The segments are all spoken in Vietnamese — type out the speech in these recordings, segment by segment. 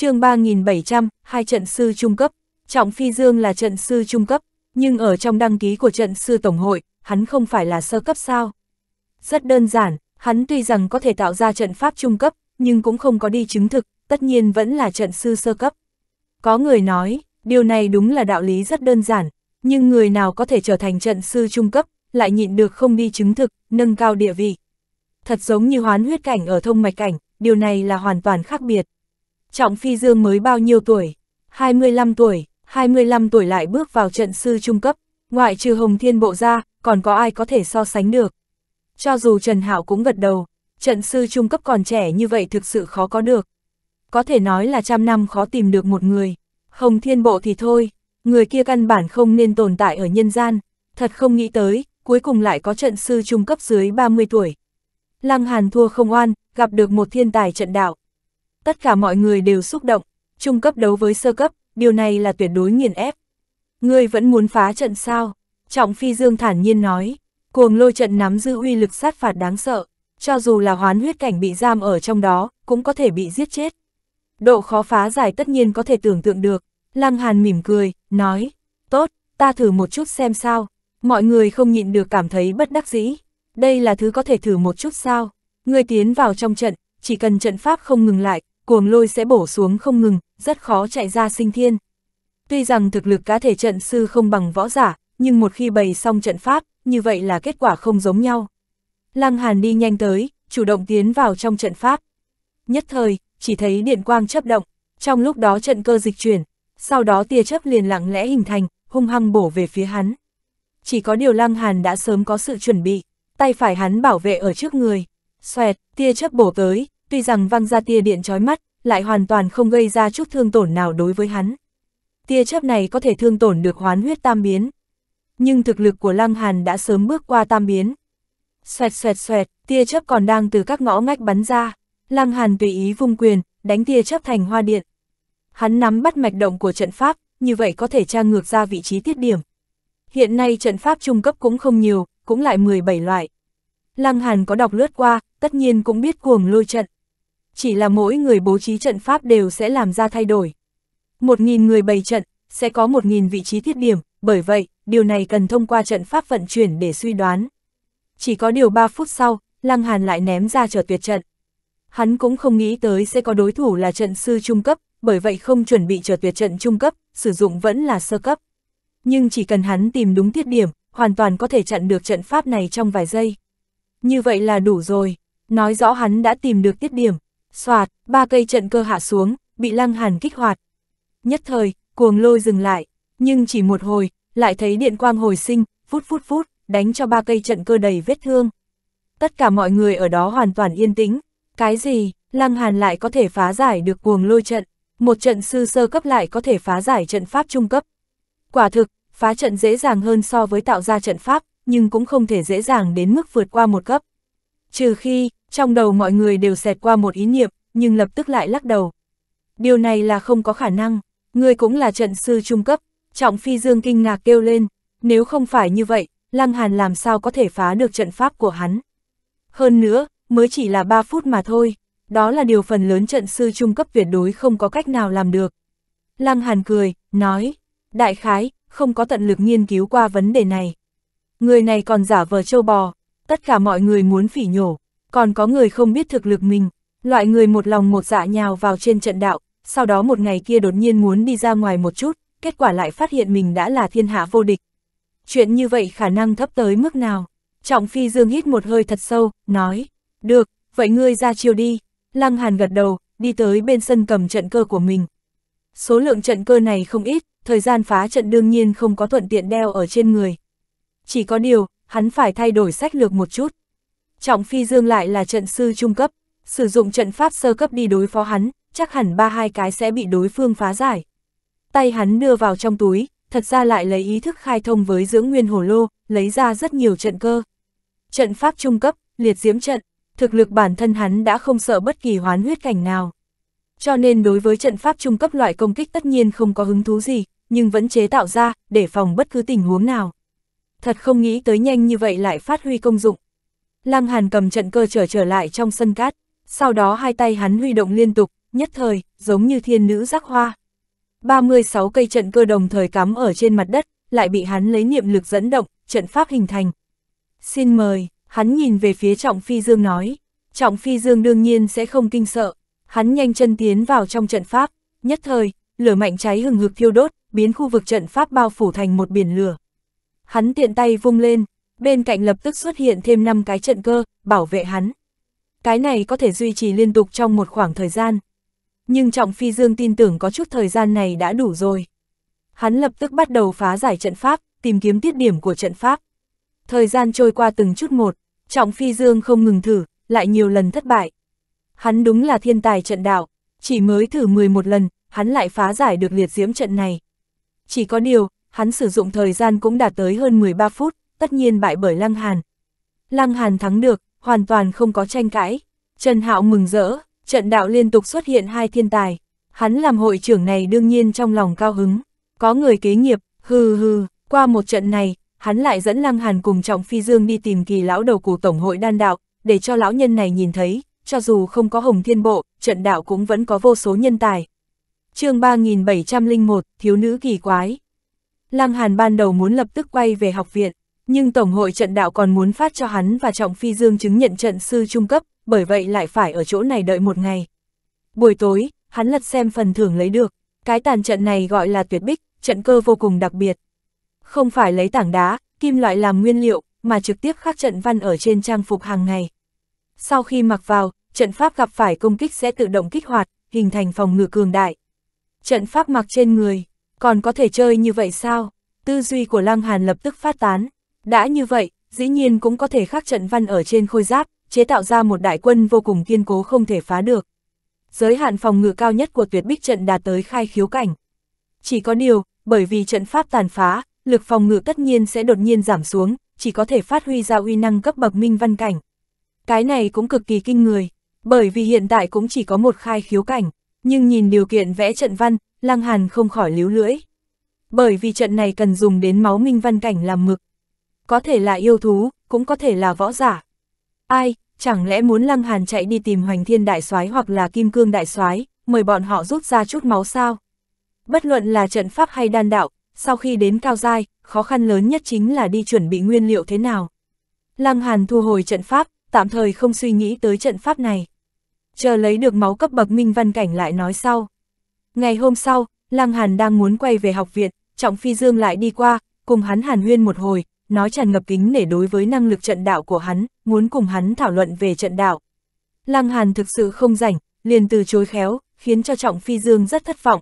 chương 3700, hai trận sư trung cấp. Trọng Phi Dương là trận sư trung cấp, nhưng ở trong đăng ký của trận sư Tổng hội, hắn không phải là sơ cấp sao. Rất đơn giản, hắn tuy rằng có thể tạo ra trận pháp trung cấp, nhưng cũng không có đi chứng thực, tất nhiên vẫn là trận sư sơ cấp. Có người nói, điều này đúng là đạo lý rất đơn giản, nhưng người nào có thể trở thành trận sư trung cấp, lại nhịn được không đi chứng thực, nâng cao địa vị. Thật giống như hoán huyết cảnh ở thông mạch cảnh, điều này là hoàn toàn khác biệt. Trọng Phi Dương mới bao nhiêu tuổi? 25 tuổi, 25 tuổi lại bước vào trận sư trung cấp, ngoại trừ Hồng Thiên Bộ ra, còn có ai có thể so sánh được. Cho dù Trần Hạo cũng gật đầu, trận sư trung cấp còn trẻ như vậy thực sự khó có được. Có thể nói là trăm năm khó tìm được một người, Hồng Thiên Bộ thì thôi, người kia căn bản không nên tồn tại ở nhân gian, thật không nghĩ tới, cuối cùng lại có trận sư trung cấp dưới 30 tuổi. Lăng Hàn thua không oan, gặp được một thiên tài trận đạo, Tất cả mọi người đều xúc động, trung cấp đấu với sơ cấp, điều này là tuyệt đối nghiền ép. Ngươi vẫn muốn phá trận sao? Trọng Phi Dương thản nhiên nói, cuồng lôi trận nắm giữ uy lực sát phạt đáng sợ, cho dù là hoán huyết cảnh bị giam ở trong đó, cũng có thể bị giết chết. Độ khó phá giải tất nhiên có thể tưởng tượng được, Lăng Hàn mỉm cười, nói, tốt, ta thử một chút xem sao, mọi người không nhịn được cảm thấy bất đắc dĩ, đây là thứ có thể thử một chút sao, ngươi tiến vào trong trận, chỉ cần trận pháp không ngừng lại, cuồng lôi sẽ bổ xuống không ngừng, rất khó chạy ra sinh thiên. Tuy rằng thực lực cá thể trận sư không bằng võ giả, nhưng một khi bày xong trận pháp, như vậy là kết quả không giống nhau. Lăng Hàn đi nhanh tới, chủ động tiến vào trong trận pháp. Nhất thời, chỉ thấy điện quang chấp động, trong lúc đó trận cơ dịch chuyển, sau đó tia chấp liền lặng lẽ hình thành, hung hăng bổ về phía hắn. Chỉ có điều Lăng Hàn đã sớm có sự chuẩn bị, tay phải hắn bảo vệ ở trước người. Xoẹt, tia chấp bổ tới, tuy rằng văng ra tia điện chói mắt, lại hoàn toàn không gây ra chút thương tổn nào đối với hắn. Tia chớp này có thể thương tổn được hoán huyết tam biến. Nhưng thực lực của Lăng Hàn đã sớm bước qua tam biến. Xoẹt xoẹt xoẹt, tia chớp còn đang từ các ngõ ngách bắn ra. Lăng Hàn tùy ý vung quyền, đánh tia chớp thành hoa điện. Hắn nắm bắt mạch động của trận pháp, như vậy có thể tra ngược ra vị trí tiết điểm. Hiện nay trận pháp trung cấp cũng không nhiều, cũng lại 17 loại. Lăng Hàn có đọc lướt qua, tất nhiên cũng biết cuồng lôi trận chỉ là mỗi người bố trí trận pháp đều sẽ làm ra thay đổi. một nghìn người bày trận, sẽ có một nghìn vị trí thiết điểm, bởi vậy, điều này cần thông qua trận pháp vận chuyển để suy đoán. Chỉ có điều ba phút sau, Lăng Hàn lại ném ra trở tuyệt trận. Hắn cũng không nghĩ tới sẽ có đối thủ là trận sư trung cấp, bởi vậy không chuẩn bị trở tuyệt trận trung cấp, sử dụng vẫn là sơ cấp. Nhưng chỉ cần hắn tìm đúng thiết điểm, hoàn toàn có thể chặn được trận pháp này trong vài giây. Như vậy là đủ rồi, nói rõ hắn đã tìm được tiết điểm, Xoạt, ba cây trận cơ hạ xuống, bị lăng hàn kích hoạt. Nhất thời, cuồng lôi dừng lại, nhưng chỉ một hồi, lại thấy điện quang hồi sinh, phút phút phút, đánh cho ba cây trận cơ đầy vết thương. Tất cả mọi người ở đó hoàn toàn yên tĩnh, cái gì, lăng hàn lại có thể phá giải được cuồng lôi trận, một trận sư sơ cấp lại có thể phá giải trận pháp trung cấp. Quả thực, phá trận dễ dàng hơn so với tạo ra trận pháp, nhưng cũng không thể dễ dàng đến mức vượt qua một cấp. Trừ khi, trong đầu mọi người đều xẹt qua một ý niệm, nhưng lập tức lại lắc đầu. Điều này là không có khả năng, ngươi cũng là trận sư trung cấp, trọng phi dương kinh ngạc kêu lên, nếu không phải như vậy, Lăng Hàn làm sao có thể phá được trận pháp của hắn. Hơn nữa, mới chỉ là 3 phút mà thôi, đó là điều phần lớn trận sư trung cấp tuyệt đối không có cách nào làm được. Lăng Hàn cười, nói, đại khái, không có tận lực nghiên cứu qua vấn đề này. Người này còn giả vờ châu bò, tất cả mọi người muốn phỉ nhổ, còn có người không biết thực lực mình, loại người một lòng một dạ nhào vào trên trận đạo, sau đó một ngày kia đột nhiên muốn đi ra ngoài một chút, kết quả lại phát hiện mình đã là thiên hạ vô địch. Chuyện như vậy khả năng thấp tới mức nào? Trọng Phi Dương hít một hơi thật sâu, nói, được, vậy ngươi ra chiều đi. Lăng Hàn gật đầu, đi tới bên sân cầm trận cơ của mình. Số lượng trận cơ này không ít, thời gian phá trận đương nhiên không có thuận tiện đeo ở trên người. Chỉ có điều, hắn phải thay đổi sách lược một chút. Trọng Phi Dương lại là trận sư trung cấp, sử dụng trận pháp sơ cấp đi đối phó hắn, chắc hẳn ba hai cái sẽ bị đối phương phá giải. Tay hắn đưa vào trong túi, thật ra lại lấy ý thức khai thông với dưỡng nguyên hồ lô, lấy ra rất nhiều trận cơ. Trận pháp trung cấp, liệt diễm trận, thực lực bản thân hắn đã không sợ bất kỳ hoán huyết cảnh nào. Cho nên đối với trận pháp trung cấp loại công kích tất nhiên không có hứng thú gì, nhưng vẫn chế tạo ra, để phòng bất cứ tình huống nào thật không nghĩ tới nhanh như vậy lại phát huy công dụng. Lăng Hàn cầm trận cơ trở trở lại trong sân cát, sau đó hai tay hắn huy động liên tục, nhất thời, giống như thiên nữ rắc hoa. 36 cây trận cơ đồng thời cắm ở trên mặt đất, lại bị hắn lấy niệm lực dẫn động, trận pháp hình thành. Xin mời, hắn nhìn về phía Trọng Phi Dương nói. Trọng Phi Dương đương nhiên sẽ không kinh sợ, hắn nhanh chân tiến vào trong trận pháp, nhất thời, lửa mạnh cháy hừng hực thiêu đốt, biến khu vực trận pháp bao phủ thành một biển lửa. Hắn tiện tay vung lên, bên cạnh lập tức xuất hiện thêm 5 cái trận cơ, bảo vệ hắn. Cái này có thể duy trì liên tục trong một khoảng thời gian. Nhưng Trọng Phi Dương tin tưởng có chút thời gian này đã đủ rồi. Hắn lập tức bắt đầu phá giải trận pháp, tìm kiếm tiết điểm của trận pháp. Thời gian trôi qua từng chút một, Trọng Phi Dương không ngừng thử, lại nhiều lần thất bại. Hắn đúng là thiên tài trận đạo, chỉ mới thử 11 lần, hắn lại phá giải được liệt diễm trận này. Chỉ có điều, hắn sử dụng thời gian cũng đạt tới hơn 13 phút, tất nhiên bại bởi Lăng Hàn. Lăng Hàn thắng được, hoàn toàn không có tranh cãi. Trần Hạo mừng rỡ, trận đạo liên tục xuất hiện hai thiên tài. Hắn làm hội trưởng này đương nhiên trong lòng cao hứng. Có người kế nghiệp, hừ hừ, qua một trận này, hắn lại dẫn Lăng Hàn cùng Trọng Phi Dương đi tìm kỳ lão đầu của Tổng hội đan đạo, để cho lão nhân này nhìn thấy, cho dù không có hồng thiên bộ, trận đạo cũng vẫn có vô số nhân tài. chương 3701, Thiếu nữ kỳ quái Lam Hàn ban đầu muốn lập tức quay về học viện, nhưng Tổng hội trận đạo còn muốn phát cho hắn và Trọng Phi Dương chứng nhận trận sư trung cấp, bởi vậy lại phải ở chỗ này đợi một ngày. Buổi tối, hắn lật xem phần thưởng lấy được, cái tàn trận này gọi là tuyệt bích, trận cơ vô cùng đặc biệt. Không phải lấy tảng đá, kim loại làm nguyên liệu, mà trực tiếp khắc trận văn ở trên trang phục hàng ngày. Sau khi mặc vào, trận pháp gặp phải công kích sẽ tự động kích hoạt, hình thành phòng ngự cường đại. Trận pháp mặc trên người, còn có thể chơi như vậy sao? Tư duy của Lăng Hàn lập tức phát tán. Đã như vậy, dĩ nhiên cũng có thể khắc trận văn ở trên khôi giáp, chế tạo ra một đại quân vô cùng kiên cố không thể phá được. Giới hạn phòng ngự cao nhất của tuyệt bích trận đạt tới khai khiếu cảnh. Chỉ có điều, bởi vì trận pháp tàn phá, lực phòng ngự tất nhiên sẽ đột nhiên giảm xuống, chỉ có thể phát huy ra uy năng cấp bậc minh văn cảnh. Cái này cũng cực kỳ kinh người, bởi vì hiện tại cũng chỉ có một khai khiếu cảnh, nhưng nhìn điều kiện vẽ trận văn, Lăng Hàn không khỏi líu lưỡi. Bởi vì trận này cần dùng đến máu minh văn cảnh làm mực. Có thể là yêu thú, cũng có thể là võ giả. Ai, chẳng lẽ muốn Lăng Hàn chạy đi tìm Hoành Thiên Đại soái hoặc là Kim Cương Đại soái mời bọn họ rút ra chút máu sao? Bất luận là trận pháp hay đan đạo, sau khi đến cao giai, khó khăn lớn nhất chính là đi chuẩn bị nguyên liệu thế nào. Lăng Hàn thu hồi trận pháp, tạm thời không suy nghĩ tới trận pháp này. Chờ lấy được máu cấp bậc minh văn cảnh lại nói sau. Ngày hôm sau, Lăng Hàn đang muốn quay về học viện, Trọng Phi Dương lại đi qua, cùng hắn hàn huyên một hồi, nói tràn ngập kính nể đối với năng lực trận đạo của hắn, muốn cùng hắn thảo luận về trận đạo. Lăng Hàn thực sự không rảnh, liền từ chối khéo, khiến cho Trọng Phi Dương rất thất vọng.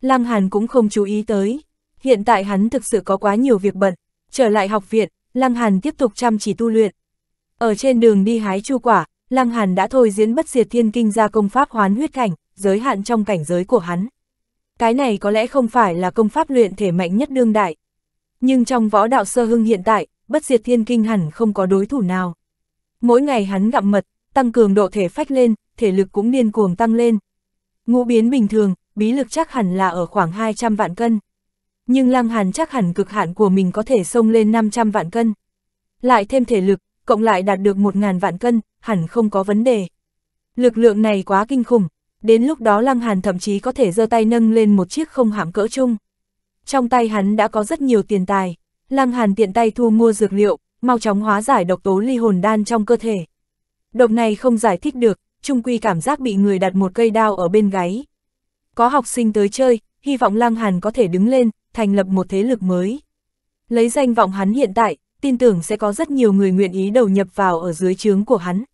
Lăng Hàn cũng không chú ý tới, hiện tại hắn thực sự có quá nhiều việc bận, trở lại học viện, Lăng Hàn tiếp tục chăm chỉ tu luyện. Ở trên đường đi hái chu quả, Lăng Hàn đã thôi diễn bất diệt thiên kinh ra công pháp hoán huyết cảnh giới hạn trong cảnh giới của hắn. Cái này có lẽ không phải là công pháp luyện thể mạnh nhất đương đại. Nhưng trong võ đạo sơ hưng hiện tại, bất diệt thiên kinh hẳn không có đối thủ nào. Mỗi ngày hắn gặm mật, tăng cường độ thể phách lên, thể lực cũng điên cuồng tăng lên. Ngũ biến bình thường, bí lực chắc hẳn là ở khoảng 200 vạn cân. Nhưng lăng hàn chắc hẳn cực hạn của mình có thể xông lên 500 vạn cân. Lại thêm thể lực, cộng lại đạt được 1.000 vạn cân, hẳn không có vấn đề. Lực lượng này quá kinh khủng, đến lúc đó Lăng Hàn thậm chí có thể giơ tay nâng lên một chiếc không hãm cỡ chung. Trong tay hắn đã có rất nhiều tiền tài, Lăng Hàn tiện tay thu mua dược liệu, mau chóng hóa giải độc tố ly hồn đan trong cơ thể. Độc này không giải thích được, trung quy cảm giác bị người đặt một cây đao ở bên gáy. Có học sinh tới chơi, hy vọng Lăng Hàn có thể đứng lên, thành lập một thế lực mới. Lấy danh vọng hắn hiện tại, tin tưởng sẽ có rất nhiều người nguyện ý đầu nhập vào ở dưới trướng của hắn.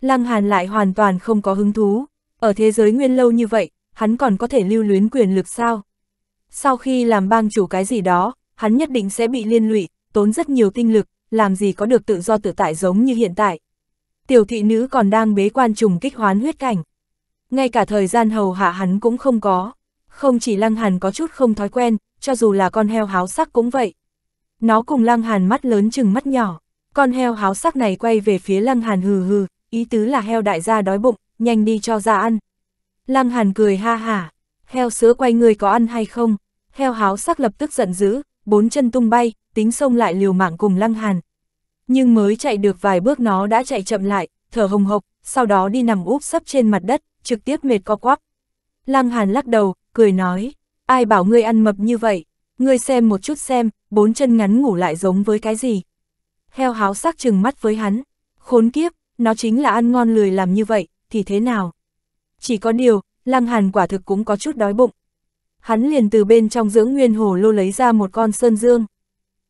Lăng Hàn lại hoàn toàn không có hứng thú, ở thế giới nguyên lâu như vậy, hắn còn có thể lưu luyến quyền lực sao? Sau khi làm bang chủ cái gì đó, hắn nhất định sẽ bị liên lụy, tốn rất nhiều tinh lực, làm gì có được tự do tự tại giống như hiện tại. Tiểu thị nữ còn đang bế quan trùng kích hoán huyết cảnh. Ngay cả thời gian hầu hạ hắn cũng không có. Không chỉ Lăng Hàn có chút không thói quen, cho dù là con heo háo sắc cũng vậy. Nó cùng Lăng Hàn mắt lớn chừng mắt nhỏ. Con heo háo sắc này quay về phía Lăng Hàn hừ hừ, ý tứ là heo đại gia đói bụng, nhanh đi cho ra ăn. Lăng Hàn cười ha hả, heo sứa quay người có ăn hay không? Heo háo sắc lập tức giận dữ, bốn chân tung bay, tính xông lại liều mạng cùng Lăng Hàn. Nhưng mới chạy được vài bước nó đã chạy chậm lại, thở hồng hộc, sau đó đi nằm úp sấp trên mặt đất, trực tiếp mệt co quắp. Lăng Hàn lắc đầu, cười nói, ai bảo ngươi ăn mập như vậy, ngươi xem một chút xem, bốn chân ngắn ngủ lại giống với cái gì. Heo háo sắc chừng mắt với hắn, khốn kiếp, nó chính là ăn ngon lười làm như vậy, thì thế nào? Chỉ có điều, Lăng Hàn quả thực cũng có chút đói bụng. Hắn liền từ bên trong dưỡng nguyên hồ lô lấy ra một con sơn dương.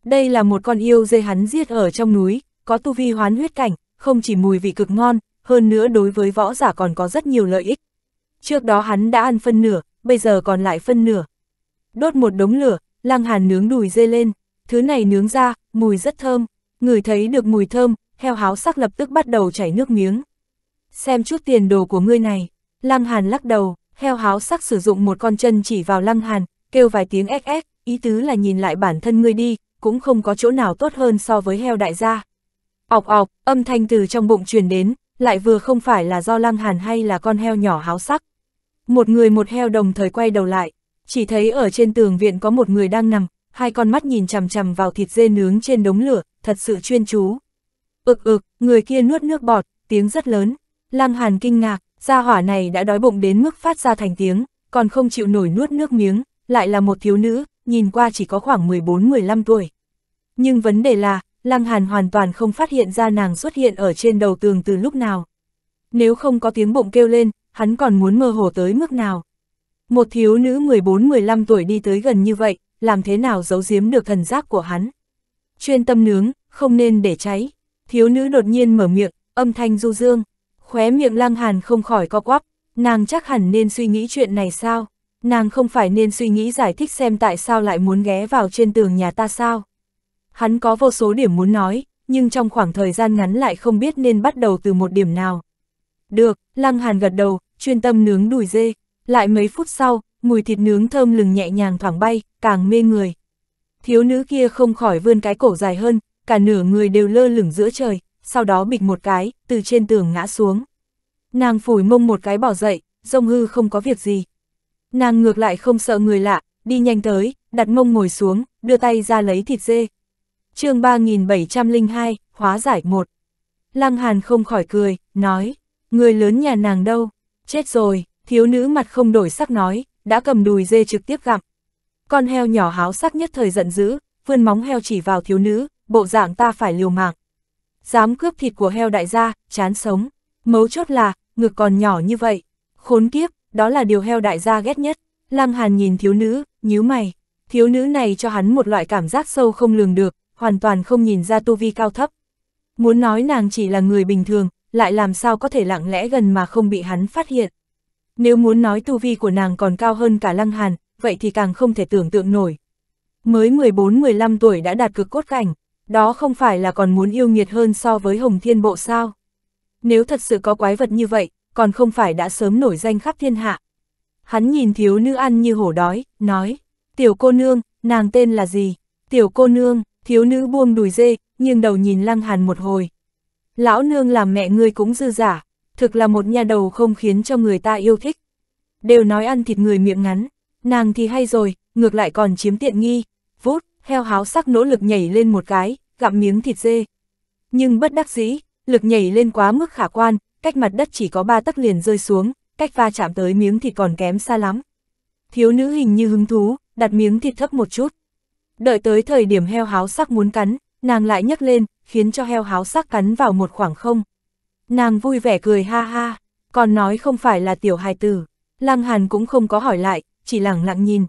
Đây là một con yêu dê hắn giết ở trong núi, có tu vi hoán huyết cảnh, không chỉ mùi vị cực ngon, hơn nữa đối với võ giả còn có rất nhiều lợi ích. Trước đó hắn đã ăn phân nửa, bây giờ còn lại phân nửa. Đốt một đống lửa, Lăng Hàn nướng đùi dê lên, thứ này nướng ra, mùi rất thơm, người thấy được mùi thơm, heo háo sắc lập tức bắt đầu chảy nước miếng xem chút tiền đồ của ngươi này. Lăng Hàn lắc đầu, heo háo sắc sử dụng một con chân chỉ vào Lăng Hàn, kêu vài tiếng ss, ý tứ là nhìn lại bản thân ngươi đi, cũng không có chỗ nào tốt hơn so với heo đại gia. Ọc ọc, âm thanh từ trong bụng truyền đến, lại vừa không phải là do Lăng Hàn hay là con heo nhỏ háo sắc. Một người một heo đồng thời quay đầu lại, chỉ thấy ở trên tường viện có một người đang nằm, hai con mắt nhìn chằm chằm vào thịt dê nướng trên đống lửa, thật sự chuyên chú. Ực ực, người kia nuốt nước bọt, tiếng rất lớn, Lăng Hàn kinh ngạc, gia hỏa này đã đói bụng đến mức phát ra thành tiếng, còn không chịu nổi nuốt nước miếng, lại là một thiếu nữ, nhìn qua chỉ có khoảng 14-15 tuổi. Nhưng vấn đề là, Lăng Hàn hoàn toàn không phát hiện ra nàng xuất hiện ở trên đầu tường từ lúc nào. Nếu không có tiếng bụng kêu lên, hắn còn muốn mơ hồ tới mức nào. Một thiếu nữ 14-15 tuổi đi tới gần như vậy, làm thế nào giấu giếm được thần giác của hắn. Chuyên tâm nướng, không nên để cháy. Thiếu nữ đột nhiên mở miệng, âm thanh du dương. Khóe miệng lăng hàn không khỏi co quắp, nàng chắc hẳn nên suy nghĩ chuyện này sao? Nàng không phải nên suy nghĩ giải thích xem tại sao lại muốn ghé vào trên tường nhà ta sao? Hắn có vô số điểm muốn nói, nhưng trong khoảng thời gian ngắn lại không biết nên bắt đầu từ một điểm nào. Được, lăng hàn gật đầu, chuyên tâm nướng đùi dê. Lại mấy phút sau, mùi thịt nướng thơm lừng nhẹ nhàng thoảng bay, càng mê người. Thiếu nữ kia không khỏi vươn cái cổ dài hơn, cả nửa người đều lơ lửng giữa trời, sau đó bịch một cái, từ trên tường ngã xuống. Nàng phủi mông một cái bỏ dậy, dông hư không có việc gì. Nàng ngược lại không sợ người lạ, đi nhanh tới, đặt mông ngồi xuống, đưa tay ra lấy thịt dê. chương 3702, hóa giải một Lăng Hàn không khỏi cười, nói, người lớn nhà nàng đâu, chết rồi, thiếu nữ mặt không đổi sắc nói, đã cầm đùi dê trực tiếp gặm. Con heo nhỏ háo sắc nhất thời giận dữ, vươn móng heo chỉ vào thiếu nữ, bộ dạng ta phải liều mạng dám cướp thịt của heo đại gia, chán sống. Mấu chốt là, ngực còn nhỏ như vậy. Khốn kiếp, đó là điều heo đại gia ghét nhất. Lăng Hàn nhìn thiếu nữ, nhíu mày. Thiếu nữ này cho hắn một loại cảm giác sâu không lường được, hoàn toàn không nhìn ra tu vi cao thấp. Muốn nói nàng chỉ là người bình thường, lại làm sao có thể lặng lẽ gần mà không bị hắn phát hiện. Nếu muốn nói tu vi của nàng còn cao hơn cả Lăng Hàn, vậy thì càng không thể tưởng tượng nổi. Mới 14-15 tuổi đã đạt cực cốt cảnh, đó không phải là còn muốn yêu nghiệt hơn so với Hồng Thiên Bộ sao? Nếu thật sự có quái vật như vậy, còn không phải đã sớm nổi danh khắp thiên hạ. Hắn nhìn thiếu nữ ăn như hổ đói, nói, tiểu cô nương, nàng tên là gì? Tiểu cô nương, thiếu nữ buông đùi dê, nghiêng đầu nhìn lăng hàn một hồi. Lão nương làm mẹ ngươi cũng dư giả, thực là một nhà đầu không khiến cho người ta yêu thích. Đều nói ăn thịt người miệng ngắn, nàng thì hay rồi, ngược lại còn chiếm tiện nghi, heo háo sắc nỗ lực nhảy lên một cái, gặm miếng thịt dê. Nhưng bất đắc dĩ, lực nhảy lên quá mức khả quan, cách mặt đất chỉ có ba tấc liền rơi xuống, cách va chạm tới miếng thịt còn kém xa lắm. Thiếu nữ hình như hứng thú, đặt miếng thịt thấp một chút. Đợi tới thời điểm heo háo sắc muốn cắn, nàng lại nhấc lên, khiến cho heo háo sắc cắn vào một khoảng không. Nàng vui vẻ cười ha ha, còn nói không phải là tiểu hài tử. Lăng Hàn cũng không có hỏi lại, chỉ lẳng lặng nhìn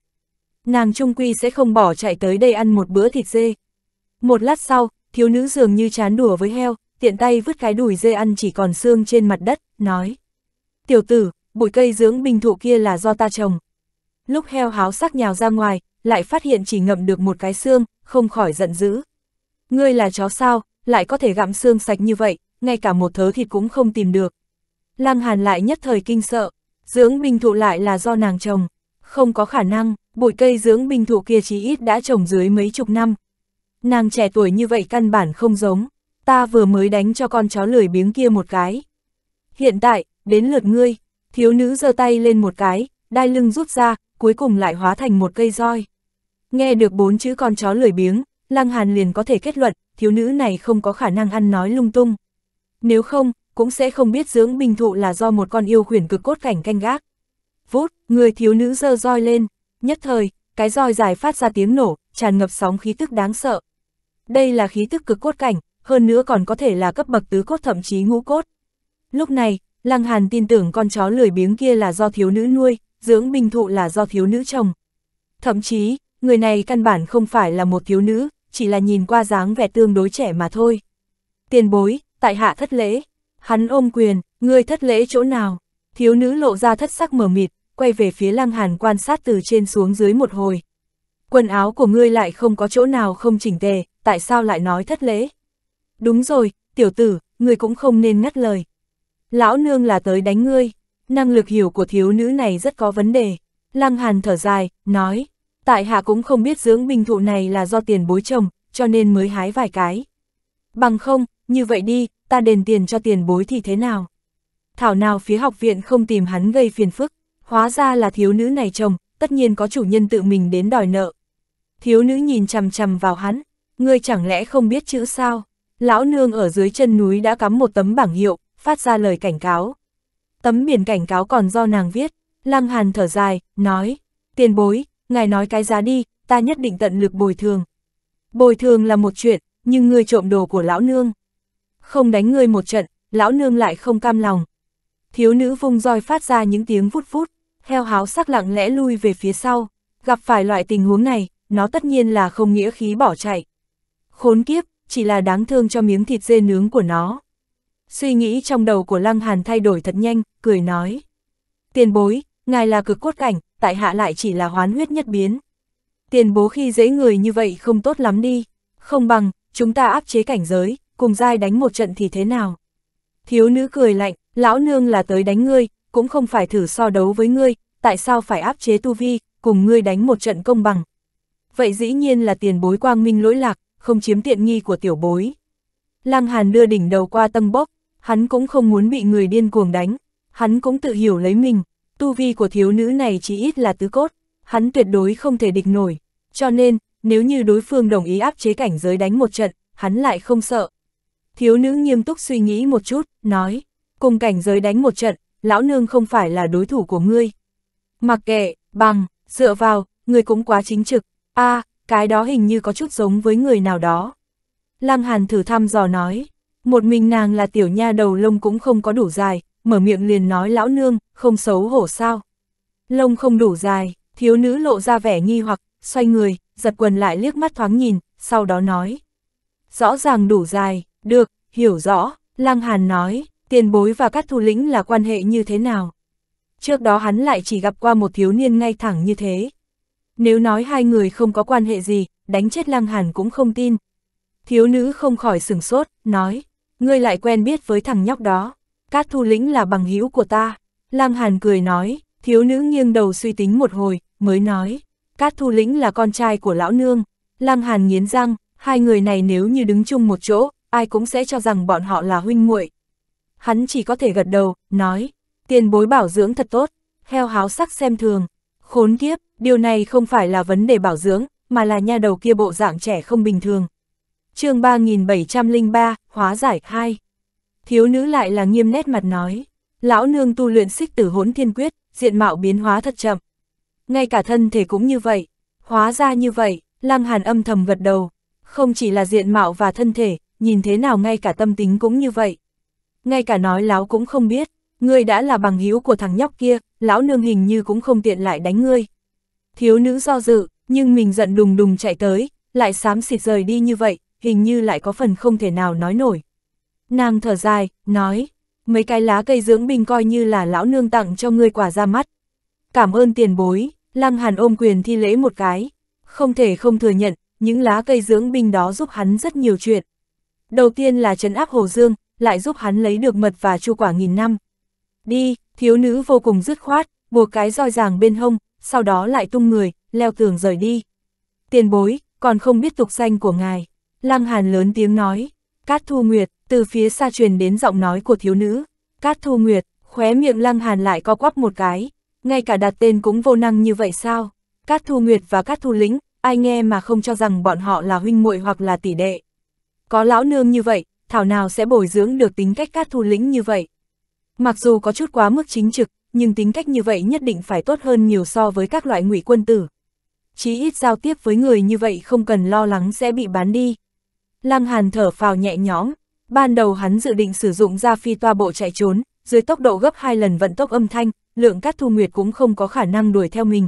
nàng trung quy sẽ không bỏ chạy tới đây ăn một bữa thịt dê. Một lát sau, thiếu nữ dường như chán đùa với heo, tiện tay vứt cái đùi dê ăn chỉ còn xương trên mặt đất, nói. Tiểu tử, bụi cây dưỡng bình thụ kia là do ta trồng. Lúc heo háo sắc nhào ra ngoài, lại phát hiện chỉ ngậm được một cái xương, không khỏi giận dữ. Ngươi là chó sao, lại có thể gặm xương sạch như vậy, ngay cả một thớ thịt cũng không tìm được. Lăng Hàn lại nhất thời kinh sợ, dưỡng bình thụ lại là do nàng trồng. Không có khả năng, bụi cây dưỡng bình thụ kia chí ít đã trồng dưới mấy chục năm. Nàng trẻ tuổi như vậy căn bản không giống, ta vừa mới đánh cho con chó lười biếng kia một cái. Hiện tại, đến lượt ngươi, thiếu nữ giơ tay lên một cái, đai lưng rút ra, cuối cùng lại hóa thành một cây roi. Nghe được bốn chữ con chó lười biếng, Lăng Hàn liền có thể kết luận, thiếu nữ này không có khả năng ăn nói lung tung. Nếu không, cũng sẽ không biết dưỡng bình thụ là do một con yêu khuyển cực cốt cảnh canh gác vút, người thiếu nữ giơ roi lên, nhất thời, cái roi dài phát ra tiếng nổ, tràn ngập sóng khí tức đáng sợ. Đây là khí tức cực cốt cảnh, hơn nữa còn có thể là cấp bậc tứ cốt thậm chí ngũ cốt. Lúc này, Lăng Hàn tin tưởng con chó lười biếng kia là do thiếu nữ nuôi, dưỡng bình thụ là do thiếu nữ chồng. Thậm chí, người này căn bản không phải là một thiếu nữ, chỉ là nhìn qua dáng vẻ tương đối trẻ mà thôi. Tiền bối, tại hạ thất lễ. Hắn ôm quyền, ngươi thất lễ chỗ nào? Thiếu nữ lộ ra thất sắc mở mịt, quay về phía Lăng Hàn quan sát từ trên xuống dưới một hồi. Quần áo của ngươi lại không có chỗ nào không chỉnh tề, tại sao lại nói thất lễ? Đúng rồi, tiểu tử, ngươi cũng không nên ngắt lời. Lão nương là tới đánh ngươi, năng lực hiểu của thiếu nữ này rất có vấn đề. Lăng Hàn thở dài, nói, tại hạ cũng không biết dưỡng binh thụ này là do tiền bối chồng, cho nên mới hái vài cái. Bằng không, như vậy đi, ta đền tiền cho tiền bối thì thế nào? Thảo nào phía học viện không tìm hắn gây phiền phức. Hóa ra là thiếu nữ này chồng, tất nhiên có chủ nhân tự mình đến đòi nợ. Thiếu nữ nhìn chằm chằm vào hắn, ngươi chẳng lẽ không biết chữ sao? Lão nương ở dưới chân núi đã cắm một tấm bảng hiệu, phát ra lời cảnh cáo. Tấm biển cảnh cáo còn do nàng viết, Lăng Hàn thở dài, nói, tiền bối, ngài nói cái giá đi, ta nhất định tận lực bồi thường. Bồi thường là một chuyện, nhưng ngươi trộm đồ của lão nương. Không đánh ngươi một trận, lão nương lại không cam lòng. Thiếu nữ vung roi phát ra những tiếng vút vút heo háo sắc lặng lẽ lui về phía sau, gặp phải loại tình huống này, nó tất nhiên là không nghĩa khí bỏ chạy. Khốn kiếp, chỉ là đáng thương cho miếng thịt dê nướng của nó. Suy nghĩ trong đầu của Lăng Hàn thay đổi thật nhanh, cười nói. Tiền bối, ngài là cực cốt cảnh, tại hạ lại chỉ là hoán huyết nhất biến. Tiền bố khi dễ người như vậy không tốt lắm đi, không bằng, chúng ta áp chế cảnh giới, cùng dai đánh một trận thì thế nào. Thiếu nữ cười lạnh, lão nương là tới đánh ngươi, cũng không phải thử so đấu với ngươi, tại sao phải áp chế tu vi, cùng ngươi đánh một trận công bằng. Vậy dĩ nhiên là tiền bối quang minh lỗi lạc, không chiếm tiện nghi của tiểu bối. Lăng Hàn đưa đỉnh đầu qua tâm bốc, hắn cũng không muốn bị người điên cuồng đánh, hắn cũng tự hiểu lấy mình, tu vi của thiếu nữ này chỉ ít là tứ cốt, hắn tuyệt đối không thể địch nổi, cho nên, nếu như đối phương đồng ý áp chế cảnh giới đánh một trận, hắn lại không sợ. Thiếu nữ nghiêm túc suy nghĩ một chút, nói, cùng cảnh giới đánh một trận, lão nương không phải là đối thủ của ngươi. Mặc kệ, bằng, dựa vào, ngươi cũng quá chính trực, a à, cái đó hình như có chút giống với người nào đó. Lăng Hàn thử thăm dò nói, một mình nàng là tiểu nha đầu lông cũng không có đủ dài, mở miệng liền nói lão nương, không xấu hổ sao. Lông không đủ dài, thiếu nữ lộ ra vẻ nghi hoặc, xoay người, giật quần lại liếc mắt thoáng nhìn, sau đó nói. Rõ ràng đủ dài, được, hiểu rõ, Lăng Hàn nói, tiền bối và các thủ lĩnh là quan hệ như thế nào. Trước đó hắn lại chỉ gặp qua một thiếu niên ngay thẳng như thế. Nếu nói hai người không có quan hệ gì, đánh chết lăng hàn cũng không tin. Thiếu nữ không khỏi sừng sốt, nói, ngươi lại quen biết với thằng nhóc đó, các thu lĩnh là bằng hữu của ta. Lăng hàn cười nói, thiếu nữ nghiêng đầu suy tính một hồi, mới nói, các thu lĩnh là con trai của lão nương. Lăng hàn nghiến răng, hai người này nếu như đứng chung một chỗ, ai cũng sẽ cho rằng bọn họ là huynh muội hắn chỉ có thể gật đầu, nói, tiền bối bảo dưỡng thật tốt, heo háo sắc xem thường, khốn kiếp, điều này không phải là vấn đề bảo dưỡng, mà là nha đầu kia bộ dạng trẻ không bình thường. chương 3703, hóa giải 2. Thiếu nữ lại là nghiêm nét mặt nói, lão nương tu luyện xích tử hỗn thiên quyết, diện mạo biến hóa thật chậm. Ngay cả thân thể cũng như vậy, hóa ra như vậy, lăng hàn âm thầm gật đầu, không chỉ là diện mạo và thân thể, nhìn thế nào ngay cả tâm tính cũng như vậy ngay cả nói lão cũng không biết, ngươi đã là bằng hữu của thằng nhóc kia, lão nương hình như cũng không tiện lại đánh ngươi. Thiếu nữ do dự, nhưng mình giận đùng đùng chạy tới, lại xám xịt rời đi như vậy, hình như lại có phần không thể nào nói nổi. Nàng thở dài, nói, mấy cái lá cây dưỡng bình coi như là lão nương tặng cho ngươi quả ra mắt. Cảm ơn tiền bối, Lăng Hàn ôm quyền thi lễ một cái. Không thể không thừa nhận, những lá cây dưỡng bình đó giúp hắn rất nhiều chuyện, Đầu tiên là trấn áp Hồ Dương, lại giúp hắn lấy được mật và chu quả nghìn năm. Đi, thiếu nữ vô cùng dứt khoát, buộc cái roi ràng bên hông, sau đó lại tung người, leo tường rời đi. Tiền bối, còn không biết tục danh của ngài. Lăng Hàn lớn tiếng nói, Cát Thu Nguyệt, từ phía xa truyền đến giọng nói của thiếu nữ. Cát Thu Nguyệt, khóe miệng Lăng Hàn lại co quắp một cái, ngay cả đặt tên cũng vô năng như vậy sao? Cát Thu Nguyệt và Cát Thu Lĩnh, ai nghe mà không cho rằng bọn họ là huynh muội hoặc là tỷ đệ. Có lão nương như vậy, thảo nào sẽ bồi dưỡng được tính cách cát thu lĩnh như vậy. Mặc dù có chút quá mức chính trực, nhưng tính cách như vậy nhất định phải tốt hơn nhiều so với các loại ngụy quân tử. Chí ít giao tiếp với người như vậy không cần lo lắng sẽ bị bán đi. Lăng Hàn thở phào nhẹ nhõm, ban đầu hắn dự định sử dụng ra phi toa bộ chạy trốn, dưới tốc độ gấp hai lần vận tốc âm thanh, lượng cát thu nguyệt cũng không có khả năng đuổi theo mình.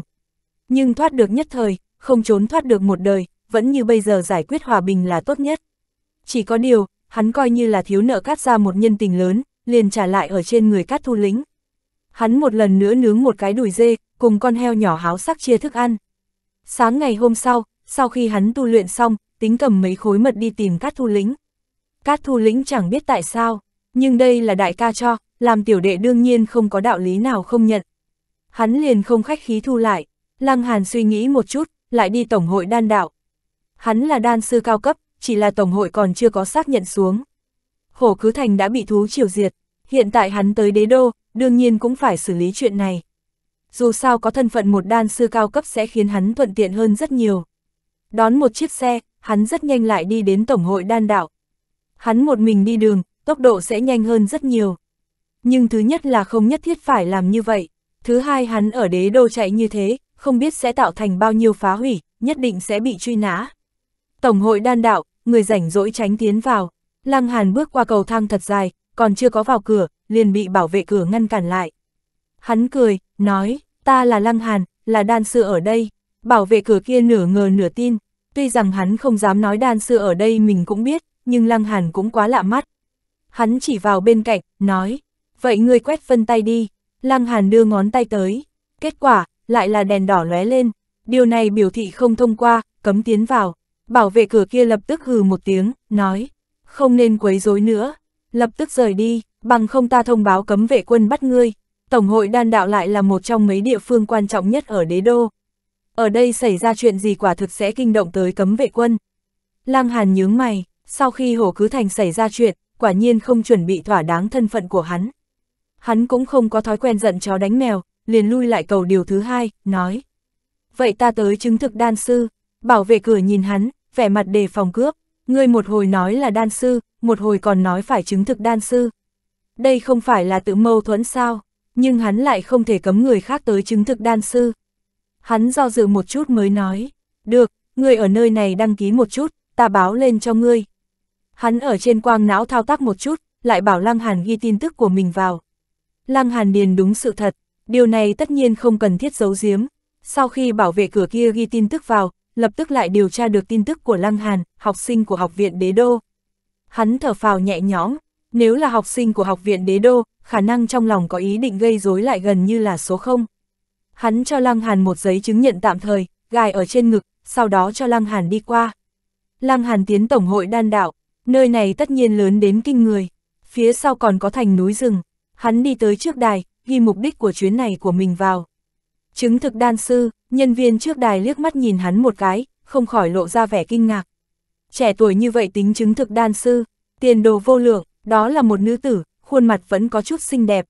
Nhưng thoát được nhất thời, không trốn thoát được một đời, vẫn như bây giờ giải quyết hòa bình là tốt nhất chỉ có điều, hắn coi như là thiếu nợ cắt ra một nhân tình lớn, liền trả lại ở trên người cắt thu lĩnh Hắn một lần nữa nướng một cái đùi dê, cùng con heo nhỏ háo sắc chia thức ăn. Sáng ngày hôm sau, sau khi hắn tu luyện xong, tính cầm mấy khối mật đi tìm cát thu lĩnh Cát thu lĩnh chẳng biết tại sao, nhưng đây là đại ca cho, làm tiểu đệ đương nhiên không có đạo lý nào không nhận. Hắn liền không khách khí thu lại, Lăng Hàn suy nghĩ một chút, lại đi Tổng hội đan đạo. Hắn là đan sư cao cấp, chỉ là Tổng hội còn chưa có xác nhận xuống. Hổ cứ thành đã bị thú triều diệt, hiện tại hắn tới đế đô, đương nhiên cũng phải xử lý chuyện này. Dù sao có thân phận một đan sư cao cấp sẽ khiến hắn thuận tiện hơn rất nhiều. Đón một chiếc xe, hắn rất nhanh lại đi đến Tổng hội đan đạo. Hắn một mình đi đường, tốc độ sẽ nhanh hơn rất nhiều. Nhưng thứ nhất là không nhất thiết phải làm như vậy. Thứ hai hắn ở đế đô chạy như thế, không biết sẽ tạo thành bao nhiêu phá hủy, nhất định sẽ bị truy nã. Tổng hội đan đạo, người rảnh rỗi tránh tiến vào. Lăng Hàn bước qua cầu thang thật dài, còn chưa có vào cửa, liền bị bảo vệ cửa ngăn cản lại. Hắn cười, nói, ta là Lăng Hàn, là đan sư ở đây. Bảo vệ cửa kia nửa ngờ nửa tin, tuy rằng hắn không dám nói đan sư ở đây mình cũng biết, nhưng Lăng Hàn cũng quá lạ mắt. Hắn chỉ vào bên cạnh, nói, vậy ngươi quét phân tay đi. Lăng Hàn đưa ngón tay tới, kết quả, lại là đèn đỏ lóe lên. Điều này biểu thị không thông qua, cấm tiến vào. Bảo vệ cửa kia lập tức hừ một tiếng, nói, không nên quấy rối nữa, lập tức rời đi, bằng không ta thông báo cấm vệ quân bắt ngươi. Tổng hội đan đạo lại là một trong mấy địa phương quan trọng nhất ở đế đô. Ở đây xảy ra chuyện gì quả thực sẽ kinh động tới cấm vệ quân. Lăng Hàn nhướng mày, sau khi hổ cứ thành xảy ra chuyện, quả nhiên không chuẩn bị thỏa đáng thân phận của hắn. Hắn cũng không có thói quen giận chó đánh mèo, liền lui lại cầu điều thứ hai, nói. Vậy ta tới chứng thực đan sư, bảo vệ cửa nhìn hắn, vẻ mặt đề phòng cướp, ngươi một hồi nói là đan sư, một hồi còn nói phải chứng thực đan sư. Đây không phải là tự mâu thuẫn sao, nhưng hắn lại không thể cấm người khác tới chứng thực đan sư. Hắn do dự một chút mới nói, được, ngươi ở nơi này đăng ký một chút, ta báo lên cho ngươi. Hắn ở trên quang não thao tác một chút, lại bảo Lăng Hàn ghi tin tức của mình vào. Lăng Hàn điền đúng sự thật, điều này tất nhiên không cần thiết giấu giếm. Sau khi bảo vệ cửa kia ghi tin tức vào, lập tức lại điều tra được tin tức của Lăng Hàn, học sinh của học viện đế đô. Hắn thở phào nhẹ nhõm, nếu là học sinh của học viện đế đô, khả năng trong lòng có ý định gây rối lại gần như là số 0. Hắn cho Lăng Hàn một giấy chứng nhận tạm thời, gài ở trên ngực, sau đó cho Lăng Hàn đi qua. Lăng Hàn tiến tổng hội đan đạo, nơi này tất nhiên lớn đến kinh người, phía sau còn có thành núi rừng. Hắn đi tới trước đài, ghi mục đích của chuyến này của mình vào. Chứng thực đan sư, nhân viên trước đài liếc mắt nhìn hắn một cái, không khỏi lộ ra vẻ kinh ngạc. Trẻ tuổi như vậy tính chứng thực đan sư, tiền đồ vô lượng, đó là một nữ tử, khuôn mặt vẫn có chút xinh đẹp.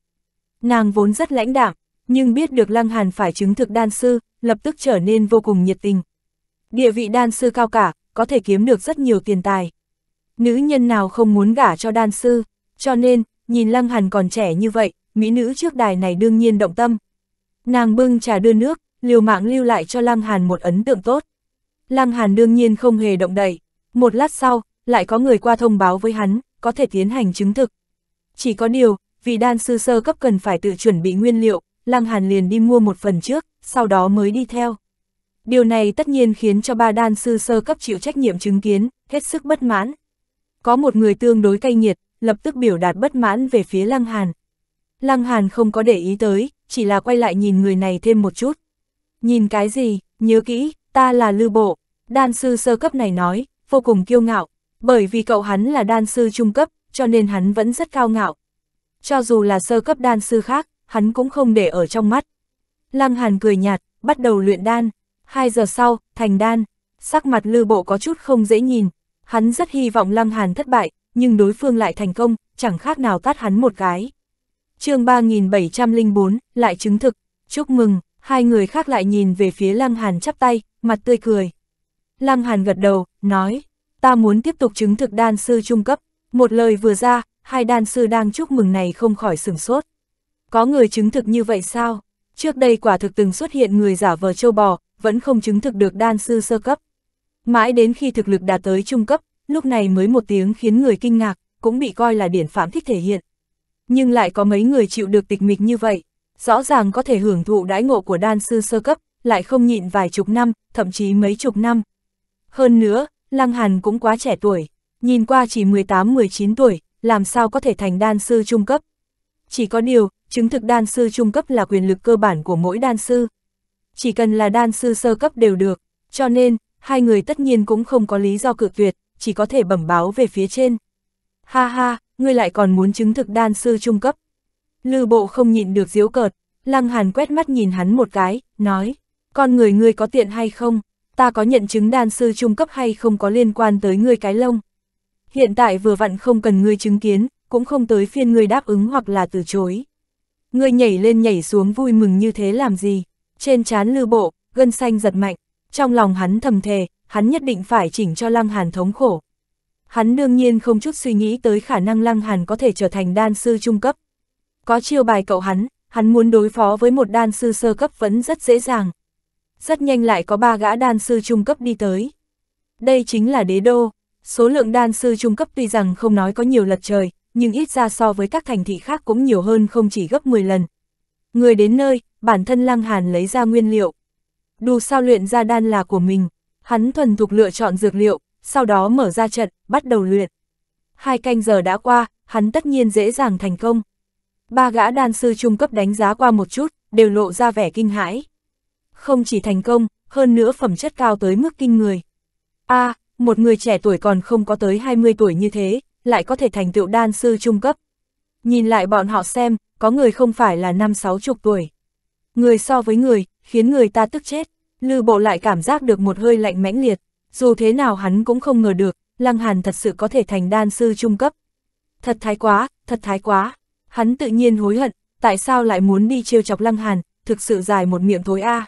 Nàng vốn rất lãnh đạm, nhưng biết được Lăng Hàn phải chứng thực đan sư, lập tức trở nên vô cùng nhiệt tình. Địa vị đan sư cao cả, có thể kiếm được rất nhiều tiền tài. Nữ nhân nào không muốn gả cho đan sư, cho nên, nhìn Lăng Hàn còn trẻ như vậy, mỹ nữ trước đài này đương nhiên động tâm, Nàng bưng trà đưa nước, liều mạng lưu lại cho Lăng Hàn một ấn tượng tốt. Lăng Hàn đương nhiên không hề động đậy. Một lát sau, lại có người qua thông báo với hắn, có thể tiến hành chứng thực. Chỉ có điều, vị đan sư sơ cấp cần phải tự chuẩn bị nguyên liệu, Lăng Hàn liền đi mua một phần trước, sau đó mới đi theo. Điều này tất nhiên khiến cho ba đan sư sơ cấp chịu trách nhiệm chứng kiến, hết sức bất mãn. Có một người tương đối cay nghiệt, lập tức biểu đạt bất mãn về phía Lăng Hàn. Lăng Hàn không có để ý tới, chỉ là quay lại nhìn người này thêm một chút. Nhìn cái gì, nhớ kỹ, ta là lư bộ. Đan sư sơ cấp này nói, vô cùng kiêu ngạo, bởi vì cậu hắn là đan sư trung cấp, cho nên hắn vẫn rất cao ngạo. Cho dù là sơ cấp đan sư khác, hắn cũng không để ở trong mắt. Lăng Hàn cười nhạt, bắt đầu luyện đan. Hai giờ sau, thành đan, sắc mặt lư bộ có chút không dễ nhìn. Hắn rất hy vọng Lăng Hàn thất bại, nhưng đối phương lại thành công, chẳng khác nào tát hắn một cái chương 3704, lại chứng thực, chúc mừng, hai người khác lại nhìn về phía Lăng Hàn chắp tay, mặt tươi cười. Lăng Hàn gật đầu, nói, ta muốn tiếp tục chứng thực đan sư trung cấp, một lời vừa ra, hai đan sư đang chúc mừng này không khỏi sửng sốt. Có người chứng thực như vậy sao? Trước đây quả thực từng xuất hiện người giả vờ châu bò, vẫn không chứng thực được đan sư sơ cấp. Mãi đến khi thực lực đạt tới trung cấp, lúc này mới một tiếng khiến người kinh ngạc, cũng bị coi là điển phạm thích thể hiện nhưng lại có mấy người chịu được tịch mịch như vậy, rõ ràng có thể hưởng thụ đãi ngộ của đan sư sơ cấp, lại không nhịn vài chục năm, thậm chí mấy chục năm. Hơn nữa, Lăng Hàn cũng quá trẻ tuổi, nhìn qua chỉ 18-19 tuổi, làm sao có thể thành đan sư trung cấp. Chỉ có điều, chứng thực đan sư trung cấp là quyền lực cơ bản của mỗi đan sư. Chỉ cần là đan sư sơ cấp đều được, cho nên, hai người tất nhiên cũng không có lý do cự tuyệt, chỉ có thể bẩm báo về phía trên. Ha ha, ngươi lại còn muốn chứng thực đan sư trung cấp. Lư bộ không nhịn được diếu cợt, lăng hàn quét mắt nhìn hắn một cái, nói, con người ngươi có tiện hay không, ta có nhận chứng đan sư trung cấp hay không có liên quan tới ngươi cái lông. Hiện tại vừa vặn không cần ngươi chứng kiến, cũng không tới phiên ngươi đáp ứng hoặc là từ chối. Ngươi nhảy lên nhảy xuống vui mừng như thế làm gì, trên trán lư bộ, gân xanh giật mạnh, trong lòng hắn thầm thề, hắn nhất định phải chỉnh cho lăng hàn thống khổ. Hắn đương nhiên không chút suy nghĩ tới khả năng Lăng Hàn có thể trở thành đan sư trung cấp. Có chiêu bài cậu hắn, hắn muốn đối phó với một đan sư sơ cấp vẫn rất dễ dàng. Rất nhanh lại có ba gã đan sư trung cấp đi tới. Đây chính là đế đô, số lượng đan sư trung cấp tuy rằng không nói có nhiều lật trời, nhưng ít ra so với các thành thị khác cũng nhiều hơn không chỉ gấp 10 lần. Người đến nơi, bản thân Lăng Hàn lấy ra nguyên liệu. Đù sao luyện ra đan là của mình, hắn thuần thục lựa chọn dược liệu, sau đó mở ra trận, bắt đầu luyện. Hai canh giờ đã qua, hắn tất nhiên dễ dàng thành công. Ba gã đan sư trung cấp đánh giá qua một chút, đều lộ ra vẻ kinh hãi. Không chỉ thành công, hơn nữa phẩm chất cao tới mức kinh người. a à, một người trẻ tuổi còn không có tới 20 tuổi như thế, lại có thể thành tựu đan sư trung cấp. Nhìn lại bọn họ xem, có người không phải là năm sáu chục tuổi. Người so với người, khiến người ta tức chết. Lư bộ lại cảm giác được một hơi lạnh mãnh liệt. Dù thế nào hắn cũng không ngờ được, Lăng Hàn thật sự có thể thành đan sư trung cấp. Thật thái quá, thật thái quá. Hắn tự nhiên hối hận, tại sao lại muốn đi trêu chọc Lăng Hàn, thực sự dài một miệng thối a.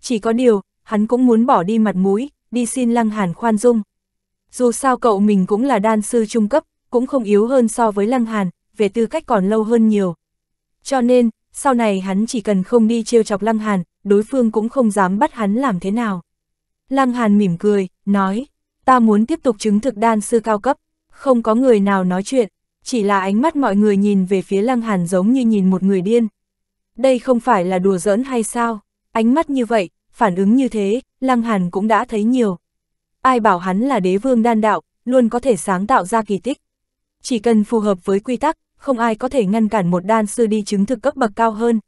Chỉ có điều, hắn cũng muốn bỏ đi mặt mũi, đi xin Lăng Hàn khoan dung. Dù sao cậu mình cũng là đan sư trung cấp, cũng không yếu hơn so với Lăng Hàn, về tư cách còn lâu hơn nhiều. Cho nên, sau này hắn chỉ cần không đi trêu chọc Lăng Hàn, đối phương cũng không dám bắt hắn làm thế nào. Lăng Hàn mỉm cười, nói, ta muốn tiếp tục chứng thực đan sư cao cấp, không có người nào nói chuyện, chỉ là ánh mắt mọi người nhìn về phía lăng hàn giống như nhìn một người điên. Đây không phải là đùa giỡn hay sao, ánh mắt như vậy, phản ứng như thế, lăng hàn cũng đã thấy nhiều. Ai bảo hắn là đế vương đan đạo, luôn có thể sáng tạo ra kỳ tích. Chỉ cần phù hợp với quy tắc, không ai có thể ngăn cản một đan sư đi chứng thực cấp bậc cao hơn.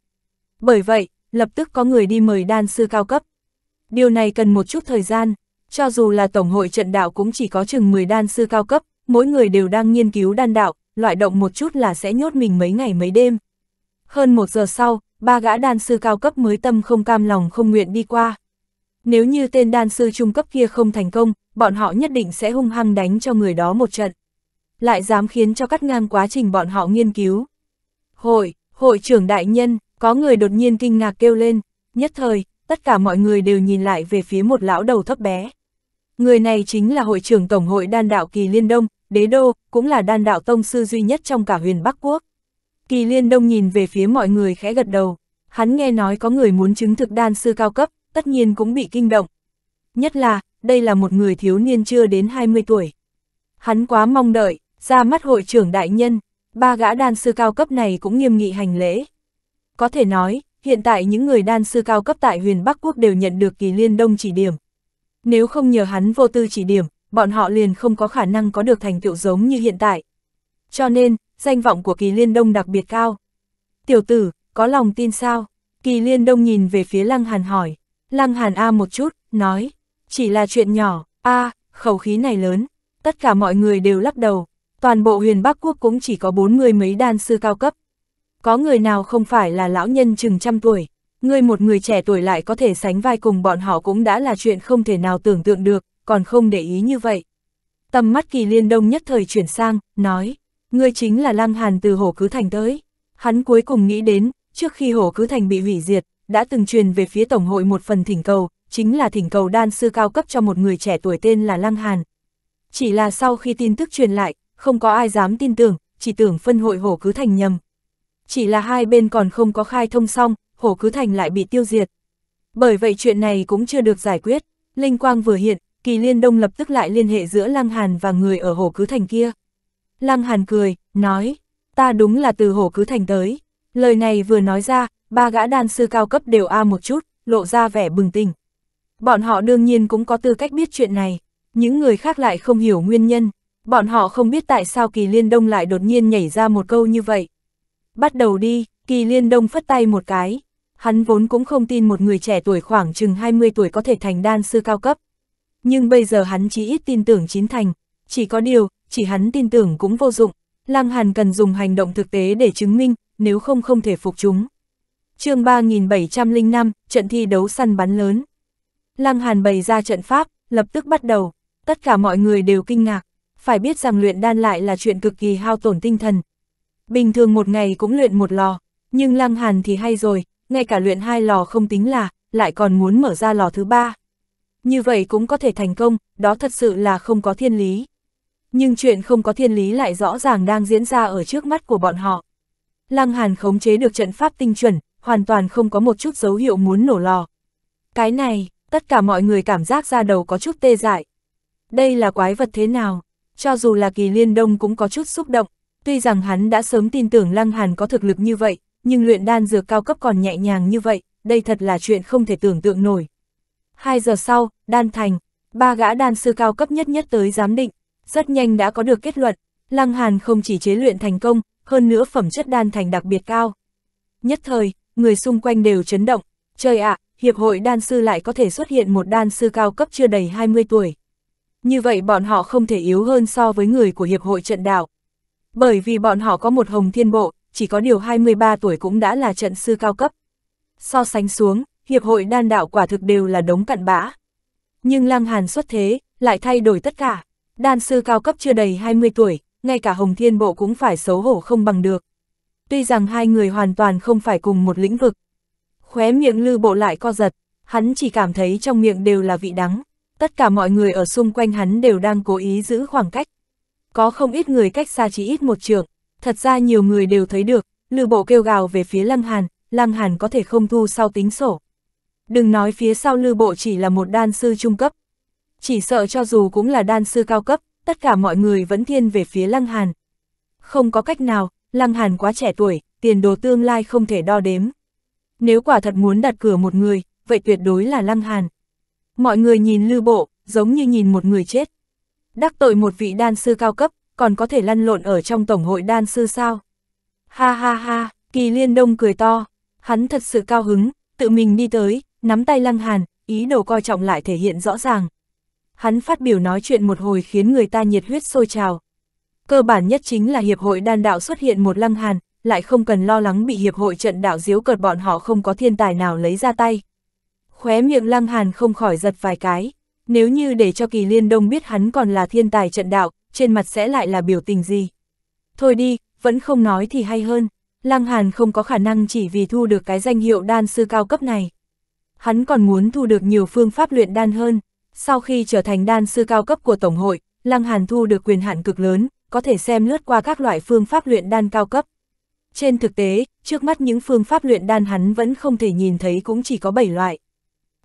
Bởi vậy, lập tức có người đi mời đan sư cao cấp. Điều này cần một chút thời gian, cho dù là Tổng hội trận đạo cũng chỉ có chừng 10 đan sư cao cấp, mỗi người đều đang nghiên cứu đan đạo, loại động một chút là sẽ nhốt mình mấy ngày mấy đêm. Hơn một giờ sau, ba gã đan sư cao cấp mới tâm không cam lòng không nguyện đi qua. Nếu như tên đan sư trung cấp kia không thành công, bọn họ nhất định sẽ hung hăng đánh cho người đó một trận. Lại dám khiến cho cắt ngang quá trình bọn họ nghiên cứu. Hội, hội trưởng đại nhân, có người đột nhiên kinh ngạc kêu lên, nhất thời, tất cả mọi người đều nhìn lại về phía một lão đầu thấp bé. Người này chính là hội trưởng Tổng hội Đan Đạo Kỳ Liên Đông, Đế Đô, cũng là đan đạo tông sư duy nhất trong cả huyền Bắc Quốc. Kỳ Liên Đông nhìn về phía mọi người khẽ gật đầu, hắn nghe nói có người muốn chứng thực đan sư cao cấp, tất nhiên cũng bị kinh động. Nhất là, đây là một người thiếu niên chưa đến 20 tuổi. Hắn quá mong đợi, ra mắt hội trưởng đại nhân, ba gã đan sư cao cấp này cũng nghiêm nghị hành lễ. Có thể nói, hiện tại những người đan sư cao cấp tại huyền Bắc Quốc đều nhận được kỳ liên đông chỉ điểm, nếu không nhờ hắn vô tư chỉ điểm, bọn họ liền không có khả năng có được thành tựu giống như hiện tại. Cho nên, danh vọng của kỳ liên đông đặc biệt cao. Tiểu tử, có lòng tin sao? Kỳ liên đông nhìn về phía Lăng Hàn hỏi. Lăng Hàn A một chút, nói, chỉ là chuyện nhỏ, A, khẩu khí này lớn. Tất cả mọi người đều lắc đầu, toàn bộ huyền Bắc Quốc cũng chỉ có bốn mươi mấy đan sư cao cấp. Có người nào không phải là lão nhân chừng trăm tuổi, ngươi một người trẻ tuổi lại có thể sánh vai cùng bọn họ cũng đã là chuyện không thể nào tưởng tượng được, còn không để ý như vậy. Tầm mắt kỳ liên đông nhất thời chuyển sang, nói, ngươi chính là Lang Hàn từ hổ cứ thành tới. Hắn cuối cùng nghĩ đến, trước khi hổ cứ thành bị hủy diệt, đã từng truyền về phía Tổng hội một phần thỉnh cầu, chính là thỉnh cầu đan sư cao cấp cho một người trẻ tuổi tên là Lang Hàn. Chỉ là sau khi tin tức truyền lại, không có ai dám tin tưởng, chỉ tưởng phân hội hổ cứ thành nhầm. Chỉ là hai bên còn không có khai thông xong, Hổ Cứ Thành lại bị tiêu diệt. Bởi vậy chuyện này cũng chưa được giải quyết, Linh Quang vừa hiện, Kỳ Liên Đông lập tức lại liên hệ giữa Lăng Hàn và người ở Hổ Cứ Thành kia. Lăng Hàn cười, nói, ta đúng là từ Hổ Cứ Thành tới. Lời này vừa nói ra, ba gã đan sư cao cấp đều a một chút, lộ ra vẻ bừng tỉnh. Bọn họ đương nhiên cũng có tư cách biết chuyện này, những người khác lại không hiểu nguyên nhân, bọn họ không biết tại sao Kỳ Liên Đông lại đột nhiên nhảy ra một câu như vậy. Bắt đầu đi, Kỳ Liên Đông phất tay một cái, hắn vốn cũng không tin một người trẻ tuổi khoảng chừng 20 tuổi có thể thành đan sư cao cấp. Nhưng bây giờ hắn chỉ ít tin tưởng chín thành, chỉ có điều, chỉ hắn tin tưởng cũng vô dụng, Lăng Hàn cần dùng hành động thực tế để chứng minh, nếu không không thể phục chúng. chương 3705, trận thi đấu săn bắn lớn. Lăng Hàn bày ra trận pháp, lập tức bắt đầu, tất cả mọi người đều kinh ngạc, phải biết rằng luyện đan lại là chuyện cực kỳ hao tổn tinh thần. Bình thường một ngày cũng luyện một lò, nhưng Lăng Hàn thì hay rồi, ngay cả luyện hai lò không tính là, lại còn muốn mở ra lò thứ ba. Như vậy cũng có thể thành công, đó thật sự là không có thiên lý. Nhưng chuyện không có thiên lý lại rõ ràng đang diễn ra ở trước mắt của bọn họ. Lăng Hàn khống chế được trận pháp tinh chuẩn, hoàn toàn không có một chút dấu hiệu muốn nổ lò. Cái này, tất cả mọi người cảm giác ra đầu có chút tê dại. Đây là quái vật thế nào? Cho dù là kỳ liên đông cũng có chút xúc động, tuy rằng hắn đã sớm tin tưởng Lăng Hàn có thực lực như vậy, nhưng luyện đan dược cao cấp còn nhẹ nhàng như vậy, đây thật là chuyện không thể tưởng tượng nổi. Hai giờ sau, đan thành, ba gã đan sư cao cấp nhất nhất tới giám định, rất nhanh đã có được kết luận, Lăng Hàn không chỉ chế luyện thành công, hơn nữa phẩm chất đan thành đặc biệt cao. Nhất thời, người xung quanh đều chấn động, trời ạ, Hiệp hội đan sư lại có thể xuất hiện một đan sư cao cấp chưa đầy 20 tuổi. Như vậy bọn họ không thể yếu hơn so với người của Hiệp hội trận đạo. Bởi vì bọn họ có một hồng thiên bộ, chỉ có điều 23 tuổi cũng đã là trận sư cao cấp. So sánh xuống, hiệp hội đan đạo quả thực đều là đống cặn bã. Nhưng Lăng Hàn xuất thế, lại thay đổi tất cả. Đan sư cao cấp chưa đầy 20 tuổi, ngay cả Hồng Thiên Bộ cũng phải xấu hổ không bằng được. Tuy rằng hai người hoàn toàn không phải cùng một lĩnh vực. Khóe miệng lư bộ lại co giật, hắn chỉ cảm thấy trong miệng đều là vị đắng. Tất cả mọi người ở xung quanh hắn đều đang cố ý giữ khoảng cách. Có không ít người cách xa chỉ ít một trường, Thật ra nhiều người đều thấy được, lư bộ kêu gào về phía Lăng Hàn, Lăng Hàn có thể không thu sau tính sổ. Đừng nói phía sau lư bộ chỉ là một đan sư trung cấp. Chỉ sợ cho dù cũng là đan sư cao cấp, tất cả mọi người vẫn thiên về phía Lăng Hàn. Không có cách nào, Lăng Hàn quá trẻ tuổi, tiền đồ tương lai không thể đo đếm. Nếu quả thật muốn đặt cửa một người, vậy tuyệt đối là Lăng Hàn. Mọi người nhìn lư bộ, giống như nhìn một người chết. Đắc tội một vị đan sư cao cấp, còn có thể lăn lộn ở trong Tổng hội đan sư sao? Ha ha ha, kỳ liên đông cười to, hắn thật sự cao hứng, tự mình đi tới, nắm tay lăng hàn, ý đồ coi trọng lại thể hiện rõ ràng. Hắn phát biểu nói chuyện một hồi khiến người ta nhiệt huyết sôi trào. Cơ bản nhất chính là hiệp hội đan đạo xuất hiện một lăng hàn, lại không cần lo lắng bị hiệp hội trận đạo diếu cợt bọn họ không có thiên tài nào lấy ra tay. Khóe miệng lăng hàn không khỏi giật vài cái, nếu như để cho kỳ liên đông biết hắn còn là thiên tài trận đạo, trên mặt sẽ lại là biểu tình gì. Thôi đi, vẫn không nói thì hay hơn, Lăng Hàn không có khả năng chỉ vì thu được cái danh hiệu đan sư cao cấp này. Hắn còn muốn thu được nhiều phương pháp luyện đan hơn, sau khi trở thành đan sư cao cấp của Tổng hội, Lăng Hàn thu được quyền hạn cực lớn, có thể xem lướt qua các loại phương pháp luyện đan cao cấp. Trên thực tế, trước mắt những phương pháp luyện đan hắn vẫn không thể nhìn thấy cũng chỉ có 7 loại.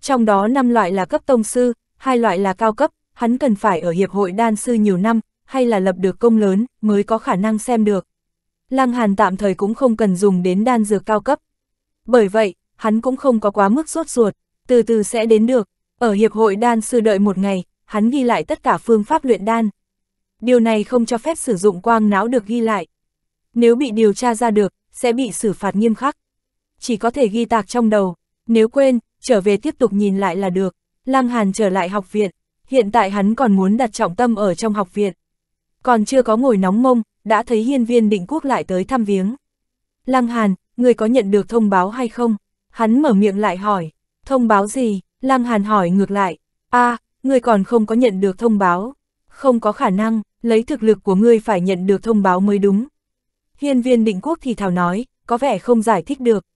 Trong đó 5 loại là cấp tông sư, hai loại là cao cấp, hắn cần phải ở hiệp hội đan sư nhiều năm, hay là lập được công lớn, mới có khả năng xem được. Lăng Hàn tạm thời cũng không cần dùng đến đan dược cao cấp. Bởi vậy, hắn cũng không có quá mức sốt ruột, từ từ sẽ đến được. Ở Hiệp hội Đan Sư đợi một ngày, hắn ghi lại tất cả phương pháp luyện đan. Điều này không cho phép sử dụng quang não được ghi lại. Nếu bị điều tra ra được, sẽ bị xử phạt nghiêm khắc. Chỉ có thể ghi tạc trong đầu, nếu quên, trở về tiếp tục nhìn lại là được. Lăng Hàn trở lại học viện, hiện tại hắn còn muốn đặt trọng tâm ở trong học viện còn chưa có ngồi nóng mông, đã thấy hiên viên định quốc lại tới thăm viếng. Lăng Hàn, người có nhận được thông báo hay không? Hắn mở miệng lại hỏi, thông báo gì? Lăng Hàn hỏi ngược lại, a à, người còn không có nhận được thông báo. Không có khả năng, lấy thực lực của ngươi phải nhận được thông báo mới đúng. Hiên viên định quốc thì thảo nói, có vẻ không giải thích được.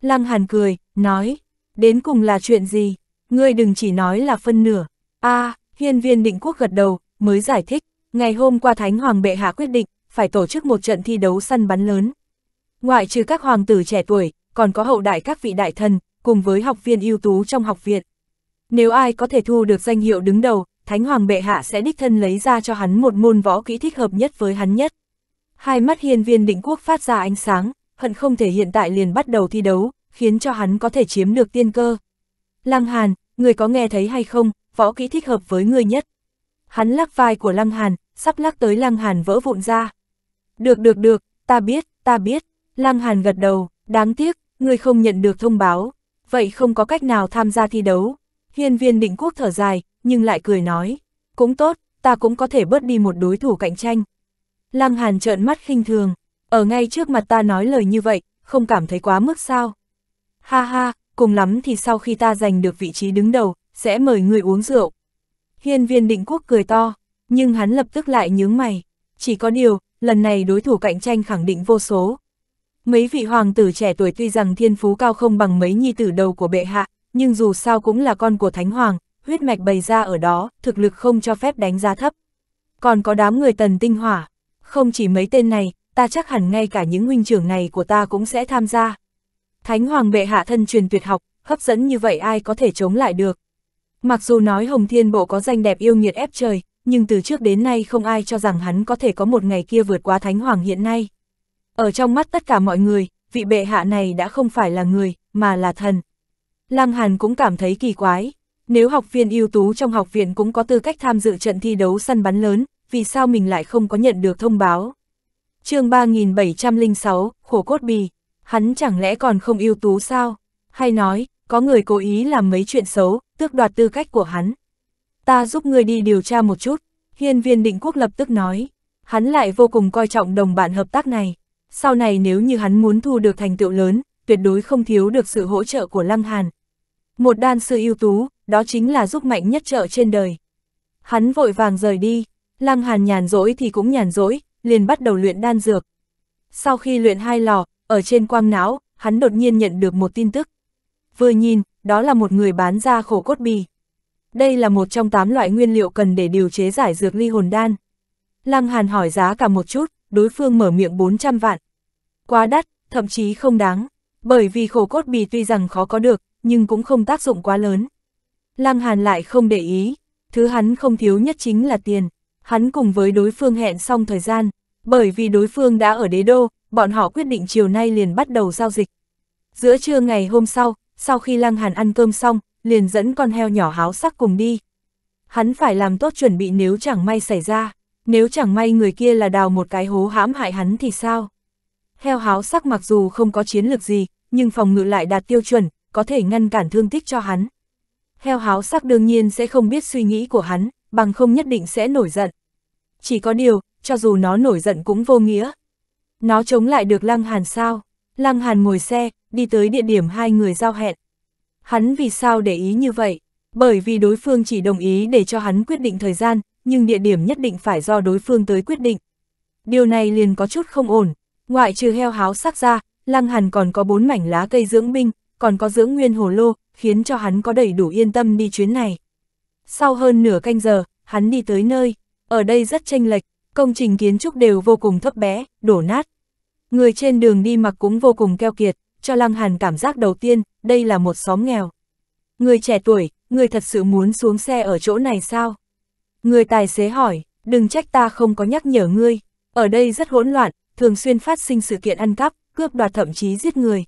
Lăng Hàn cười, nói, đến cùng là chuyện gì? Ngươi đừng chỉ nói là phân nửa. a à, hiên viên định quốc gật đầu, mới giải thích, Ngày hôm qua Thánh Hoàng Bệ Hạ quyết định, phải tổ chức một trận thi đấu săn bắn lớn. Ngoại trừ các hoàng tử trẻ tuổi, còn có hậu đại các vị đại thần, cùng với học viên ưu tú trong học viện. Nếu ai có thể thu được danh hiệu đứng đầu, Thánh Hoàng Bệ Hạ sẽ đích thân lấy ra cho hắn một môn võ kỹ thích hợp nhất với hắn nhất. Hai mắt hiên viên định quốc phát ra ánh sáng, hận không thể hiện tại liền bắt đầu thi đấu, khiến cho hắn có thể chiếm được tiên cơ. Lăng Hàn, người có nghe thấy hay không, võ kỹ thích hợp với người nhất hắn lắc vai của Lăng Hàn, sắp lắc tới Lăng Hàn vỡ vụn ra. Được được được, ta biết, ta biết, Lăng Hàn gật đầu, đáng tiếc, ngươi không nhận được thông báo, vậy không có cách nào tham gia thi đấu. Hiên viên định quốc thở dài, nhưng lại cười nói, cũng tốt, ta cũng có thể bớt đi một đối thủ cạnh tranh. Lăng Hàn trợn mắt khinh thường, ở ngay trước mặt ta nói lời như vậy, không cảm thấy quá mức sao. Ha ha, cùng lắm thì sau khi ta giành được vị trí đứng đầu, sẽ mời ngươi uống rượu. Hiên viên định quốc cười to, nhưng hắn lập tức lại nhướng mày. Chỉ có điều, lần này đối thủ cạnh tranh khẳng định vô số. Mấy vị hoàng tử trẻ tuổi tuy rằng thiên phú cao không bằng mấy nhi tử đầu của bệ hạ, nhưng dù sao cũng là con của thánh hoàng, huyết mạch bày ra ở đó, thực lực không cho phép đánh giá thấp. Còn có đám người tần tinh hỏa, không chỉ mấy tên này, ta chắc hẳn ngay cả những huynh trưởng này của ta cũng sẽ tham gia. Thánh hoàng bệ hạ thân truyền tuyệt học, hấp dẫn như vậy ai có thể chống lại được. Mặc dù nói Hồng Thiên Bộ có danh đẹp yêu nghiệt ép trời, nhưng từ trước đến nay không ai cho rằng hắn có thể có một ngày kia vượt qua Thánh Hoàng hiện nay. Ở trong mắt tất cả mọi người, vị bệ hạ này đã không phải là người, mà là thần. Lăng Hàn cũng cảm thấy kỳ quái, nếu học viên ưu tú trong học viện cũng có tư cách tham dự trận thi đấu săn bắn lớn, vì sao mình lại không có nhận được thông báo? chương 3706, khổ cốt bì, hắn chẳng lẽ còn không ưu tú sao? Hay nói, có người cố ý làm mấy chuyện xấu, tước đoạt tư cách của hắn. Ta giúp ngươi đi điều tra một chút, hiên viên định quốc lập tức nói. Hắn lại vô cùng coi trọng đồng bạn hợp tác này. Sau này nếu như hắn muốn thu được thành tựu lớn, tuyệt đối không thiếu được sự hỗ trợ của Lăng Hàn. Một đan sư ưu tú, đó chính là giúp mạnh nhất trợ trên đời. Hắn vội vàng rời đi, Lăng Hàn nhàn rỗi thì cũng nhàn rỗi, liền bắt đầu luyện đan dược. Sau khi luyện hai lò, ở trên quang não, hắn đột nhiên nhận được một tin tức vừa nhìn, đó là một người bán ra khổ cốt bì. Đây là một trong tám loại nguyên liệu cần để điều chế giải dược ly hồn đan. Lăng Hàn hỏi giá cả một chút, đối phương mở miệng 400 vạn. Quá đắt, thậm chí không đáng, bởi vì khổ cốt bì tuy rằng khó có được, nhưng cũng không tác dụng quá lớn. Lăng Hàn lại không để ý, thứ hắn không thiếu nhất chính là tiền. Hắn cùng với đối phương hẹn xong thời gian, bởi vì đối phương đã ở đế đô, bọn họ quyết định chiều nay liền bắt đầu giao dịch. Giữa trưa ngày hôm sau, sau khi Lăng Hàn ăn cơm xong, liền dẫn con heo nhỏ háo sắc cùng đi. Hắn phải làm tốt chuẩn bị nếu chẳng may xảy ra, nếu chẳng may người kia là đào một cái hố hãm hại hắn thì sao? Heo háo sắc mặc dù không có chiến lược gì, nhưng phòng ngự lại đạt tiêu chuẩn, có thể ngăn cản thương tích cho hắn. Heo háo sắc đương nhiên sẽ không biết suy nghĩ của hắn, bằng không nhất định sẽ nổi giận. Chỉ có điều, cho dù nó nổi giận cũng vô nghĩa. Nó chống lại được lăng hàn sao? Lăng Hàn ngồi xe, đi tới địa điểm hai người giao hẹn. Hắn vì sao để ý như vậy? Bởi vì đối phương chỉ đồng ý để cho hắn quyết định thời gian, nhưng địa điểm nhất định phải do đối phương tới quyết định. Điều này liền có chút không ổn, ngoại trừ heo háo sắc ra, Lăng Hàn còn có bốn mảnh lá cây dưỡng binh, còn có dưỡng nguyên hồ lô, khiến cho hắn có đầy đủ yên tâm đi chuyến này. Sau hơn nửa canh giờ, hắn đi tới nơi, ở đây rất tranh lệch, công trình kiến trúc đều vô cùng thấp bé, đổ nát, Người trên đường đi mặc cũng vô cùng keo kiệt, cho Lăng Hàn cảm giác đầu tiên, đây là một xóm nghèo. Người trẻ tuổi, người thật sự muốn xuống xe ở chỗ này sao? Người tài xế hỏi, đừng trách ta không có nhắc nhở ngươi, ở đây rất hỗn loạn, thường xuyên phát sinh sự kiện ăn cắp, cướp đoạt thậm chí giết người.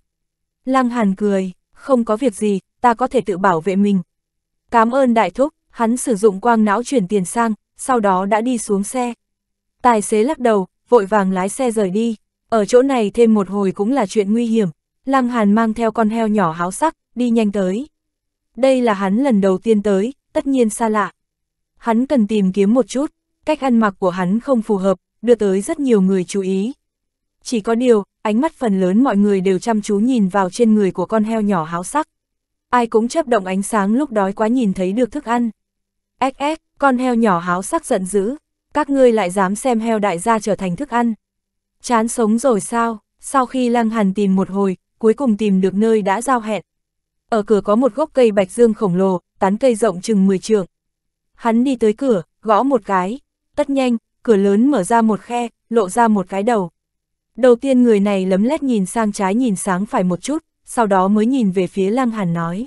Lăng Hàn cười, không có việc gì, ta có thể tự bảo vệ mình. Cảm ơn đại thúc, hắn sử dụng quang não chuyển tiền sang, sau đó đã đi xuống xe. Tài xế lắc đầu, vội vàng lái xe rời đi. Ở chỗ này thêm một hồi cũng là chuyện nguy hiểm, Lăng Hàn mang theo con heo nhỏ háo sắc, đi nhanh tới. Đây là hắn lần đầu tiên tới, tất nhiên xa lạ. Hắn cần tìm kiếm một chút, cách ăn mặc của hắn không phù hợp, đưa tới rất nhiều người chú ý. Chỉ có điều, ánh mắt phần lớn mọi người đều chăm chú nhìn vào trên người của con heo nhỏ háo sắc. Ai cũng chấp động ánh sáng lúc đói quá nhìn thấy được thức ăn. Ếch ếch, con heo nhỏ háo sắc giận dữ, các ngươi lại dám xem heo đại gia trở thành thức ăn, Chán sống rồi sao? Sau khi Lăng Hàn tìm một hồi, cuối cùng tìm được nơi đã giao hẹn. Ở cửa có một gốc cây bạch dương khổng lồ, tán cây rộng chừng 10 trượng. Hắn đi tới cửa, gõ một cái, tất nhanh, cửa lớn mở ra một khe, lộ ra một cái đầu. Đầu tiên người này lấm lét nhìn sang trái nhìn sáng phải một chút, sau đó mới nhìn về phía Lăng Hàn nói.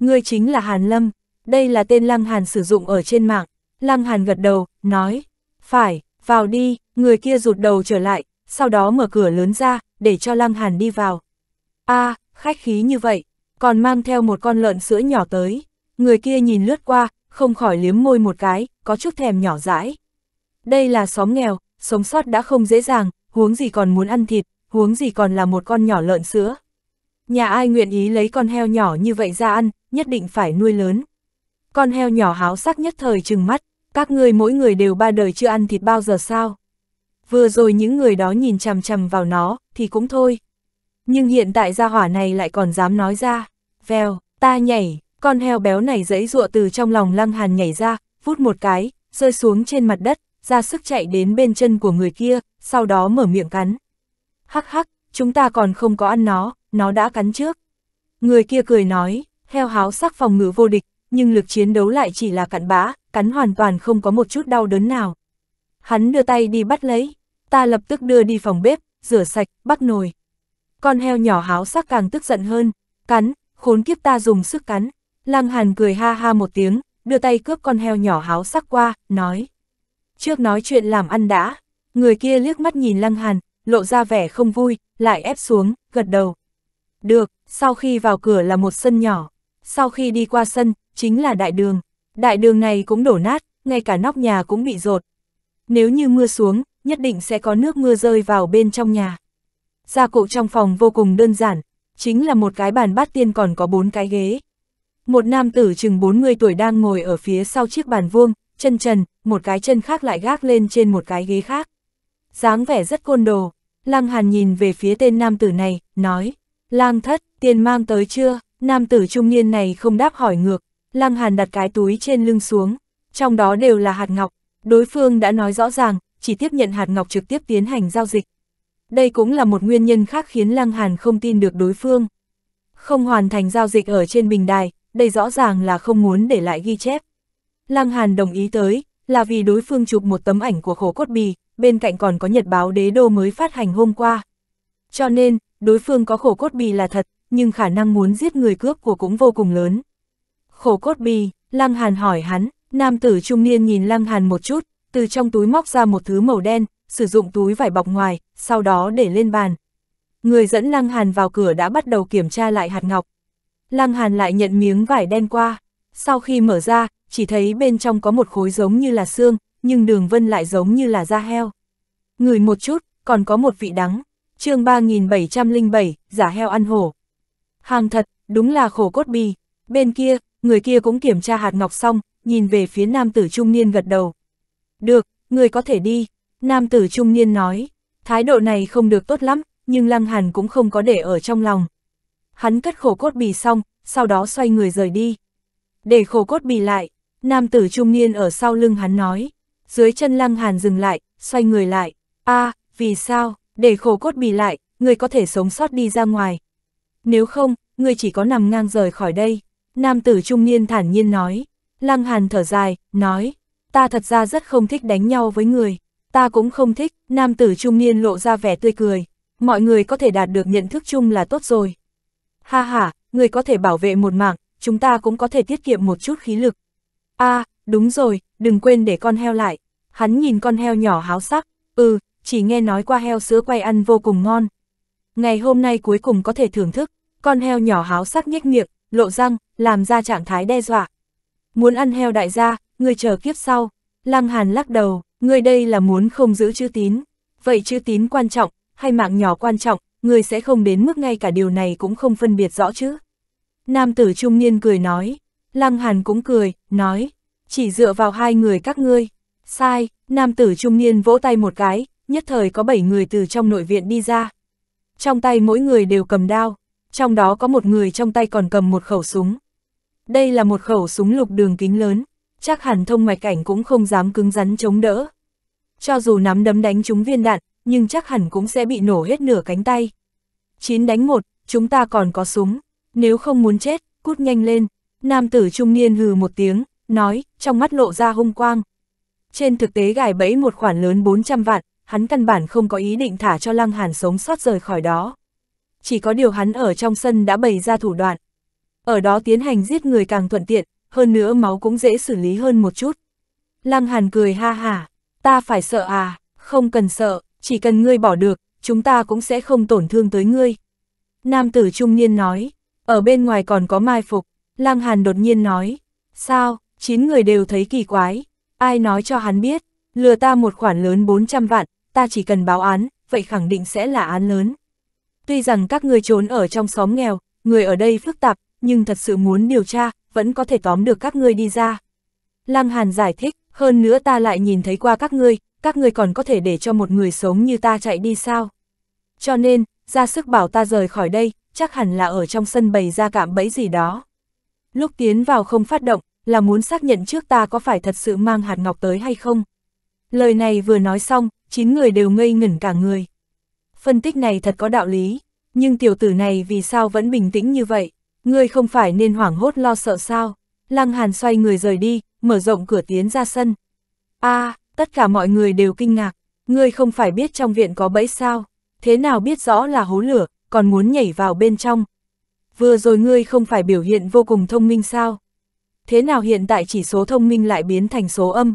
người chính là Hàn Lâm, đây là tên Lăng Hàn sử dụng ở trên mạng. Lăng Hàn gật đầu, nói, phải, vào đi, người kia rụt đầu trở lại, sau đó mở cửa lớn ra, để cho Lăng Hàn đi vào. a à, khách khí như vậy, còn mang theo một con lợn sữa nhỏ tới. Người kia nhìn lướt qua, không khỏi liếm môi một cái, có chút thèm nhỏ dãi. Đây là xóm nghèo, sống sót đã không dễ dàng, huống gì còn muốn ăn thịt, huống gì còn là một con nhỏ lợn sữa. Nhà ai nguyện ý lấy con heo nhỏ như vậy ra ăn, nhất định phải nuôi lớn. Con heo nhỏ háo sắc nhất thời trừng mắt, các ngươi mỗi người đều ba đời chưa ăn thịt bao giờ sao? vừa rồi những người đó nhìn chằm chằm vào nó, thì cũng thôi. Nhưng hiện tại gia hỏa này lại còn dám nói ra, vèo, ta nhảy, con heo béo này dẫy dụa từ trong lòng lăng hàn nhảy ra, vút một cái, rơi xuống trên mặt đất, ra sức chạy đến bên chân của người kia, sau đó mở miệng cắn. Hắc hắc, chúng ta còn không có ăn nó, nó đã cắn trước. Người kia cười nói, heo háo sắc phòng ngự vô địch, nhưng lực chiến đấu lại chỉ là cặn bã, cắn hoàn toàn không có một chút đau đớn nào. Hắn đưa tay đi bắt lấy, ta lập tức đưa đi phòng bếp, rửa sạch, bắt nồi. Con heo nhỏ háo sắc càng tức giận hơn, cắn, khốn kiếp ta dùng sức cắn. Lăng Hàn cười ha ha một tiếng, đưa tay cướp con heo nhỏ háo sắc qua, nói. Trước nói chuyện làm ăn đã, người kia liếc mắt nhìn Lăng Hàn, lộ ra vẻ không vui, lại ép xuống, gật đầu. Được, sau khi vào cửa là một sân nhỏ, sau khi đi qua sân, chính là đại đường. Đại đường này cũng đổ nát, ngay cả nóc nhà cũng bị rột. Nếu như mưa xuống, nhất định sẽ có nước mưa rơi vào bên trong nhà. Gia cụ trong phòng vô cùng đơn giản, chính là một cái bàn bát tiên còn có bốn cái ghế. Một nam tử chừng 40 tuổi đang ngồi ở phía sau chiếc bàn vuông, chân trần, một cái chân khác lại gác lên trên một cái ghế khác. dáng vẻ rất côn đồ, Lăng Hàn nhìn về phía tên nam tử này, nói, Lang thất, tiền mang tới chưa? Nam tử trung niên này không đáp hỏi ngược, Lăng Hàn đặt cái túi trên lưng xuống, trong đó đều là hạt ngọc, đối phương đã nói rõ ràng, chỉ tiếp nhận hạt ngọc trực tiếp tiến hành giao dịch. Đây cũng là một nguyên nhân khác khiến Lăng Hàn không tin được đối phương. Không hoàn thành giao dịch ở trên bình đài, đây rõ ràng là không muốn để lại ghi chép. Lăng Hàn đồng ý tới, là vì đối phương chụp một tấm ảnh của khổ cốt bì, bên cạnh còn có nhật báo đế đô mới phát hành hôm qua. Cho nên, đối phương có khổ cốt bì là thật, nhưng khả năng muốn giết người cướp của cũng vô cùng lớn. Khổ cốt bì, Lăng Hàn hỏi hắn, nam tử trung niên nhìn Lăng Hàn một chút, từ trong túi móc ra một thứ màu đen, sử dụng túi vải bọc ngoài, sau đó để lên bàn. Người dẫn Lăng Hàn vào cửa đã bắt đầu kiểm tra lại hạt ngọc. Lăng Hàn lại nhận miếng vải đen qua. Sau khi mở ra, chỉ thấy bên trong có một khối giống như là xương, nhưng đường vân lại giống như là da heo. Người một chút, còn có một vị đắng. chương 3707, giả heo ăn hổ. Hàng thật, đúng là khổ cốt bì. Bên kia, người kia cũng kiểm tra hạt ngọc xong, nhìn về phía nam tử trung niên gật đầu. Được, người có thể đi, nam tử trung niên nói. Thái độ này không được tốt lắm, nhưng Lăng Hàn cũng không có để ở trong lòng. Hắn cất khổ cốt bì xong, sau đó xoay người rời đi. Để khổ cốt bì lại, nam tử trung niên ở sau lưng hắn nói. Dưới chân Lăng Hàn dừng lại, xoay người lại. a à, vì sao, để khổ cốt bì lại, người có thể sống sót đi ra ngoài. Nếu không, người chỉ có nằm ngang rời khỏi đây. Nam tử trung niên thản nhiên nói. Lăng Hàn thở dài, nói, ta thật ra rất không thích đánh nhau với người, ta cũng không thích, nam tử trung niên lộ ra vẻ tươi cười, mọi người có thể đạt được nhận thức chung là tốt rồi. Ha ha, người có thể bảo vệ một mạng, chúng ta cũng có thể tiết kiệm một chút khí lực. a à, đúng rồi, đừng quên để con heo lại. Hắn nhìn con heo nhỏ háo sắc, ừ, chỉ nghe nói qua heo sữa quay ăn vô cùng ngon. Ngày hôm nay cuối cùng có thể thưởng thức, con heo nhỏ háo sắc nhếch miệng, lộ răng, làm ra trạng thái đe dọa. Muốn ăn heo đại gia, ngươi chờ kiếp sau. Lăng Hàn lắc đầu, ngươi đây là muốn không giữ chữ tín. Vậy chữ tín quan trọng, hay mạng nhỏ quan trọng, ngươi sẽ không đến mức ngay cả điều này cũng không phân biệt rõ chứ. Nam tử trung niên cười nói, Lăng Hàn cũng cười, nói, chỉ dựa vào hai người các ngươi. Sai, nam tử trung niên vỗ tay một cái, nhất thời có bảy người từ trong nội viện đi ra. Trong tay mỗi người đều cầm đao, trong đó có một người trong tay còn cầm một khẩu súng. Đây là một khẩu súng lục đường kính lớn, chắc hẳn thông mạch cảnh cũng không dám cứng rắn chống đỡ. Cho dù nắm đấm đánh chúng viên đạn, nhưng chắc hẳn cũng sẽ bị nổ hết nửa cánh tay. 9 đánh một chúng ta còn có súng, nếu không muốn chết, cút nhanh lên. Nam tử trung niên hừ một tiếng, nói, trong mắt lộ ra hung quang. Trên thực tế gài bẫy một khoản lớn 400 vạn, hắn căn bản không có ý định thả cho Lăng Hàn sống sót rời khỏi đó. Chỉ có điều hắn ở trong sân đã bày ra thủ đoạn. Ở đó tiến hành giết người càng thuận tiện, hơn nữa máu cũng dễ xử lý hơn một chút. Lăng Hàn cười ha hả, ta phải sợ à, không cần sợ, chỉ cần ngươi bỏ được, chúng ta cũng sẽ không tổn thương tới ngươi. Nam tử trung niên nói, ở bên ngoài còn có mai phục, Lăng Hàn đột nhiên nói, sao, Chín người đều thấy kỳ quái, ai nói cho hắn biết, lừa ta một khoản lớn 400 vạn, ta chỉ cần báo án, vậy khẳng định sẽ là án lớn. Tuy rằng các ngươi trốn ở trong xóm nghèo, người ở đây phức tạp, nhưng thật sự muốn điều tra, vẫn có thể tóm được các ngươi đi ra. Lăng Hàn giải thích, hơn nữa ta lại nhìn thấy qua các ngươi, các ngươi còn có thể để cho một người sống như ta chạy đi sao. Cho nên, ra sức bảo ta rời khỏi đây, chắc hẳn là ở trong sân bày ra cạm bẫy gì đó. Lúc tiến vào không phát động, là muốn xác nhận trước ta có phải thật sự mang hạt ngọc tới hay không. Lời này vừa nói xong, chín người đều ngây ngẩn cả người. Phân tích này thật có đạo lý, nhưng tiểu tử này vì sao vẫn bình tĩnh như vậy? Ngươi không phải nên hoảng hốt lo sợ sao? Lăng Hàn xoay người rời đi, mở rộng cửa tiến ra sân. a à, tất cả mọi người đều kinh ngạc. Ngươi không phải biết trong viện có bẫy sao? Thế nào biết rõ là hố lửa, còn muốn nhảy vào bên trong? Vừa rồi ngươi không phải biểu hiện vô cùng thông minh sao? Thế nào hiện tại chỉ số thông minh lại biến thành số âm?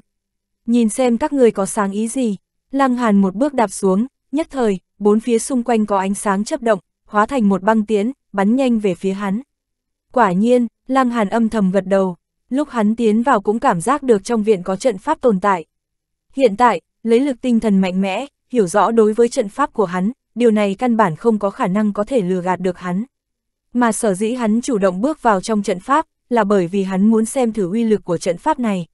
Nhìn xem các ngươi có sáng ý gì? Lăng Hàn một bước đạp xuống, nhất thời, bốn phía xung quanh có ánh sáng chấp động, hóa thành một băng tiến, bắn nhanh về phía hắn. Quả nhiên, Lăng Hàn âm thầm gật đầu, lúc hắn tiến vào cũng cảm giác được trong viện có trận pháp tồn tại. Hiện tại, lấy lực tinh thần mạnh mẽ, hiểu rõ đối với trận pháp của hắn, điều này căn bản không có khả năng có thể lừa gạt được hắn. Mà sở dĩ hắn chủ động bước vào trong trận pháp, là bởi vì hắn muốn xem thử uy lực của trận pháp này.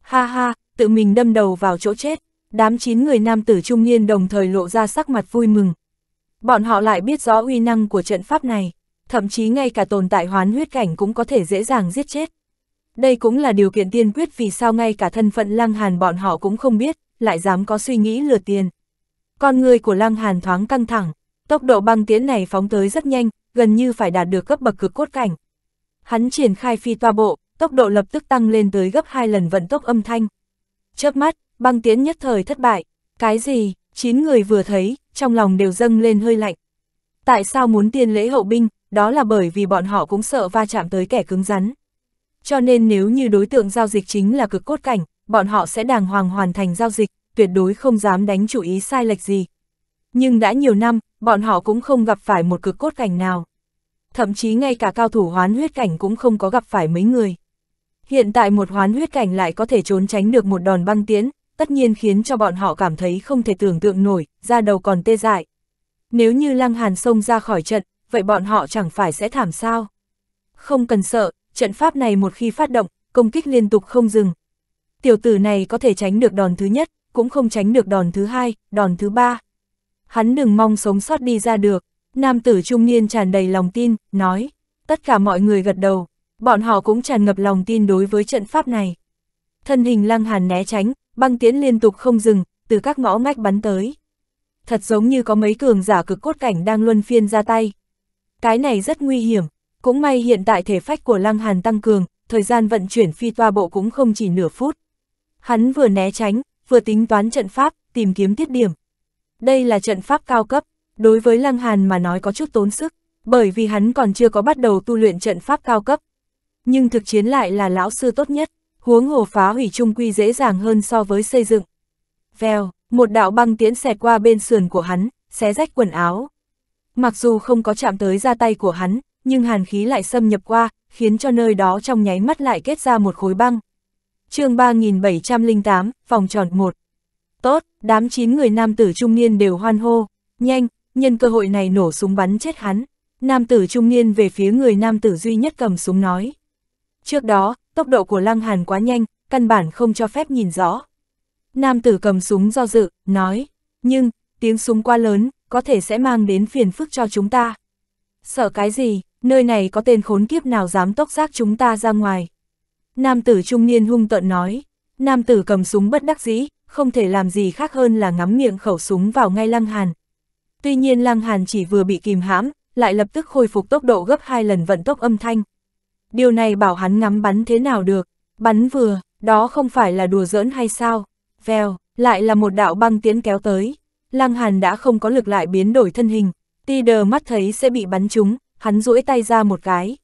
Ha ha, tự mình đâm đầu vào chỗ chết, đám chín người nam tử trung niên đồng thời lộ ra sắc mặt vui mừng. Bọn họ lại biết rõ uy năng của trận pháp này thậm chí ngay cả tồn tại hoán huyết cảnh cũng có thể dễ dàng giết chết. Đây cũng là điều kiện tiên quyết vì sao ngay cả thân phận Lăng Hàn bọn họ cũng không biết, lại dám có suy nghĩ lừa tiền. Con người của Lăng Hàn thoáng căng thẳng, tốc độ băng tiến này phóng tới rất nhanh, gần như phải đạt được cấp bậc cực cốt cảnh. Hắn triển khai phi toa bộ, tốc độ lập tức tăng lên tới gấp 2 lần vận tốc âm thanh. Chớp mắt, băng tiến nhất thời thất bại. Cái gì, 9 người vừa thấy, trong lòng đều dâng lên hơi lạnh. Tại sao muốn tiền lễ hậu binh, đó là bởi vì bọn họ cũng sợ va chạm tới kẻ cứng rắn. Cho nên nếu như đối tượng giao dịch chính là cực cốt cảnh, bọn họ sẽ đàng hoàng hoàn thành giao dịch, tuyệt đối không dám đánh chủ ý sai lệch gì. Nhưng đã nhiều năm, bọn họ cũng không gặp phải một cực cốt cảnh nào. Thậm chí ngay cả cao thủ hoán huyết cảnh cũng không có gặp phải mấy người. Hiện tại một hoán huyết cảnh lại có thể trốn tránh được một đòn băng tiến, tất nhiên khiến cho bọn họ cảm thấy không thể tưởng tượng nổi, da đầu còn tê dại. Nếu như Lăng Hàn xông ra khỏi trận, vậy bọn họ chẳng phải sẽ thảm sao. Không cần sợ, trận pháp này một khi phát động, công kích liên tục không dừng. Tiểu tử này có thể tránh được đòn thứ nhất, cũng không tránh được đòn thứ hai, đòn thứ ba. Hắn đừng mong sống sót đi ra được, nam tử trung niên tràn đầy lòng tin, nói, tất cả mọi người gật đầu, bọn họ cũng tràn ngập lòng tin đối với trận pháp này. Thân hình lăng hàn né tránh, băng tiến liên tục không dừng, từ các ngõ ngách bắn tới. Thật giống như có mấy cường giả cực cốt cảnh đang luân phiên ra tay, cái này rất nguy hiểm, cũng may hiện tại thể phách của Lăng Hàn tăng cường, thời gian vận chuyển phi toa bộ cũng không chỉ nửa phút. Hắn vừa né tránh, vừa tính toán trận pháp, tìm kiếm tiết điểm. Đây là trận pháp cao cấp, đối với Lăng Hàn mà nói có chút tốn sức, bởi vì hắn còn chưa có bắt đầu tu luyện trận pháp cao cấp. Nhưng thực chiến lại là lão sư tốt nhất, huống hồ phá hủy trung quy dễ dàng hơn so với xây dựng. Vèo, một đạo băng tiến xẹt qua bên sườn của hắn, xé rách quần áo. Mặc dù không có chạm tới ra tay của hắn, nhưng hàn khí lại xâm nhập qua, khiến cho nơi đó trong nháy mắt lại kết ra một khối băng. chương 3708, phòng tròn 1. Tốt, đám 9 người nam tử trung niên đều hoan hô, nhanh, nhân cơ hội này nổ súng bắn chết hắn. Nam tử trung niên về phía người nam tử duy nhất cầm súng nói. Trước đó, tốc độ của lăng hàn quá nhanh, căn bản không cho phép nhìn rõ. Nam tử cầm súng do dự, nói, nhưng, tiếng súng quá lớn, có thể sẽ mang đến phiền phức cho chúng ta. Sợ cái gì, nơi này có tên khốn kiếp nào dám tốc xác chúng ta ra ngoài. Nam tử trung niên hung tợn nói, nam tử cầm súng bất đắc dĩ, không thể làm gì khác hơn là ngắm miệng khẩu súng vào ngay Lăng Hàn. Tuy nhiên Lăng Hàn chỉ vừa bị kìm hãm, lại lập tức khôi phục tốc độ gấp hai lần vận tốc âm thanh. Điều này bảo hắn ngắm bắn thế nào được, bắn vừa, đó không phải là đùa giỡn hay sao, vèo, lại là một đạo băng tiến kéo tới. Lăng Hàn đã không có lực lại biến đổi thân hình, ti đờ mắt thấy sẽ bị bắn trúng, hắn duỗi tay ra một cái.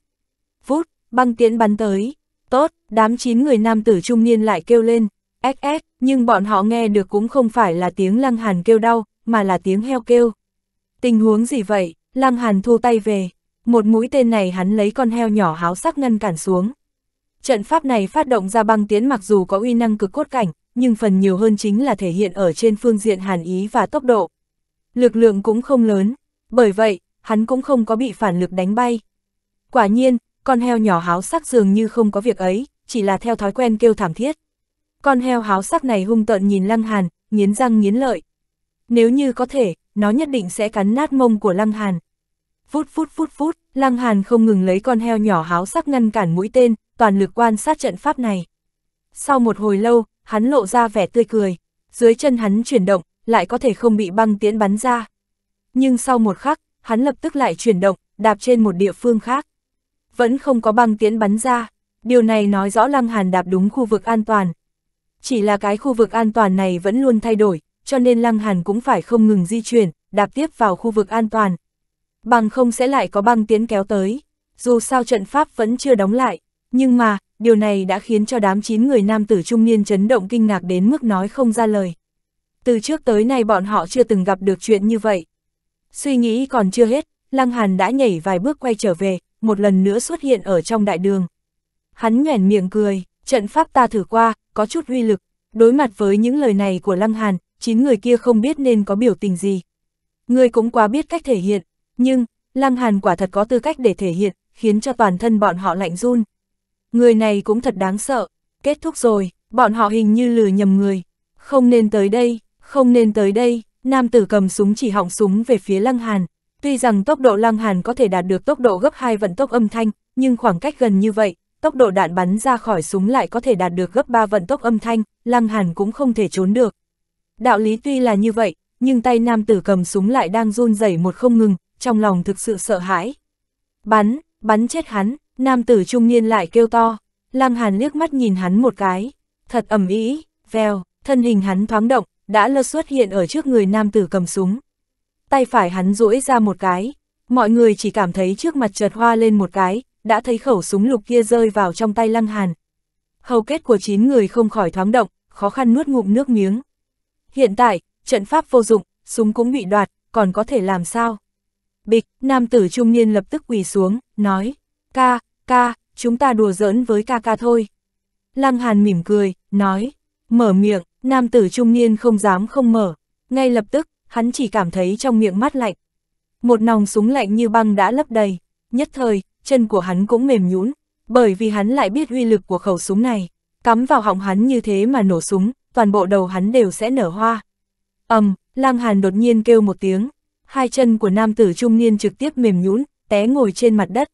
Vút, băng tiễn bắn tới. Tốt, đám chín người nam tử trung niên lại kêu lên, XS, nhưng bọn họ nghe được cũng không phải là tiếng Lăng Hàn kêu đau, mà là tiếng heo kêu. Tình huống gì vậy? Lăng Hàn thu tay về, một mũi tên này hắn lấy con heo nhỏ háo sắc ngăn cản xuống. Trận pháp này phát động ra băng tiến mặc dù có uy năng cực cốt cảnh, nhưng phần nhiều hơn chính là thể hiện ở trên phương diện hàn ý và tốc độ. Lực lượng cũng không lớn, bởi vậy, hắn cũng không có bị phản lực đánh bay. Quả nhiên, con heo nhỏ háo sắc dường như không có việc ấy, chỉ là theo thói quen kêu thảm thiết. Con heo háo sắc này hung tợn nhìn Lăng Hàn, nghiến răng nghiến lợi. Nếu như có thể, nó nhất định sẽ cắn nát mông của Lăng Hàn. Phút phút phút phút, Lăng Hàn không ngừng lấy con heo nhỏ háo sắc ngăn cản mũi tên, toàn lực quan sát trận pháp này. Sau một hồi lâu, hắn lộ ra vẻ tươi cười, dưới chân hắn chuyển động, lại có thể không bị băng tiễn bắn ra. Nhưng sau một khắc, hắn lập tức lại chuyển động, đạp trên một địa phương khác. Vẫn không có băng tiễn bắn ra, điều này nói rõ Lăng Hàn đạp đúng khu vực an toàn. Chỉ là cái khu vực an toàn này vẫn luôn thay đổi, cho nên Lăng Hàn cũng phải không ngừng di chuyển, đạp tiếp vào khu vực an toàn. Bằng không sẽ lại có băng tiến kéo tới, dù sao trận pháp vẫn chưa đóng lại, nhưng mà, điều này đã khiến cho đám chín người nam tử trung niên chấn động kinh ngạc đến mức nói không ra lời. Từ trước tới nay bọn họ chưa từng gặp được chuyện như vậy. Suy nghĩ còn chưa hết, Lăng Hàn đã nhảy vài bước quay trở về, một lần nữa xuất hiện ở trong đại đường. Hắn nhoẻn miệng cười, trận pháp ta thử qua, có chút uy lực. Đối mặt với những lời này của Lăng Hàn, chín người kia không biết nên có biểu tình gì. Người cũng quá biết cách thể hiện, nhưng, Lăng Hàn quả thật có tư cách để thể hiện, khiến cho toàn thân bọn họ lạnh run. Người này cũng thật đáng sợ. Kết thúc rồi, bọn họ hình như lừa nhầm người. Không nên tới đây, không nên tới đây. Nam tử cầm súng chỉ họng súng về phía Lăng Hàn. Tuy rằng tốc độ Lăng Hàn có thể đạt được tốc độ gấp 2 vận tốc âm thanh, nhưng khoảng cách gần như vậy, tốc độ đạn bắn ra khỏi súng lại có thể đạt được gấp 3 vận tốc âm thanh, Lăng Hàn cũng không thể trốn được. Đạo lý tuy là như vậy, nhưng tay nam tử cầm súng lại đang run rẩy một không ngừng, trong lòng thực sự sợ hãi. Bắn, bắn chết hắn, Nam tử trung niên lại kêu to, Lăng Hàn liếc mắt nhìn hắn một cái, thật ẩm ý, veo, thân hình hắn thoáng động, đã lơ xuất hiện ở trước người nam tử cầm súng. Tay phải hắn duỗi ra một cái, mọi người chỉ cảm thấy trước mặt chợt hoa lên một cái, đã thấy khẩu súng lục kia rơi vào trong tay Lăng Hàn. Hầu kết của chín người không khỏi thoáng động, khó khăn nuốt ngụm nước miếng. Hiện tại, trận pháp vô dụng, súng cũng bị đoạt, còn có thể làm sao? Bịch, nam tử trung niên lập tức quỳ xuống, nói, ca, ca, chúng ta đùa giỡn với ca ca thôi. Lăng Hàn mỉm cười, nói, mở miệng, nam tử trung niên không dám không mở, ngay lập tức, hắn chỉ cảm thấy trong miệng mát lạnh. Một nòng súng lạnh như băng đã lấp đầy, nhất thời, chân của hắn cũng mềm nhũn, bởi vì hắn lại biết uy lực của khẩu súng này, cắm vào họng hắn như thế mà nổ súng, toàn bộ đầu hắn đều sẽ nở hoa. Ầm, um, Lăng Hàn đột nhiên kêu một tiếng, hai chân của nam tử trung niên trực tiếp mềm nhũn, té ngồi trên mặt đất.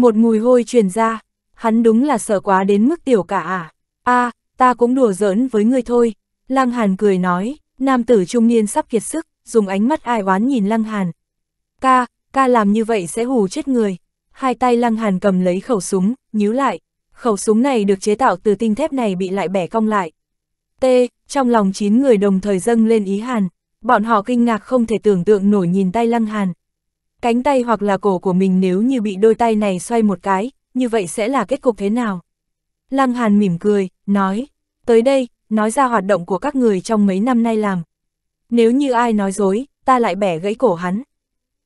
Một mùi hôi truyền ra, hắn đúng là sợ quá đến mức tiểu cả à. a à, ta cũng đùa giỡn với ngươi thôi. Lăng Hàn cười nói, nam tử trung niên sắp kiệt sức, dùng ánh mắt ai oán nhìn Lăng Hàn. Ca, ca làm như vậy sẽ hù chết người. Hai tay Lăng Hàn cầm lấy khẩu súng, nhíu lại. Khẩu súng này được chế tạo từ tinh thép này bị lại bẻ cong lại. T, trong lòng chín người đồng thời dâng lên ý Hàn. Bọn họ kinh ngạc không thể tưởng tượng nổi nhìn tay Lăng Hàn. Cánh tay hoặc là cổ của mình nếu như bị đôi tay này xoay một cái, như vậy sẽ là kết cục thế nào? Lăng Hàn mỉm cười, nói, tới đây, nói ra hoạt động của các người trong mấy năm nay làm. Nếu như ai nói dối, ta lại bẻ gãy cổ hắn.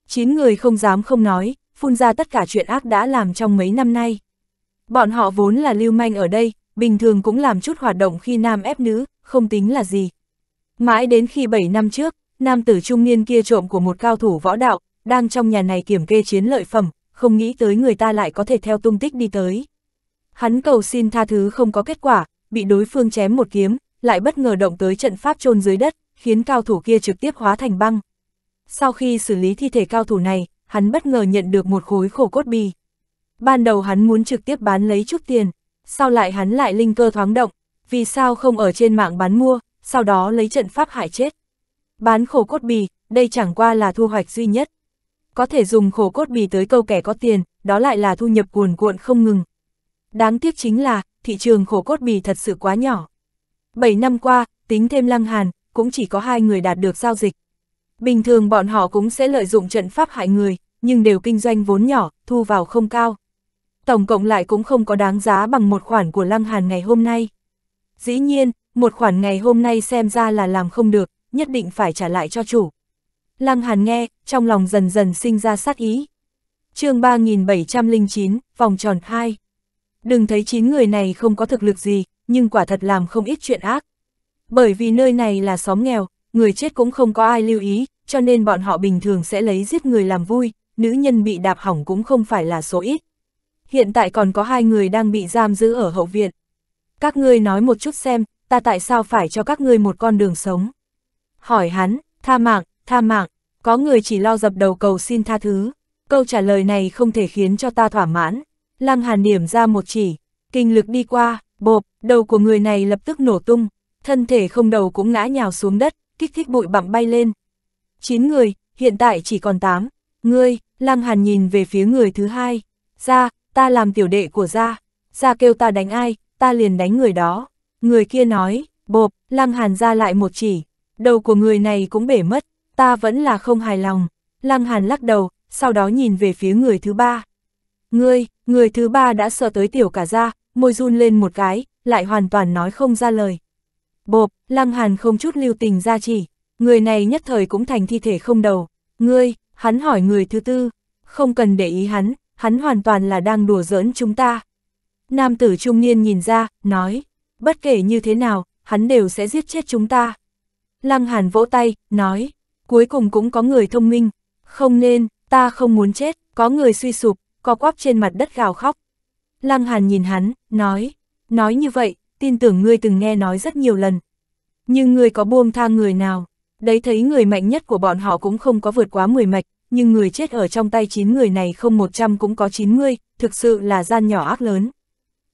Chín người không dám không nói, phun ra tất cả chuyện ác đã làm trong mấy năm nay. Bọn họ vốn là lưu manh ở đây, bình thường cũng làm chút hoạt động khi nam ép nữ, không tính là gì. Mãi đến khi 7 năm trước, nam tử trung niên kia trộm của một cao thủ võ đạo, đang trong nhà này kiểm kê chiến lợi phẩm, không nghĩ tới người ta lại có thể theo tung tích đi tới. Hắn cầu xin tha thứ không có kết quả, bị đối phương chém một kiếm, lại bất ngờ động tới trận pháp chôn dưới đất, khiến cao thủ kia trực tiếp hóa thành băng. Sau khi xử lý thi thể cao thủ này, hắn bất ngờ nhận được một khối khổ cốt bì. Ban đầu hắn muốn trực tiếp bán lấy chút tiền, sau lại hắn lại linh cơ thoáng động, vì sao không ở trên mạng bán mua, sau đó lấy trận pháp hại chết. Bán khổ cốt bì, đây chẳng qua là thu hoạch duy nhất có thể dùng khổ cốt bì tới câu kẻ có tiền, đó lại là thu nhập cuồn cuộn không ngừng. Đáng tiếc chính là, thị trường khổ cốt bì thật sự quá nhỏ. 7 năm qua, tính thêm lăng hàn, cũng chỉ có hai người đạt được giao dịch. Bình thường bọn họ cũng sẽ lợi dụng trận pháp hại người, nhưng đều kinh doanh vốn nhỏ, thu vào không cao. Tổng cộng lại cũng không có đáng giá bằng một khoản của lăng hàn ngày hôm nay. Dĩ nhiên, một khoản ngày hôm nay xem ra là làm không được, nhất định phải trả lại cho chủ. Lăng Hàn nghe, trong lòng dần dần sinh ra sát ý. chương 3709, vòng tròn 2. Đừng thấy 9 người này không có thực lực gì, nhưng quả thật làm không ít chuyện ác. Bởi vì nơi này là xóm nghèo, người chết cũng không có ai lưu ý, cho nên bọn họ bình thường sẽ lấy giết người làm vui, nữ nhân bị đạp hỏng cũng không phải là số ít. Hiện tại còn có hai người đang bị giam giữ ở hậu viện. Các ngươi nói một chút xem, ta tại sao phải cho các ngươi một con đường sống? Hỏi hắn, tha mạng, tha mạng, có người chỉ lo dập đầu cầu xin tha thứ. Câu trả lời này không thể khiến cho ta thỏa mãn. Lăng Hàn điểm ra một chỉ, kinh lực đi qua, bộp, đầu của người này lập tức nổ tung, thân thể không đầu cũng ngã nhào xuống đất, kích thích bụi bặm bay lên. chín người, hiện tại chỉ còn tám Ngươi, Lăng Hàn nhìn về phía người thứ hai. Ra, ta làm tiểu đệ của Gia. Gia kêu ta đánh ai, ta liền đánh người đó. Người kia nói, bộp, Lăng Hàn ra lại một chỉ. Đầu của người này cũng bể mất, ta vẫn là không hài lòng. Lăng Hàn lắc đầu, sau đó nhìn về phía người thứ ba. Ngươi, người thứ ba đã sợ tới tiểu cả ra, môi run lên một cái, lại hoàn toàn nói không ra lời. Bộp, Lăng Hàn không chút lưu tình ra chỉ, người này nhất thời cũng thành thi thể không đầu. Ngươi, hắn hỏi người thứ tư, không cần để ý hắn, hắn hoàn toàn là đang đùa giỡn chúng ta. Nam tử trung niên nhìn ra, nói, bất kể như thế nào, hắn đều sẽ giết chết chúng ta. Lăng Hàn vỗ tay, nói, cuối cùng cũng có người thông minh. Không nên, ta không muốn chết, có người suy sụp, có quắp trên mặt đất gào khóc. Lăng Hàn nhìn hắn, nói, nói như vậy, tin tưởng ngươi từng nghe nói rất nhiều lần. Nhưng ngươi có buông tha người nào, đấy thấy người mạnh nhất của bọn họ cũng không có vượt quá 10 mạch, nhưng người chết ở trong tay 9 người này không 100 cũng có 90, thực sự là gian nhỏ ác lớn.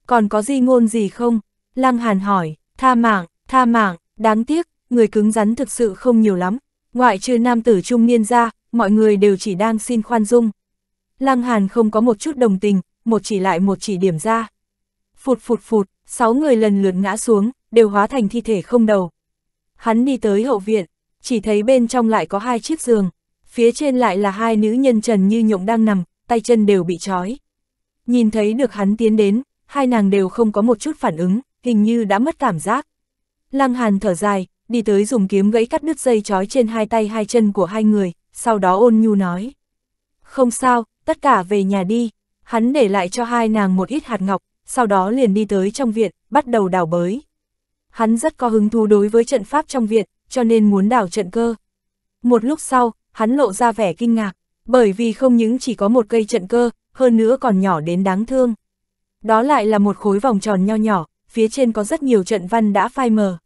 Còn có gì ngôn gì không? Lăng Hàn hỏi, tha mạng, tha mạng, đáng tiếc, người cứng rắn thực sự không nhiều lắm, Ngoại trừ nam tử trung niên ra, mọi người đều chỉ đang xin khoan dung. Lăng Hàn không có một chút đồng tình, một chỉ lại một chỉ điểm ra. Phụt phụt phụt, sáu người lần lượt ngã xuống, đều hóa thành thi thể không đầu. Hắn đi tới hậu viện, chỉ thấy bên trong lại có hai chiếc giường, phía trên lại là hai nữ nhân trần như nhộng đang nằm, tay chân đều bị trói. Nhìn thấy được hắn tiến đến, hai nàng đều không có một chút phản ứng, hình như đã mất cảm giác. Lăng Hàn thở dài, đi tới dùng kiếm gãy cắt đứt dây trói trên hai tay hai chân của hai người, sau đó ôn nhu nói. Không sao, tất cả về nhà đi, hắn để lại cho hai nàng một ít hạt ngọc, sau đó liền đi tới trong viện, bắt đầu đào bới. Hắn rất có hứng thú đối với trận pháp trong viện, cho nên muốn đào trận cơ. Một lúc sau, hắn lộ ra vẻ kinh ngạc, bởi vì không những chỉ có một cây trận cơ, hơn nữa còn nhỏ đến đáng thương. Đó lại là một khối vòng tròn nho nhỏ, phía trên có rất nhiều trận văn đã phai mờ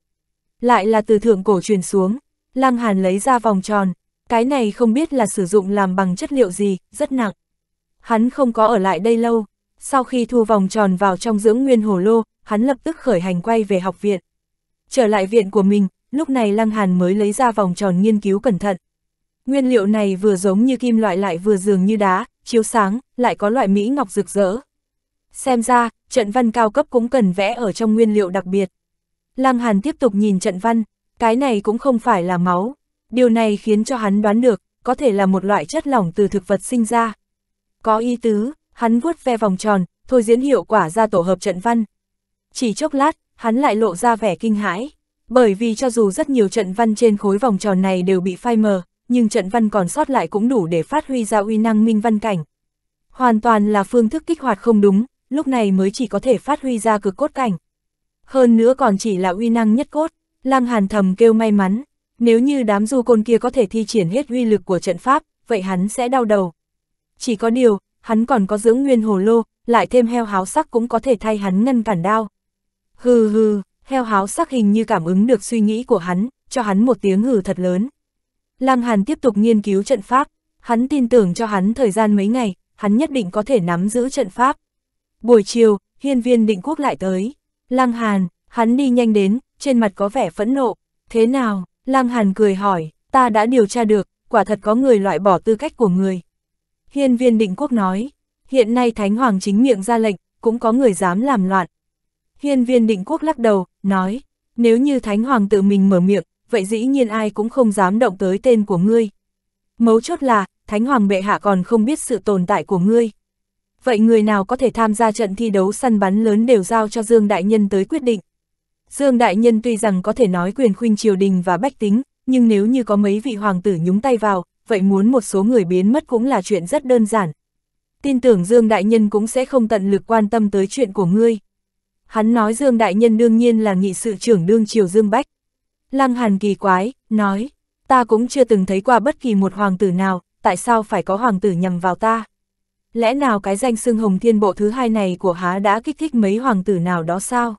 lại là từ thượng cổ truyền xuống. Lăng Hàn lấy ra vòng tròn, cái này không biết là sử dụng làm bằng chất liệu gì, rất nặng. Hắn không có ở lại đây lâu, sau khi thu vòng tròn vào trong dưỡng nguyên hồ lô, hắn lập tức khởi hành quay về học viện. Trở lại viện của mình, lúc này Lăng Hàn mới lấy ra vòng tròn nghiên cứu cẩn thận. Nguyên liệu này vừa giống như kim loại lại vừa dường như đá, chiếu sáng, lại có loại mỹ ngọc rực rỡ. Xem ra, trận văn cao cấp cũng cần vẽ ở trong nguyên liệu đặc biệt. Lăng Hàn tiếp tục nhìn trận văn, cái này cũng không phải là máu. Điều này khiến cho hắn đoán được, có thể là một loại chất lỏng từ thực vật sinh ra. Có ý tứ, hắn vuốt ve vòng tròn, thôi diễn hiệu quả ra tổ hợp trận văn. Chỉ chốc lát, hắn lại lộ ra vẻ kinh hãi, bởi vì cho dù rất nhiều trận văn trên khối vòng tròn này đều bị phai mờ, nhưng trận văn còn sót lại cũng đủ để phát huy ra uy năng minh văn cảnh. Hoàn toàn là phương thức kích hoạt không đúng, lúc này mới chỉ có thể phát huy ra cực cốt cảnh hơn nữa còn chỉ là uy năng nhất cốt, Lăng Hàn thầm kêu may mắn, nếu như đám du côn kia có thể thi triển hết uy lực của trận pháp, vậy hắn sẽ đau đầu. Chỉ có điều, hắn còn có dưỡng nguyên hồ lô, lại thêm heo háo sắc cũng có thể thay hắn ngăn cản đao. Hừ hừ, heo háo sắc hình như cảm ứng được suy nghĩ của hắn, cho hắn một tiếng hừ thật lớn. Lăng Hàn tiếp tục nghiên cứu trận pháp, hắn tin tưởng cho hắn thời gian mấy ngày, hắn nhất định có thể nắm giữ trận pháp. Buổi chiều, hiên viên định quốc lại tới. Lăng Hàn, hắn đi nhanh đến, trên mặt có vẻ phẫn nộ. Thế nào? Lăng Hàn cười hỏi, ta đã điều tra được, quả thật có người loại bỏ tư cách của người. Hiên viên định quốc nói, hiện nay Thánh Hoàng chính miệng ra lệnh, cũng có người dám làm loạn. Hiên viên định quốc lắc đầu, nói, nếu như Thánh Hoàng tự mình mở miệng, vậy dĩ nhiên ai cũng không dám động tới tên của ngươi. Mấu chốt là, Thánh Hoàng bệ hạ còn không biết sự tồn tại của ngươi vậy người nào có thể tham gia trận thi đấu săn bắn lớn đều giao cho Dương Đại Nhân tới quyết định. Dương Đại Nhân tuy rằng có thể nói quyền khuynh triều đình và bách tính, nhưng nếu như có mấy vị hoàng tử nhúng tay vào, vậy muốn một số người biến mất cũng là chuyện rất đơn giản. Tin tưởng Dương Đại Nhân cũng sẽ không tận lực quan tâm tới chuyện của ngươi. Hắn nói Dương Đại Nhân đương nhiên là nghị sự trưởng đương triều Dương Bách. Lăng Hàn kỳ quái, nói, ta cũng chưa từng thấy qua bất kỳ một hoàng tử nào, tại sao phải có hoàng tử nhằm vào ta? lẽ nào cái danh xưng hồng thiên bộ thứ hai này của há đã kích thích mấy hoàng tử nào đó sao?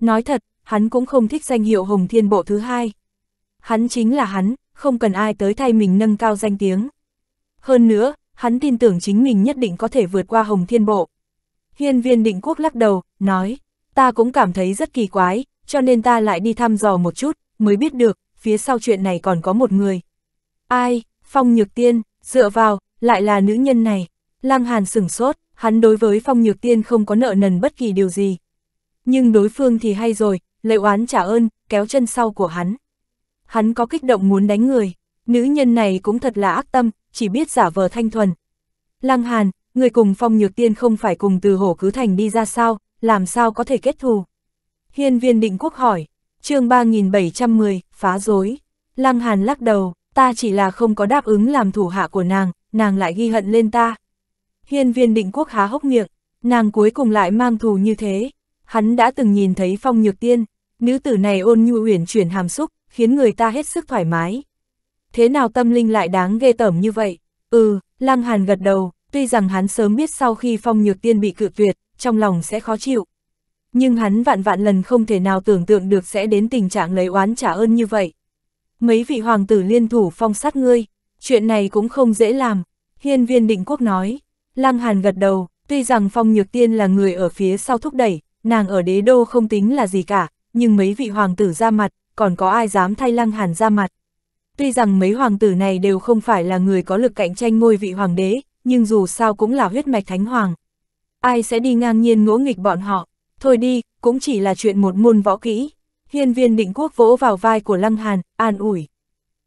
Nói thật, hắn cũng không thích danh hiệu hồng thiên bộ thứ hai. Hắn chính là hắn, không cần ai tới thay mình nâng cao danh tiếng. Hơn nữa, hắn tin tưởng chính mình nhất định có thể vượt qua hồng thiên bộ. Hiên viên định quốc lắc đầu, nói, ta cũng cảm thấy rất kỳ quái, cho nên ta lại đi thăm dò một chút, mới biết được, phía sau chuyện này còn có một người. Ai, phong nhược tiên, dựa vào, lại là nữ nhân này. Lăng Hàn sửng sốt, hắn đối với Phong Nhược Tiên không có nợ nần bất kỳ điều gì. Nhưng đối phương thì hay rồi, lệ oán trả ơn, kéo chân sau của hắn. Hắn có kích động muốn đánh người, nữ nhân này cũng thật là ác tâm, chỉ biết giả vờ thanh thuần. Lăng Hàn, người cùng Phong Nhược Tiên không phải cùng từ hổ cứ thành đi ra sao, làm sao có thể kết thù. Hiên viên định quốc hỏi, chương 3710, phá dối. Lăng Hàn lắc đầu, ta chỉ là không có đáp ứng làm thủ hạ của nàng, nàng lại ghi hận lên ta, Hiên viên định quốc há hốc miệng, nàng cuối cùng lại mang thù như thế. Hắn đã từng nhìn thấy phong nhược tiên, nữ tử này ôn nhu uyển chuyển hàm xúc, khiến người ta hết sức thoải mái. Thế nào tâm linh lại đáng ghê tởm như vậy? Ừ, Lang Hàn gật đầu, tuy rằng hắn sớm biết sau khi phong nhược tiên bị cự tuyệt, trong lòng sẽ khó chịu. Nhưng hắn vạn vạn lần không thể nào tưởng tượng được sẽ đến tình trạng lấy oán trả ơn như vậy. Mấy vị hoàng tử liên thủ phong sát ngươi, chuyện này cũng không dễ làm, hiên viên định quốc nói. Lăng Hàn gật đầu, tuy rằng Phong Nhược Tiên là người ở phía sau thúc đẩy, nàng ở đế đô không tính là gì cả, nhưng mấy vị hoàng tử ra mặt, còn có ai dám thay Lăng Hàn ra mặt. Tuy rằng mấy hoàng tử này đều không phải là người có lực cạnh tranh ngôi vị hoàng đế, nhưng dù sao cũng là huyết mạch thánh hoàng. Ai sẽ đi ngang nhiên ngỗ nghịch bọn họ, thôi đi, cũng chỉ là chuyện một môn võ kỹ. Hiên viên định quốc vỗ vào vai của Lăng Hàn, an ủi.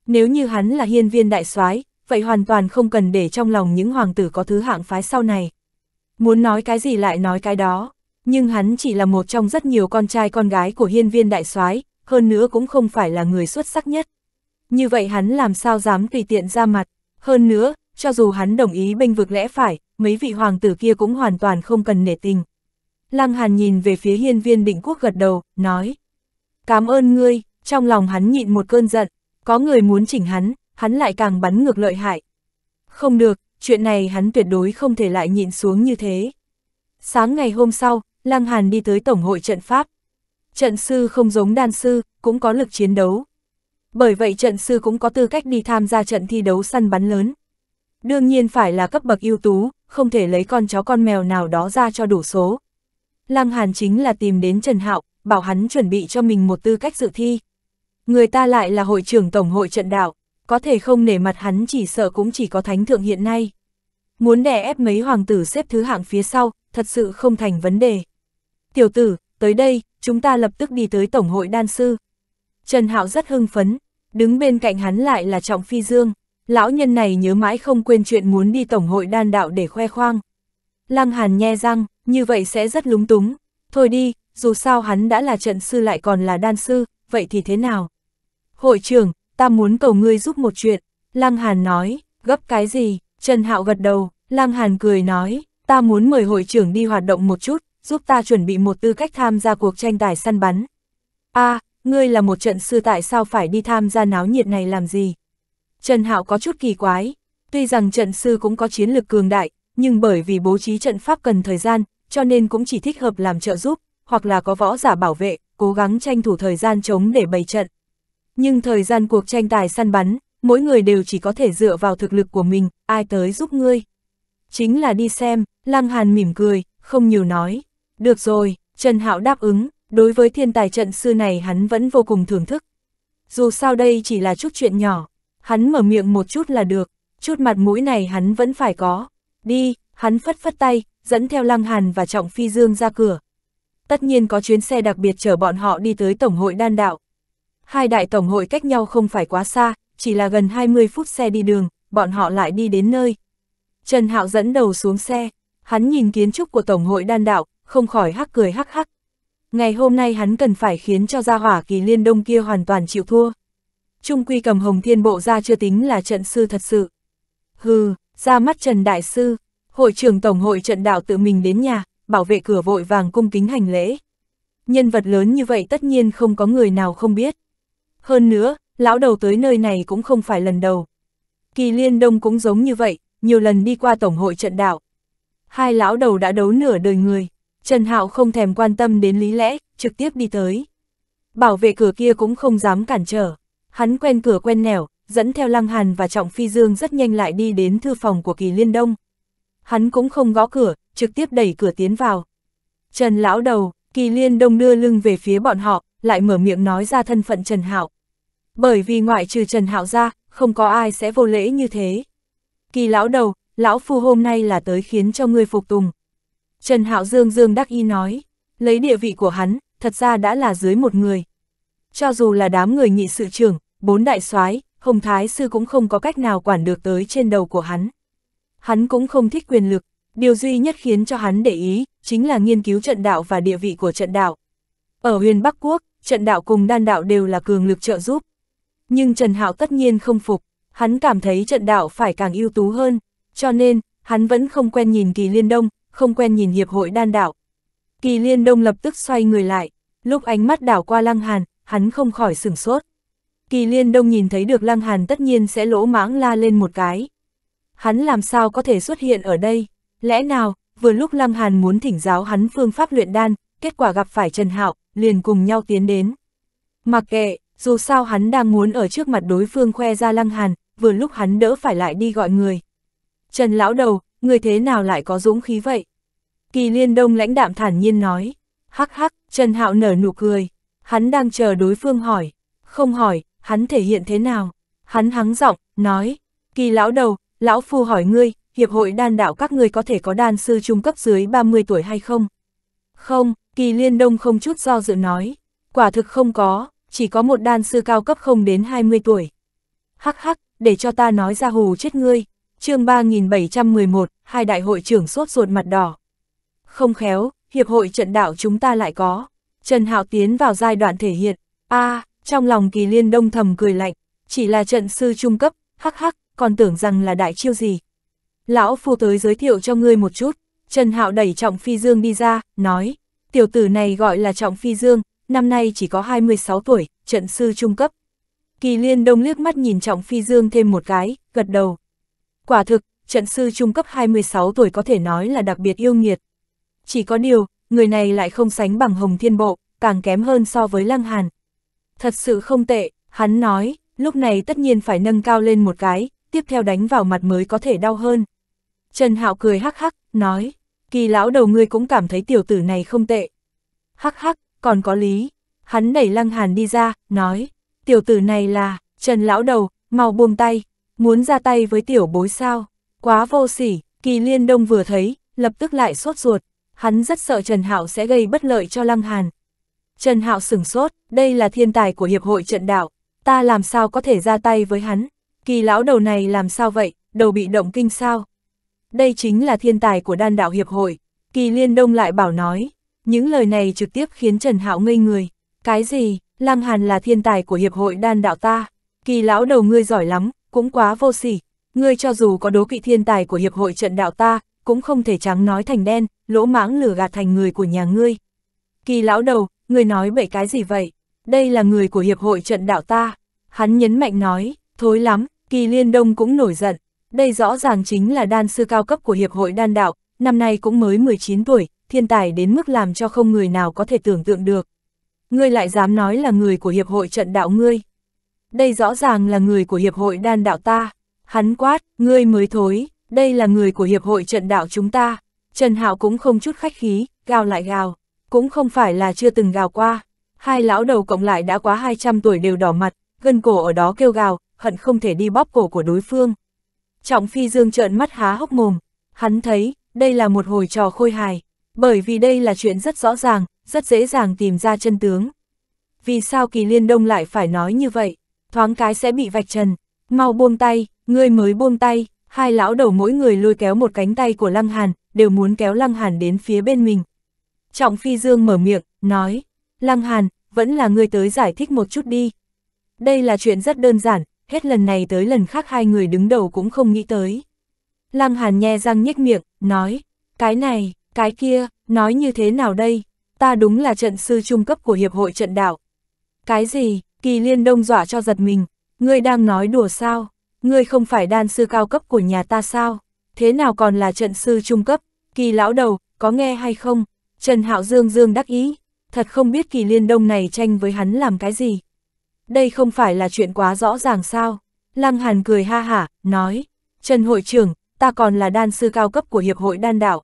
Nếu như hắn là hiên viên đại soái vậy hoàn toàn không cần để trong lòng những hoàng tử có thứ hạng phái sau này. Muốn nói cái gì lại nói cái đó, nhưng hắn chỉ là một trong rất nhiều con trai con gái của hiên viên đại soái hơn nữa cũng không phải là người xuất sắc nhất. Như vậy hắn làm sao dám tùy tiện ra mặt, hơn nữa, cho dù hắn đồng ý bênh vực lẽ phải, mấy vị hoàng tử kia cũng hoàn toàn không cần nể tình. Lăng Hàn nhìn về phía hiên viên định quốc gật đầu, nói. Cảm ơn ngươi, trong lòng hắn nhịn một cơn giận, có người muốn chỉnh hắn, hắn lại càng bắn ngược lợi hại. Không được, chuyện này hắn tuyệt đối không thể lại nhịn xuống như thế. Sáng ngày hôm sau, Lăng Hàn đi tới Tổng hội trận Pháp. Trận sư không giống đan sư, cũng có lực chiến đấu. Bởi vậy trận sư cũng có tư cách đi tham gia trận thi đấu săn bắn lớn. Đương nhiên phải là cấp bậc ưu tú, không thể lấy con chó con mèo nào đó ra cho đủ số. Lăng Hàn chính là tìm đến Trần Hạo, bảo hắn chuẩn bị cho mình một tư cách dự thi. Người ta lại là hội trưởng Tổng hội trận đạo có thể không nể mặt hắn chỉ sợ cũng chỉ có thánh thượng hiện nay. Muốn đè ép mấy hoàng tử xếp thứ hạng phía sau, thật sự không thành vấn đề. Tiểu tử, tới đây, chúng ta lập tức đi tới Tổng hội Đan Sư. Trần Hạo rất hưng phấn, đứng bên cạnh hắn lại là Trọng Phi Dương. Lão nhân này nhớ mãi không quên chuyện muốn đi Tổng hội Đan Đạo để khoe khoang. Lăng Hàn nhe răng, như vậy sẽ rất lúng túng. Thôi đi, dù sao hắn đã là trận sư lại còn là đan sư, vậy thì thế nào? Hội trưởng, ta muốn cầu ngươi giúp một chuyện, Lang Hàn nói, gấp cái gì, Trần Hạo gật đầu, Lang Hàn cười nói, ta muốn mời hội trưởng đi hoạt động một chút, giúp ta chuẩn bị một tư cách tham gia cuộc tranh tài săn bắn. a à, ngươi là một trận sư tại sao phải đi tham gia náo nhiệt này làm gì? Trần Hạo có chút kỳ quái, tuy rằng trận sư cũng có chiến lực cường đại, nhưng bởi vì bố trí trận pháp cần thời gian, cho nên cũng chỉ thích hợp làm trợ giúp, hoặc là có võ giả bảo vệ, cố gắng tranh thủ thời gian chống để bày trận. Nhưng thời gian cuộc tranh tài săn bắn, mỗi người đều chỉ có thể dựa vào thực lực của mình, ai tới giúp ngươi. Chính là đi xem, Lăng Hàn mỉm cười, không nhiều nói. Được rồi, Trần Hạo đáp ứng, đối với thiên tài trận sư này hắn vẫn vô cùng thưởng thức. Dù sao đây chỉ là chút chuyện nhỏ, hắn mở miệng một chút là được, chút mặt mũi này hắn vẫn phải có. Đi, hắn phất phất tay, dẫn theo Lăng Hàn và Trọng Phi Dương ra cửa. Tất nhiên có chuyến xe đặc biệt chở bọn họ đi tới Tổng hội đan đạo, Hai đại tổng hội cách nhau không phải quá xa, chỉ là gần 20 phút xe đi đường, bọn họ lại đi đến nơi. Trần Hạo dẫn đầu xuống xe, hắn nhìn kiến trúc của tổng hội đan đạo, không khỏi hắc cười hắc hắc. Ngày hôm nay hắn cần phải khiến cho gia hỏa kỳ liên đông kia hoàn toàn chịu thua. Trung quy cầm hồng thiên bộ ra chưa tính là trận sư thật sự. Hừ, ra mắt Trần Đại Sư, hội trưởng tổng hội trận đạo tự mình đến nhà, bảo vệ cửa vội vàng cung kính hành lễ. Nhân vật lớn như vậy tất nhiên không có người nào không biết. Hơn nữa, lão đầu tới nơi này cũng không phải lần đầu. Kỳ liên đông cũng giống như vậy, nhiều lần đi qua Tổng hội trận đạo. Hai lão đầu đã đấu nửa đời người, Trần Hạo không thèm quan tâm đến lý lẽ, trực tiếp đi tới. Bảo vệ cửa kia cũng không dám cản trở, hắn quen cửa quen nẻo, dẫn theo Lăng Hàn và Trọng Phi Dương rất nhanh lại đi đến thư phòng của Kỳ Liên Đông. Hắn cũng không gõ cửa, trực tiếp đẩy cửa tiến vào. Trần lão đầu, Kỳ Liên Đông đưa lưng về phía bọn họ, lại mở miệng nói ra thân phận Trần Hạo. Bởi vì ngoại trừ Trần Hạo ra, không có ai sẽ vô lễ như thế. Kỳ lão đầu, lão phu hôm nay là tới khiến cho ngươi phục tùng. Trần Hạo Dương Dương đắc y nói, lấy địa vị của hắn, thật ra đã là dưới một người. Cho dù là đám người nhị sự trưởng, bốn đại soái, Hồng Thái Sư cũng không có cách nào quản được tới trên đầu của hắn. Hắn cũng không thích quyền lực, điều duy nhất khiến cho hắn để ý, chính là nghiên cứu trận đạo và địa vị của trận đạo. Ở huyền Bắc Quốc, trận đạo cùng đan đạo đều là cường lực trợ giúp. Nhưng Trần Hạo tất nhiên không phục, hắn cảm thấy trận đạo phải càng ưu tú hơn, cho nên, hắn vẫn không quen nhìn kỳ liên đông, không quen nhìn hiệp hội đan đạo. Kỳ liên đông lập tức xoay người lại, lúc ánh mắt đảo qua lăng hàn, hắn không khỏi sửng sốt. Kỳ liên đông nhìn thấy được lăng hàn tất nhiên sẽ lỗ mãng la lên một cái. Hắn làm sao có thể xuất hiện ở đây, lẽ nào, vừa lúc lăng hàn muốn thỉnh giáo hắn phương pháp luyện đan, kết quả gặp phải Trần Hạo, liền cùng nhau tiến đến. Mặc kệ, dù sao hắn đang muốn ở trước mặt đối phương khoe ra lăng hàn, vừa lúc hắn đỡ phải lại đi gọi người. Trần lão đầu, người thế nào lại có dũng khí vậy? Kỳ liên đông lãnh đạm thản nhiên nói. Hắc hắc, Trần Hạo nở nụ cười. Hắn đang chờ đối phương hỏi. Không hỏi, hắn thể hiện thế nào? Hắn hắng giọng, nói. Kỳ lão đầu, lão phu hỏi ngươi, hiệp hội đan đạo các ngươi có thể có đan sư trung cấp dưới 30 tuổi hay không? Không, Kỳ Liên Đông không chút do dự nói, quả thực không có, chỉ có một đan sư cao cấp không đến 20 tuổi. Hắc hắc, để cho ta nói ra hù chết ngươi, chương 3711, hai đại hội trưởng sốt ruột mặt đỏ. Không khéo, hiệp hội trận đạo chúng ta lại có. Trần Hạo tiến vào giai đoạn thể hiện, a à, trong lòng kỳ liên đông thầm cười lạnh, chỉ là trận sư trung cấp, hắc hắc, còn tưởng rằng là đại chiêu gì. Lão phu tới giới thiệu cho ngươi một chút, Trần Hạo đẩy trọng phi dương đi ra, nói, Tiểu tử này gọi là Trọng Phi Dương, năm nay chỉ có 26 tuổi, trận sư trung cấp. Kỳ liên đông liếc mắt nhìn Trọng Phi Dương thêm một cái, gật đầu. Quả thực, trận sư trung cấp 26 tuổi có thể nói là đặc biệt yêu nghiệt. Chỉ có điều, người này lại không sánh bằng Hồng Thiên Bộ, càng kém hơn so với Lăng Hàn. Thật sự không tệ, hắn nói, lúc này tất nhiên phải nâng cao lên một cái, tiếp theo đánh vào mặt mới có thể đau hơn. Trần Hạo cười hắc hắc, nói, kỳ lão đầu ngươi cũng cảm thấy tiểu tử này không tệ. Hắc hắc, còn có lý. Hắn đẩy lăng hàn đi ra, nói, tiểu tử này là, trần lão đầu, mau buông tay, muốn ra tay với tiểu bối sao, quá vô sỉ, kỳ liên đông vừa thấy, lập tức lại sốt ruột, hắn rất sợ Trần Hạo sẽ gây bất lợi cho lăng hàn. Trần Hạo sửng sốt, đây là thiên tài của Hiệp hội trận đạo, ta làm sao có thể ra tay với hắn, kỳ lão đầu này làm sao vậy, đầu bị động kinh sao, đây chính là thiên tài của đan đạo hiệp hội. Kỳ Liên Đông lại bảo nói, những lời này trực tiếp khiến Trần Hạo ngây người. Cái gì, Lăng Hàn là thiên tài của hiệp hội đan đạo ta, kỳ lão đầu ngươi giỏi lắm, cũng quá vô sỉ. Ngươi cho dù có đố kỵ thiên tài của hiệp hội trận đạo ta, cũng không thể trắng nói thành đen, lỗ mãng lửa gạt thành người của nhà ngươi. Kỳ lão đầu, ngươi nói bậy cái gì vậy? Đây là người của hiệp hội trận đạo ta. Hắn nhấn mạnh nói, thối lắm, kỳ liên đông cũng nổi giận, đây rõ ràng chính là đan sư cao cấp của Hiệp hội đan đạo, năm nay cũng mới 19 tuổi, thiên tài đến mức làm cho không người nào có thể tưởng tượng được. Ngươi lại dám nói là người của Hiệp hội trận đạo ngươi. Đây rõ ràng là người của Hiệp hội đan đạo ta. Hắn quát, ngươi mới thối, đây là người của Hiệp hội trận đạo chúng ta. Trần Hạo cũng không chút khách khí, gào lại gào, cũng không phải là chưa từng gào qua. Hai lão đầu cộng lại đã quá 200 tuổi đều đỏ mặt, gân cổ ở đó kêu gào, hận không thể đi bóp cổ của đối phương. Trọng Phi Dương trợn mắt há hốc mồm, hắn thấy, đây là một hồi trò khôi hài, bởi vì đây là chuyện rất rõ ràng, rất dễ dàng tìm ra chân tướng. Vì sao Kỳ Liên Đông lại phải nói như vậy? Thoáng cái sẽ bị vạch trần, mau buông tay, ngươi mới buông tay, hai lão đầu mỗi người lôi kéo một cánh tay của Lăng Hàn, đều muốn kéo Lăng Hàn đến phía bên mình. Trọng Phi Dương mở miệng, nói, Lăng Hàn, vẫn là ngươi tới giải thích một chút đi. Đây là chuyện rất đơn giản, hết lần này tới lần khác hai người đứng đầu cũng không nghĩ tới. Lăng Hàn nhe răng nhếch miệng, nói, cái này, cái kia, nói như thế nào đây, ta đúng là trận sư trung cấp của Hiệp hội trận đạo. Cái gì, kỳ liên đông dọa cho giật mình, ngươi đang nói đùa sao, ngươi không phải đan sư cao cấp của nhà ta sao, thế nào còn là trận sư trung cấp, kỳ lão đầu, có nghe hay không, Trần Hạo Dương Dương đắc ý, thật không biết kỳ liên đông này tranh với hắn làm cái gì đây không phải là chuyện quá rõ ràng sao? Lăng Hàn cười ha hả, nói, Trần hội trưởng, ta còn là đan sư cao cấp của Hiệp hội đan đạo.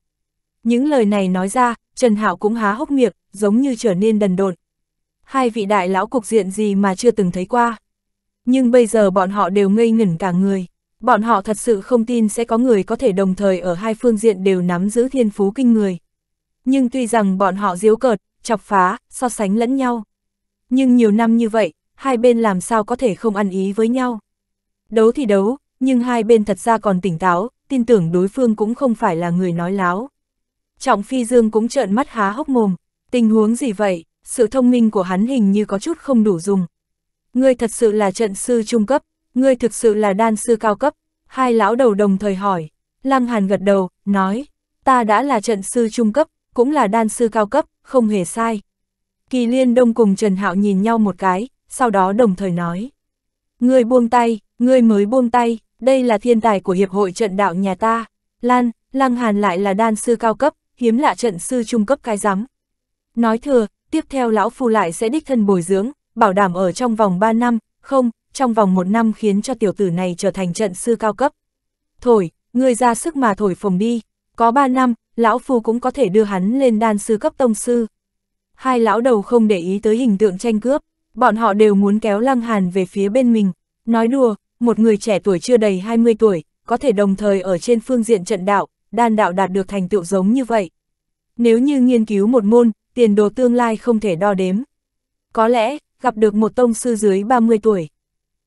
Những lời này nói ra, Trần Hạo cũng há hốc miệng, giống như trở nên đần độn. Hai vị đại lão cục diện gì mà chưa từng thấy qua. Nhưng bây giờ bọn họ đều ngây ngẩn cả người. Bọn họ thật sự không tin sẽ có người có thể đồng thời ở hai phương diện đều nắm giữ thiên phú kinh người. Nhưng tuy rằng bọn họ diếu cợt, chọc phá, so sánh lẫn nhau. Nhưng nhiều năm như vậy, hai bên làm sao có thể không ăn ý với nhau. Đấu thì đấu, nhưng hai bên thật ra còn tỉnh táo, tin tưởng đối phương cũng không phải là người nói láo. Trọng Phi Dương cũng trợn mắt há hốc mồm, tình huống gì vậy, sự thông minh của hắn hình như có chút không đủ dùng. Ngươi thật sự là trận sư trung cấp, ngươi thực sự là đan sư cao cấp, hai lão đầu đồng thời hỏi, Lăng Hàn gật đầu, nói, ta đã là trận sư trung cấp, cũng là đan sư cao cấp, không hề sai. Kỳ Liên Đông cùng Trần Hạo nhìn nhau một cái, sau đó đồng thời nói. người buông tay, người mới buông tay, đây là thiên tài của Hiệp hội trận đạo nhà ta. Lan, Lăng Hàn lại là đan sư cao cấp, hiếm lạ trận sư trung cấp cái rắm. Nói thừa, tiếp theo lão phu lại sẽ đích thân bồi dưỡng, bảo đảm ở trong vòng 3 năm, không, trong vòng 1 năm khiến cho tiểu tử này trở thành trận sư cao cấp. Thổi, ngươi ra sức mà thổi phồng đi, có 3 năm, lão phu cũng có thể đưa hắn lên đan sư cấp tông sư. Hai lão đầu không để ý tới hình tượng tranh cướp, bọn họ đều muốn kéo Lăng Hàn về phía bên mình. Nói đùa, một người trẻ tuổi chưa đầy 20 tuổi, có thể đồng thời ở trên phương diện trận đạo, đan đạo đạt được thành tựu giống như vậy. Nếu như nghiên cứu một môn, tiền đồ tương lai không thể đo đếm. Có lẽ, gặp được một tông sư dưới 30 tuổi.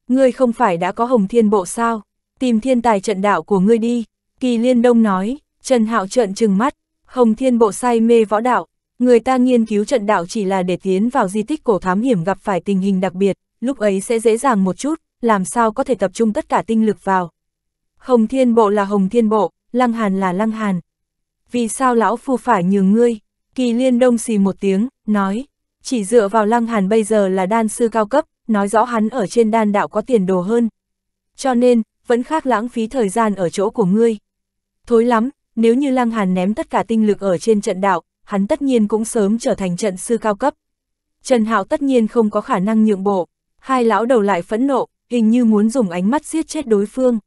Ngươi không phải đã có hồng thiên bộ sao, tìm thiên tài trận đạo của ngươi đi, kỳ liên đông nói, Trần Hạo trợn trừng mắt, hồng thiên bộ say mê võ đạo, Người ta nghiên cứu trận đạo chỉ là để tiến vào di tích cổ thám hiểm gặp phải tình hình đặc biệt, lúc ấy sẽ dễ dàng một chút, làm sao có thể tập trung tất cả tinh lực vào. Hồng Thiên Bộ là Hồng Thiên Bộ, Lăng Hàn là Lăng Hàn. Vì sao lão phu phải nhường ngươi? Kỳ liên đông xì một tiếng, nói. Chỉ dựa vào Lăng Hàn bây giờ là đan sư cao cấp, nói rõ hắn ở trên đan đạo có tiền đồ hơn. Cho nên, vẫn khác lãng phí thời gian ở chỗ của ngươi. Thối lắm, nếu như Lăng Hàn ném tất cả tinh lực ở trên trận đạo, hắn tất nhiên cũng sớm trở thành trận sư cao cấp. Trần Hạo tất nhiên không có khả năng nhượng bộ, hai lão đầu lại phẫn nộ, hình như muốn dùng ánh mắt giết chết đối phương.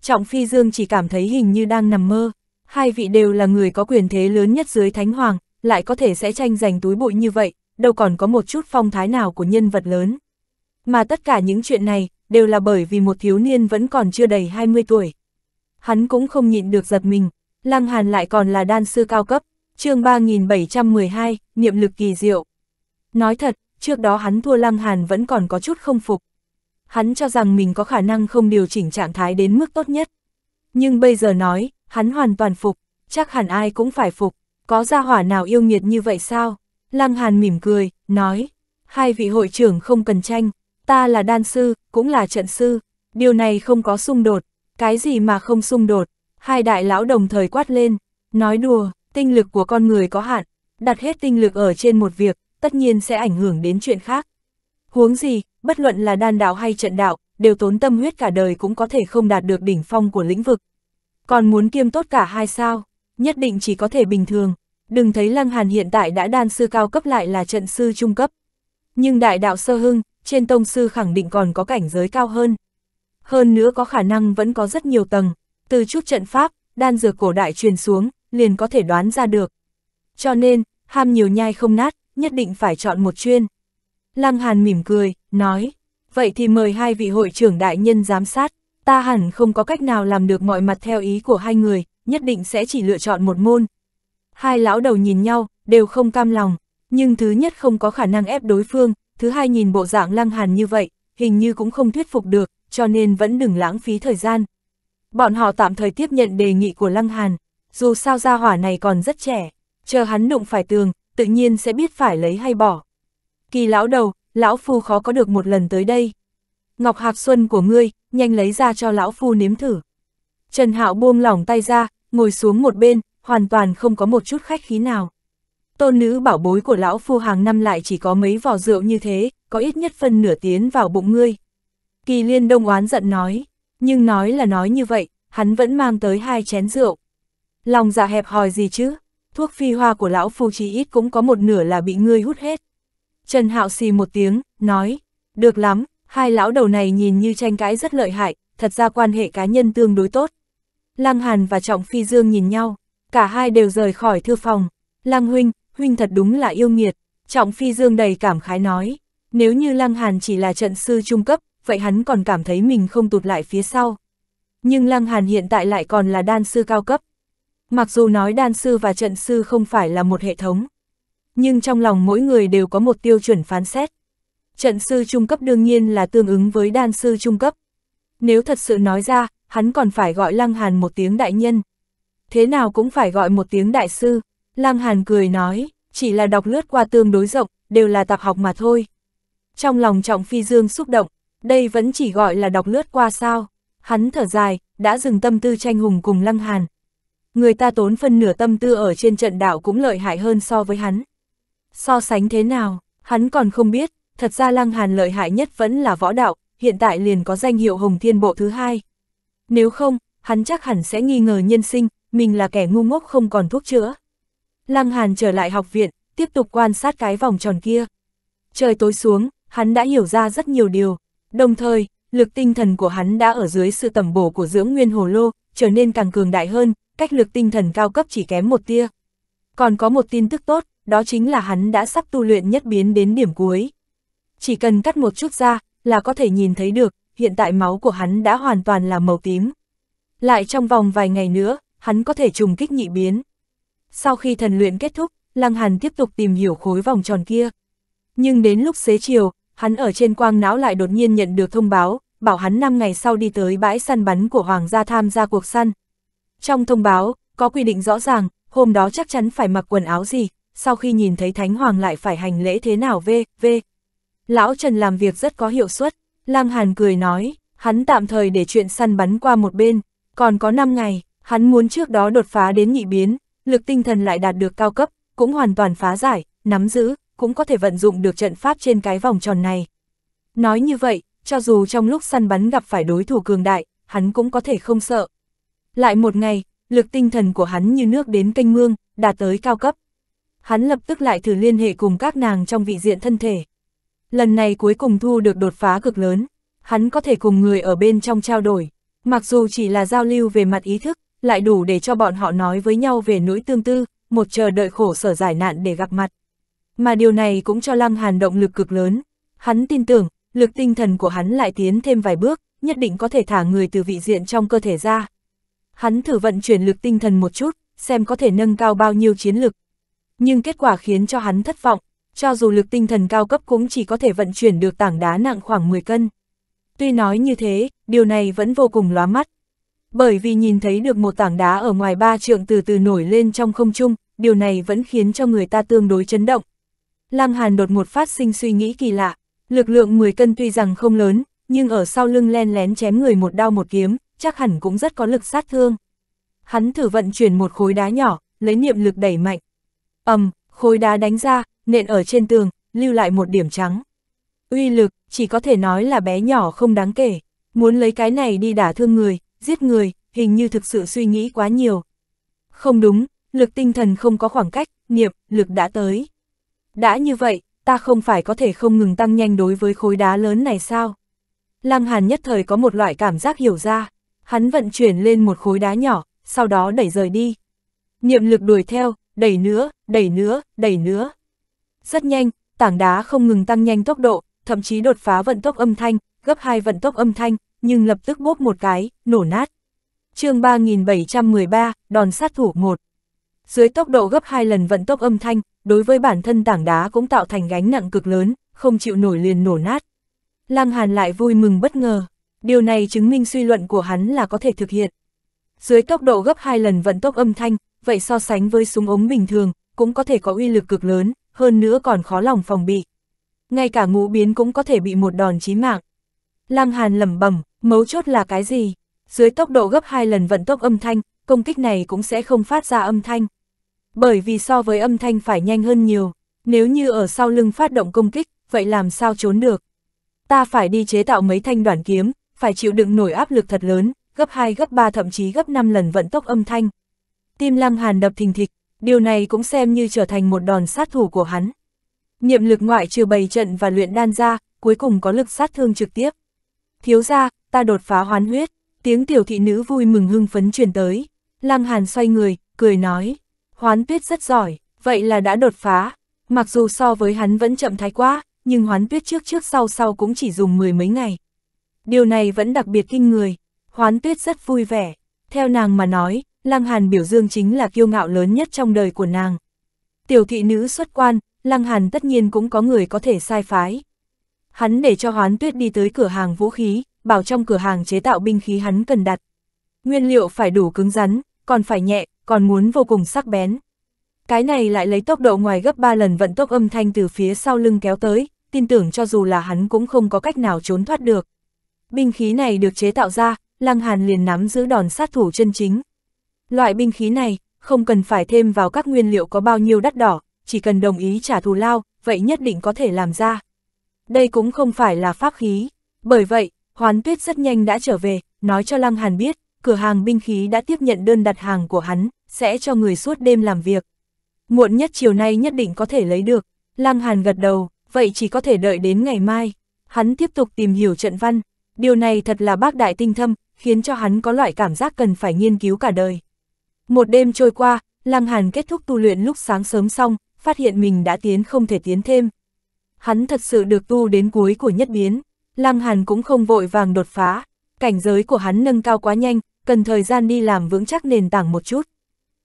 Trọng Phi Dương chỉ cảm thấy hình như đang nằm mơ, hai vị đều là người có quyền thế lớn nhất dưới Thánh Hoàng, lại có thể sẽ tranh giành túi bụi như vậy, đâu còn có một chút phong thái nào của nhân vật lớn. Mà tất cả những chuyện này, đều là bởi vì một thiếu niên vẫn còn chưa đầy 20 tuổi. Hắn cũng không nhịn được giật mình, Lăng Hàn lại còn là đan sư cao cấp, chương 3712, niệm lực kỳ diệu. Nói thật, trước đó hắn thua Lăng Hàn vẫn còn có chút không phục. Hắn cho rằng mình có khả năng không điều chỉnh trạng thái đến mức tốt nhất. Nhưng bây giờ nói, hắn hoàn toàn phục, chắc hẳn ai cũng phải phục, có gia hỏa nào yêu nghiệt như vậy sao? Lăng Hàn mỉm cười, nói, hai vị hội trưởng không cần tranh, ta là đan sư, cũng là trận sư, điều này không có xung đột, cái gì mà không xung đột, hai đại lão đồng thời quát lên, nói đùa, tinh lực của con người có hạn, đặt hết tinh lực ở trên một việc, tất nhiên sẽ ảnh hưởng đến chuyện khác. Huống gì, bất luận là đan đạo hay trận đạo, đều tốn tâm huyết cả đời cũng có thể không đạt được đỉnh phong của lĩnh vực. Còn muốn kiêm tốt cả hai sao, nhất định chỉ có thể bình thường. Đừng thấy Lăng Hàn hiện tại đã đan sư cao cấp lại là trận sư trung cấp. Nhưng đại đạo sơ hưng, trên tông sư khẳng định còn có cảnh giới cao hơn. Hơn nữa có khả năng vẫn có rất nhiều tầng, từ chút trận pháp, đan dược cổ đại truyền xuống, liền có thể đoán ra được. Cho nên, ham nhiều nhai không nát, nhất định phải chọn một chuyên. Lăng Hàn mỉm cười, nói, vậy thì mời hai vị hội trưởng đại nhân giám sát, ta hẳn không có cách nào làm được mọi mặt theo ý của hai người, nhất định sẽ chỉ lựa chọn một môn. Hai lão đầu nhìn nhau, đều không cam lòng, nhưng thứ nhất không có khả năng ép đối phương, thứ hai nhìn bộ dạng Lăng Hàn như vậy, hình như cũng không thuyết phục được, cho nên vẫn đừng lãng phí thời gian. Bọn họ tạm thời tiếp nhận đề nghị của Lăng Hàn dù sao gia hỏa này còn rất trẻ, chờ hắn đụng phải tường, tự nhiên sẽ biết phải lấy hay bỏ. Kỳ lão đầu, lão phu khó có được một lần tới đây. Ngọc hạc xuân của ngươi, nhanh lấy ra cho lão phu nếm thử. Trần Hạo buông lỏng tay ra, ngồi xuống một bên, hoàn toàn không có một chút khách khí nào. Tôn nữ bảo bối của lão phu hàng năm lại chỉ có mấy vỏ rượu như thế, có ít nhất phân nửa tiến vào bụng ngươi. Kỳ liên đông oán giận nói, nhưng nói là nói như vậy, hắn vẫn mang tới hai chén rượu. Lòng dạ hẹp hòi gì chứ? Thuốc phi hoa của lão phu chí ít cũng có một nửa là bị ngươi hút hết. Trần Hạo xì một tiếng, nói, được lắm, hai lão đầu này nhìn như tranh cãi rất lợi hại, thật ra quan hệ cá nhân tương đối tốt. Lăng Hàn và Trọng Phi Dương nhìn nhau, cả hai đều rời khỏi thư phòng. Lăng Huynh, Huynh thật đúng là yêu nghiệt, Trọng Phi Dương đầy cảm khái nói, nếu như Lăng Hàn chỉ là trận sư trung cấp, vậy hắn còn cảm thấy mình không tụt lại phía sau. Nhưng Lăng Hàn hiện tại lại còn là đan sư cao cấp, Mặc dù nói đan sư và trận sư không phải là một hệ thống, nhưng trong lòng mỗi người đều có một tiêu chuẩn phán xét. Trận sư trung cấp đương nhiên là tương ứng với đan sư trung cấp. Nếu thật sự nói ra, hắn còn phải gọi Lăng Hàn một tiếng đại nhân. Thế nào cũng phải gọi một tiếng đại sư. Lăng Hàn cười nói, chỉ là đọc lướt qua tương đối rộng, đều là tạp học mà thôi. Trong lòng Trọng Phi Dương xúc động, đây vẫn chỉ gọi là đọc lướt qua sao. Hắn thở dài, đã dừng tâm tư tranh hùng cùng Lăng Hàn người ta tốn phân nửa tâm tư ở trên trận đạo cũng lợi hại hơn so với hắn. So sánh thế nào, hắn còn không biết, thật ra Lăng Hàn lợi hại nhất vẫn là võ đạo, hiện tại liền có danh hiệu Hồng Thiên Bộ thứ hai. Nếu không, hắn chắc hẳn sẽ nghi ngờ nhân sinh, mình là kẻ ngu ngốc không còn thuốc chữa. Lăng Hàn trở lại học viện, tiếp tục quan sát cái vòng tròn kia. Trời tối xuống, hắn đã hiểu ra rất nhiều điều, đồng thời, lực tinh thần của hắn đã ở dưới sự tầm bổ của dưỡng nguyên hồ lô, trở nên càng cường đại hơn, cách lực tinh thần cao cấp chỉ kém một tia. Còn có một tin tức tốt, đó chính là hắn đã sắp tu luyện nhất biến đến điểm cuối. Chỉ cần cắt một chút ra, là có thể nhìn thấy được, hiện tại máu của hắn đã hoàn toàn là màu tím. Lại trong vòng vài ngày nữa, hắn có thể trùng kích nhị biến. Sau khi thần luyện kết thúc, Lăng Hàn tiếp tục tìm hiểu khối vòng tròn kia. Nhưng đến lúc xế chiều, hắn ở trên quang não lại đột nhiên nhận được thông báo, bảo hắn 5 ngày sau đi tới bãi săn bắn của Hoàng gia tham gia cuộc săn, trong thông báo, có quy định rõ ràng, hôm đó chắc chắn phải mặc quần áo gì, sau khi nhìn thấy Thánh Hoàng lại phải hành lễ thế nào v, v. Lão Trần làm việc rất có hiệu suất, Lang Hàn cười nói, hắn tạm thời để chuyện săn bắn qua một bên, còn có 5 ngày, hắn muốn trước đó đột phá đến nhị biến, lực tinh thần lại đạt được cao cấp, cũng hoàn toàn phá giải, nắm giữ, cũng có thể vận dụng được trận pháp trên cái vòng tròn này. Nói như vậy, cho dù trong lúc săn bắn gặp phải đối thủ cường đại, hắn cũng có thể không sợ, lại một ngày, lực tinh thần của hắn như nước đến canh mương, đạt tới cao cấp. Hắn lập tức lại thử liên hệ cùng các nàng trong vị diện thân thể. Lần này cuối cùng thu được đột phá cực lớn, hắn có thể cùng người ở bên trong trao đổi. Mặc dù chỉ là giao lưu về mặt ý thức, lại đủ để cho bọn họ nói với nhau về nỗi tương tư, một chờ đợi khổ sở giải nạn để gặp mặt. Mà điều này cũng cho Lăng Hàn động lực cực lớn. Hắn tin tưởng, lực tinh thần của hắn lại tiến thêm vài bước, nhất định có thể thả người từ vị diện trong cơ thể ra hắn thử vận chuyển lực tinh thần một chút, xem có thể nâng cao bao nhiêu chiến lực. Nhưng kết quả khiến cho hắn thất vọng, cho dù lực tinh thần cao cấp cũng chỉ có thể vận chuyển được tảng đá nặng khoảng 10 cân. Tuy nói như thế, điều này vẫn vô cùng lóa mắt. Bởi vì nhìn thấy được một tảng đá ở ngoài ba trượng từ từ nổi lên trong không trung, điều này vẫn khiến cho người ta tương đối chấn động. Lăng Hàn đột một phát sinh suy nghĩ kỳ lạ, lực lượng 10 cân tuy rằng không lớn, nhưng ở sau lưng len lén chém người một đao một kiếm, chắc hẳn cũng rất có lực sát thương. Hắn thử vận chuyển một khối đá nhỏ, lấy niệm lực đẩy mạnh. ầm, khối đá đánh ra, nện ở trên tường, lưu lại một điểm trắng. Uy lực, chỉ có thể nói là bé nhỏ không đáng kể. Muốn lấy cái này đi đả thương người, giết người, hình như thực sự suy nghĩ quá nhiều. Không đúng, lực tinh thần không có khoảng cách, niệm, lực đã tới. Đã như vậy, ta không phải có thể không ngừng tăng nhanh đối với khối đá lớn này sao? Lăng Hàn nhất thời có một loại cảm giác hiểu ra, hắn vận chuyển lên một khối đá nhỏ, sau đó đẩy rời đi. Niệm lực đuổi theo, đẩy nữa, đẩy nữa, đẩy nữa. Rất nhanh, tảng đá không ngừng tăng nhanh tốc độ, thậm chí đột phá vận tốc âm thanh, gấp hai vận tốc âm thanh, nhưng lập tức bốp một cái, nổ nát. chương 3713, đòn sát thủ 1. Dưới tốc độ gấp hai lần vận tốc âm thanh, đối với bản thân tảng đá cũng tạo thành gánh nặng cực lớn, không chịu nổi liền nổ nát. Lăng Hàn lại vui mừng bất ngờ điều này chứng minh suy luận của hắn là có thể thực hiện. Dưới tốc độ gấp 2 lần vận tốc âm thanh, vậy so sánh với súng ống bình thường, cũng có thể có uy lực cực lớn, hơn nữa còn khó lòng phòng bị. Ngay cả ngũ biến cũng có thể bị một đòn chí mạng. Lăng Hàn lẩm bẩm, mấu chốt là cái gì? Dưới tốc độ gấp 2 lần vận tốc âm thanh, công kích này cũng sẽ không phát ra âm thanh. Bởi vì so với âm thanh phải nhanh hơn nhiều, nếu như ở sau lưng phát động công kích, vậy làm sao trốn được? Ta phải đi chế tạo mấy thanh đoạn kiếm, phải chịu đựng nổi áp lực thật lớn, gấp 2 gấp 3 thậm chí gấp 5 lần vận tốc âm thanh. Tim Lăng Hàn đập thình thịch, điều này cũng xem như trở thành một đòn sát thủ của hắn. Niệm lực ngoại trừ bày trận và luyện đan ra, cuối cùng có lực sát thương trực tiếp. Thiếu ra, ta đột phá hoán huyết, tiếng tiểu thị nữ vui mừng hưng phấn truyền tới. Lăng Hàn xoay người, cười nói, hoán tuyết rất giỏi, vậy là đã đột phá. Mặc dù so với hắn vẫn chậm thái quá, nhưng hoán tuyết trước trước sau sau cũng chỉ dùng mười mấy ngày. Điều này vẫn đặc biệt kinh người. Hoán tuyết rất vui vẻ. Theo nàng mà nói, Lăng Hàn biểu dương chính là kiêu ngạo lớn nhất trong đời của nàng. Tiểu thị nữ xuất quan, Lăng Hàn tất nhiên cũng có người có thể sai phái. Hắn để cho hoán tuyết đi tới cửa hàng vũ khí, bảo trong cửa hàng chế tạo binh khí hắn cần đặt. Nguyên liệu phải đủ cứng rắn, còn phải nhẹ, còn muốn vô cùng sắc bén. Cái này lại lấy tốc độ ngoài gấp 3 lần vận tốc âm thanh từ phía sau lưng kéo tới, tin tưởng cho dù là hắn cũng không có cách nào trốn thoát được. Binh khí này được chế tạo ra, Lăng Hàn liền nắm giữ đòn sát thủ chân chính. Loại binh khí này, không cần phải thêm vào các nguyên liệu có bao nhiêu đắt đỏ, chỉ cần đồng ý trả thù lao, vậy nhất định có thể làm ra. Đây cũng không phải là pháp khí, bởi vậy, Hoán Tuyết rất nhanh đã trở về, nói cho Lăng Hàn biết, cửa hàng binh khí đã tiếp nhận đơn đặt hàng của hắn, sẽ cho người suốt đêm làm việc. Muộn nhất chiều nay nhất định có thể lấy được, Lăng Hàn gật đầu, vậy chỉ có thể đợi đến ngày mai. Hắn tiếp tục tìm hiểu trận văn, điều này thật là bác đại tinh thâm, khiến cho hắn có loại cảm giác cần phải nghiên cứu cả đời. Một đêm trôi qua, Lăng Hàn kết thúc tu luyện lúc sáng sớm xong, phát hiện mình đã tiến không thể tiến thêm. Hắn thật sự được tu đến cuối của nhất biến, Lăng Hàn cũng không vội vàng đột phá, cảnh giới của hắn nâng cao quá nhanh, cần thời gian đi làm vững chắc nền tảng một chút.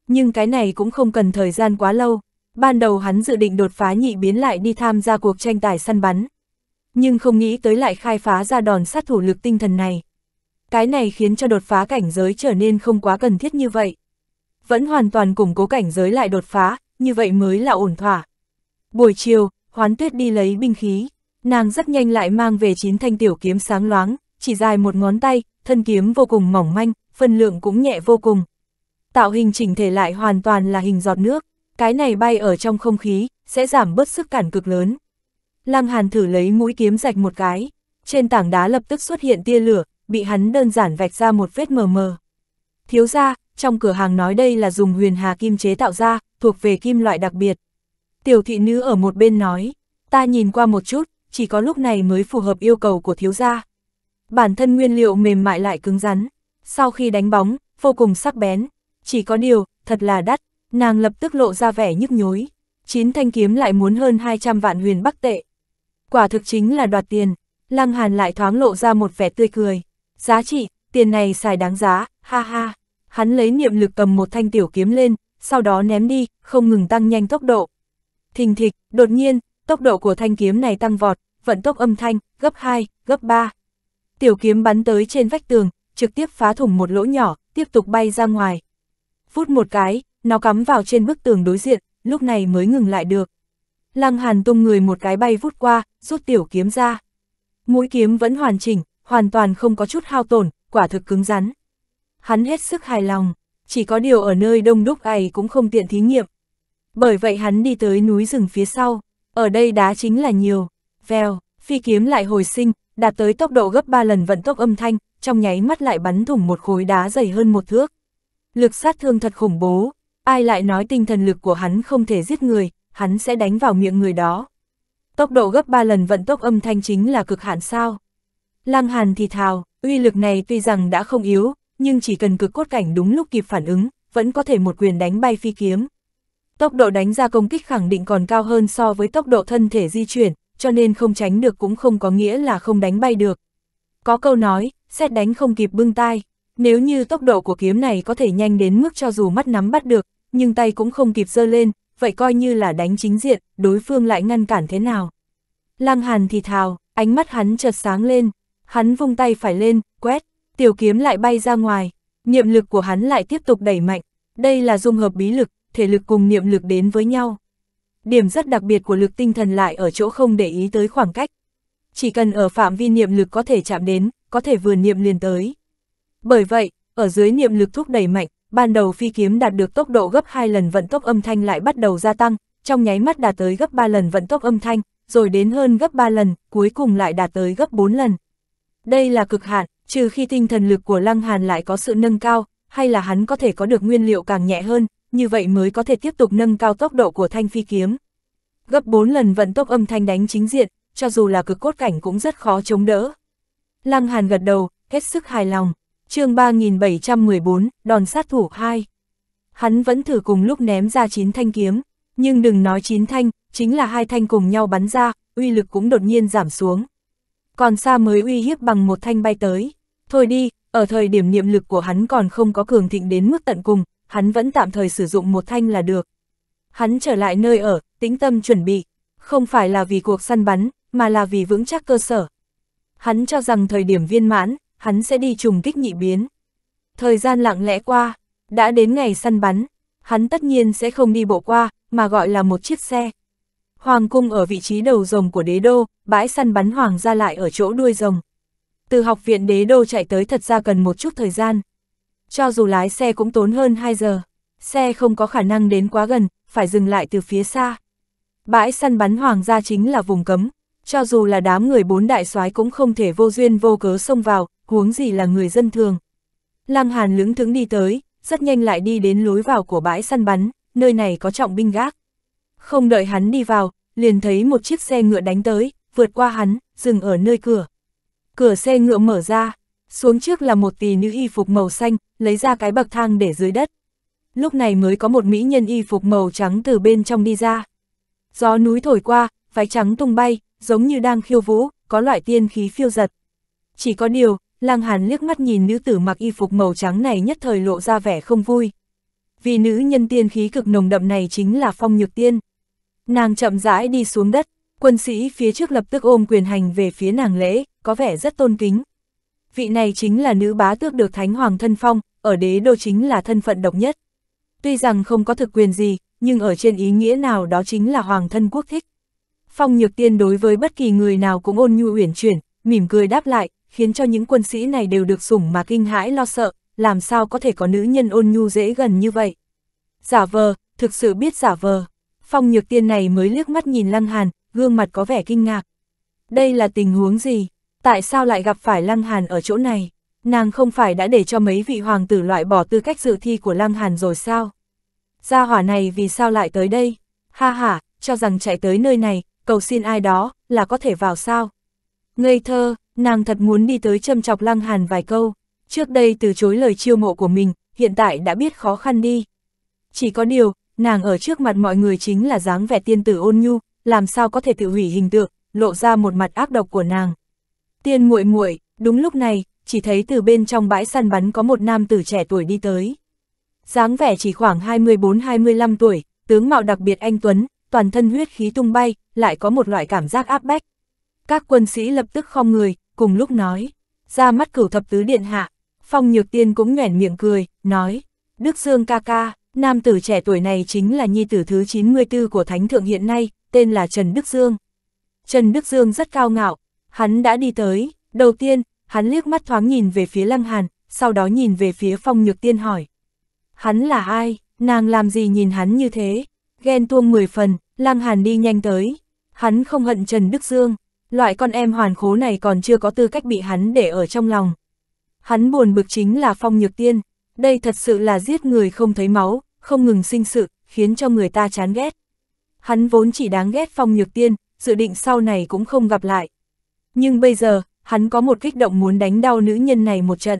Nhưng cái này cũng không cần thời gian quá lâu, ban đầu hắn dự định đột phá nhị biến lại đi tham gia cuộc tranh tài săn bắn, nhưng không nghĩ tới lại khai phá ra đòn sát thủ lực tinh thần này. Cái này khiến cho đột phá cảnh giới trở nên không quá cần thiết như vậy. Vẫn hoàn toàn củng cố cảnh giới lại đột phá, như vậy mới là ổn thỏa. Buổi chiều, hoán tuyết đi lấy binh khí, nàng rất nhanh lại mang về chín thanh tiểu kiếm sáng loáng, chỉ dài một ngón tay, thân kiếm vô cùng mỏng manh, phân lượng cũng nhẹ vô cùng. Tạo hình chỉnh thể lại hoàn toàn là hình giọt nước, cái này bay ở trong không khí, sẽ giảm bớt sức cản cực lớn. Lăng Hàn thử lấy mũi kiếm rạch một cái, trên tảng đá lập tức xuất hiện tia lửa, bị hắn đơn giản vạch ra một vết mờ mờ. Thiếu ra, trong cửa hàng nói đây là dùng huyền hà kim chế tạo ra, thuộc về kim loại đặc biệt. Tiểu thị nữ ở một bên nói, ta nhìn qua một chút, chỉ có lúc này mới phù hợp yêu cầu của thiếu gia. Bản thân nguyên liệu mềm mại lại cứng rắn, sau khi đánh bóng, vô cùng sắc bén, chỉ có điều, thật là đắt, nàng lập tức lộ ra vẻ nhức nhối. Chín thanh kiếm lại muốn hơn 200 vạn huyền bắc tệ quả thực chính là đoạt tiền. Lăng Hàn lại thoáng lộ ra một vẻ tươi cười. Giá trị, tiền này xài đáng giá, ha ha. Hắn lấy niệm lực cầm một thanh tiểu kiếm lên, sau đó ném đi, không ngừng tăng nhanh tốc độ. Thình thịch, đột nhiên, tốc độ của thanh kiếm này tăng vọt, vận tốc âm thanh, gấp 2, gấp 3. Tiểu kiếm bắn tới trên vách tường, trực tiếp phá thủng một lỗ nhỏ, tiếp tục bay ra ngoài. Phút một cái, nó cắm vào trên bức tường đối diện, lúc này mới ngừng lại được. Lăng Hàn tung người một cái bay vút qua, rút tiểu kiếm ra. Mũi kiếm vẫn hoàn chỉnh, hoàn toàn không có chút hao tổn, quả thực cứng rắn. Hắn hết sức hài lòng, chỉ có điều ở nơi đông đúc ấy cũng không tiện thí nghiệm. Bởi vậy hắn đi tới núi rừng phía sau, ở đây đá chính là nhiều. Vèo, phi kiếm lại hồi sinh, đạt tới tốc độ gấp 3 lần vận tốc âm thanh, trong nháy mắt lại bắn thủng một khối đá dày hơn một thước. Lực sát thương thật khủng bố, ai lại nói tinh thần lực của hắn không thể giết người, hắn sẽ đánh vào miệng người đó. Tốc độ gấp 3 lần vận tốc âm thanh chính là cực hạn sao. Lăng Hàn thì thào, uy lực này tuy rằng đã không yếu, nhưng chỉ cần cực cốt cảnh đúng lúc kịp phản ứng, vẫn có thể một quyền đánh bay phi kiếm. Tốc độ đánh ra công kích khẳng định còn cao hơn so với tốc độ thân thể di chuyển, cho nên không tránh được cũng không có nghĩa là không đánh bay được. Có câu nói, xét đánh không kịp bưng tai, nếu như tốc độ của kiếm này có thể nhanh đến mức cho dù mắt nắm bắt được, nhưng tay cũng không kịp giơ lên, vậy coi như là đánh chính diện, đối phương lại ngăn cản thế nào. Lăng Hàn thì thào, ánh mắt hắn chợt sáng lên, hắn vung tay phải lên, quét, tiểu kiếm lại bay ra ngoài, niệm lực của hắn lại tiếp tục đẩy mạnh, đây là dung hợp bí lực, thể lực cùng niệm lực đến với nhau. Điểm rất đặc biệt của lực tinh thần lại ở chỗ không để ý tới khoảng cách. Chỉ cần ở phạm vi niệm lực có thể chạm đến, có thể vừa niệm liền tới. Bởi vậy, ở dưới niệm lực thúc đẩy mạnh, ban đầu phi kiếm đạt được tốc độ gấp 2 lần vận tốc âm thanh lại bắt đầu gia tăng, trong nháy mắt đạt tới gấp 3 lần vận tốc âm thanh, rồi đến hơn gấp 3 lần, cuối cùng lại đạt tới gấp 4 lần. Đây là cực hạn, trừ khi tinh thần lực của Lăng Hàn lại có sự nâng cao, hay là hắn có thể có được nguyên liệu càng nhẹ hơn, như vậy mới có thể tiếp tục nâng cao tốc độ của thanh phi kiếm. Gấp 4 lần vận tốc âm thanh đánh chính diện, cho dù là cực cốt cảnh cũng rất khó chống đỡ. Lăng Hàn gật đầu, hết sức hài lòng chương 3714, đòn sát thủ 2. Hắn vẫn thử cùng lúc ném ra 9 thanh kiếm, nhưng đừng nói 9 thanh, chính là hai thanh cùng nhau bắn ra, uy lực cũng đột nhiên giảm xuống. Còn xa mới uy hiếp bằng một thanh bay tới. Thôi đi, ở thời điểm niệm lực của hắn còn không có cường thịnh đến mức tận cùng, hắn vẫn tạm thời sử dụng một thanh là được. Hắn trở lại nơi ở, tĩnh tâm chuẩn bị, không phải là vì cuộc săn bắn, mà là vì vững chắc cơ sở. Hắn cho rằng thời điểm viên mãn, hắn sẽ đi trùng kích nhị biến. Thời gian lặng lẽ qua, đã đến ngày săn bắn, hắn tất nhiên sẽ không đi bộ qua, mà gọi là một chiếc xe. Hoàng cung ở vị trí đầu rồng của đế đô, bãi săn bắn hoàng ra lại ở chỗ đuôi rồng. Từ học viện đế đô chạy tới thật ra cần một chút thời gian. Cho dù lái xe cũng tốn hơn 2 giờ, xe không có khả năng đến quá gần, phải dừng lại từ phía xa. Bãi săn bắn hoàng gia chính là vùng cấm, cho dù là đám người bốn đại soái cũng không thể vô duyên vô cớ xông vào, huống gì là người dân thường. Lăng Hàn lững thững đi tới, rất nhanh lại đi đến lối vào của bãi săn bắn, nơi này có trọng binh gác. Không đợi hắn đi vào, liền thấy một chiếc xe ngựa đánh tới, vượt qua hắn, dừng ở nơi cửa. Cửa xe ngựa mở ra, xuống trước là một tỷ nữ y phục màu xanh, lấy ra cái bậc thang để dưới đất. Lúc này mới có một mỹ nhân y phục màu trắng từ bên trong đi ra. Gió núi thổi qua, váy trắng tung bay, giống như đang khiêu vũ, có loại tiên khí phiêu giật. Chỉ có điều, Lăng Hàn liếc mắt nhìn nữ tử mặc y phục màu trắng này nhất thời lộ ra vẻ không vui. Vì nữ nhân tiên khí cực nồng đậm này chính là phong nhược tiên. Nàng chậm rãi đi xuống đất, quân sĩ phía trước lập tức ôm quyền hành về phía nàng lễ, có vẻ rất tôn kính. Vị này chính là nữ bá tước được thánh hoàng thân phong, ở đế đô chính là thân phận độc nhất. Tuy rằng không có thực quyền gì, nhưng ở trên ý nghĩa nào đó chính là hoàng thân quốc thích. Phong nhược tiên đối với bất kỳ người nào cũng ôn nhu uyển chuyển, mỉm cười đáp lại, khiến cho những quân sĩ này đều được sủng mà kinh hãi lo sợ, làm sao có thể có nữ nhân ôn nhu dễ gần như vậy. Giả vờ, thực sự biết giả vờ. Phong nhược tiên này mới liếc mắt nhìn Lăng Hàn, gương mặt có vẻ kinh ngạc. Đây là tình huống gì? Tại sao lại gặp phải Lăng Hàn ở chỗ này? Nàng không phải đã để cho mấy vị hoàng tử loại bỏ tư cách dự thi của Lăng Hàn rồi sao? Gia hỏa này vì sao lại tới đây? Ha ha, cho rằng chạy tới nơi này, cầu xin ai đó, là có thể vào sao? Ngây thơ, nàng thật muốn đi tới châm chọc Lăng Hàn vài câu, trước đây từ chối lời chiêu mộ của mình, hiện tại đã biết khó khăn đi. Chỉ có điều, nàng ở trước mặt mọi người chính là dáng vẻ tiên tử ôn nhu, làm sao có thể tự hủy hình tượng, lộ ra một mặt ác độc của nàng. Tiên muội muội, đúng lúc này, chỉ thấy từ bên trong bãi săn bắn có một nam tử trẻ tuổi đi tới. Dáng vẻ chỉ khoảng 24-25 tuổi, tướng mạo đặc biệt anh tuấn, toàn thân huyết khí tung bay, lại có một loại cảm giác áp bách. Các quân sĩ lập tức không người, cùng lúc nói, ra mắt cửu thập tứ điện hạ, phong nhược tiên cũng nhoẻn miệng cười, nói, Đức Dương ca ca, nam tử trẻ tuổi này chính là nhi tử thứ 94 của Thánh Thượng hiện nay, tên là Trần Đức Dương. Trần Đức Dương rất cao ngạo, hắn đã đi tới, đầu tiên, hắn liếc mắt thoáng nhìn về phía Lăng Hàn, sau đó nhìn về phía phong nhược tiên hỏi. Hắn là ai, nàng làm gì nhìn hắn như thế, ghen tuông 10 phần, Lăng Hàn đi nhanh tới, hắn không hận Trần Đức Dương, Loại con em hoàn khố này còn chưa có tư cách bị hắn để ở trong lòng. Hắn buồn bực chính là phong nhược tiên, đây thật sự là giết người không thấy máu, không ngừng sinh sự, khiến cho người ta chán ghét. Hắn vốn chỉ đáng ghét phong nhược tiên, dự định sau này cũng không gặp lại. Nhưng bây giờ, hắn có một kích động muốn đánh đau nữ nhân này một trận.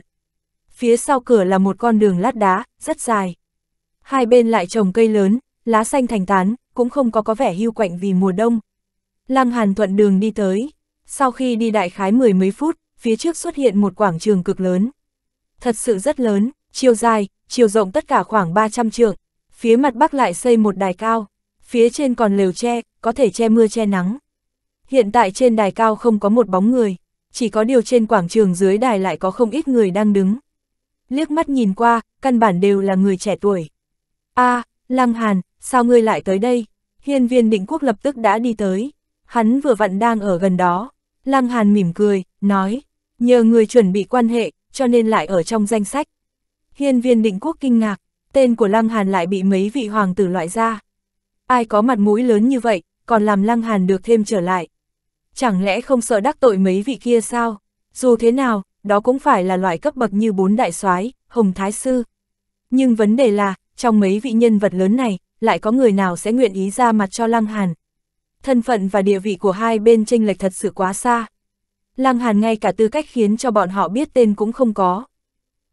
Phía sau cửa là một con đường lát đá, rất dài. Hai bên lại trồng cây lớn, lá xanh thành tán, cũng không có có vẻ hưu quạnh vì mùa đông. Lăng Hàn thuận đường đi tới. Sau khi đi đại khái mười mấy phút, phía trước xuất hiện một quảng trường cực lớn. Thật sự rất lớn, chiều dài, chiều rộng tất cả khoảng 300 trượng. Phía mặt bắc lại xây một đài cao. Phía trên còn lều tre, có thể che mưa che nắng. Hiện tại trên đài cao không có một bóng người. Chỉ có điều trên quảng trường dưới đài lại có không ít người đang đứng. Liếc mắt nhìn qua, căn bản đều là người trẻ tuổi. a à, Lăng Hàn, sao ngươi lại tới đây? Hiên viên định quốc lập tức đã đi tới hắn vừa vặn đang ở gần đó. Lăng Hàn mỉm cười, nói, nhờ người chuẩn bị quan hệ, cho nên lại ở trong danh sách. Hiên viên định quốc kinh ngạc, tên của Lăng Hàn lại bị mấy vị hoàng tử loại ra. Ai có mặt mũi lớn như vậy, còn làm Lăng Hàn được thêm trở lại. Chẳng lẽ không sợ đắc tội mấy vị kia sao? Dù thế nào, đó cũng phải là loại cấp bậc như bốn đại soái, hồng thái sư. Nhưng vấn đề là, trong mấy vị nhân vật lớn này, lại có người nào sẽ nguyện ý ra mặt cho Lăng Hàn, thân phận và địa vị của hai bên tranh lệch thật sự quá xa. Lăng Hàn ngay cả tư cách khiến cho bọn họ biết tên cũng không có.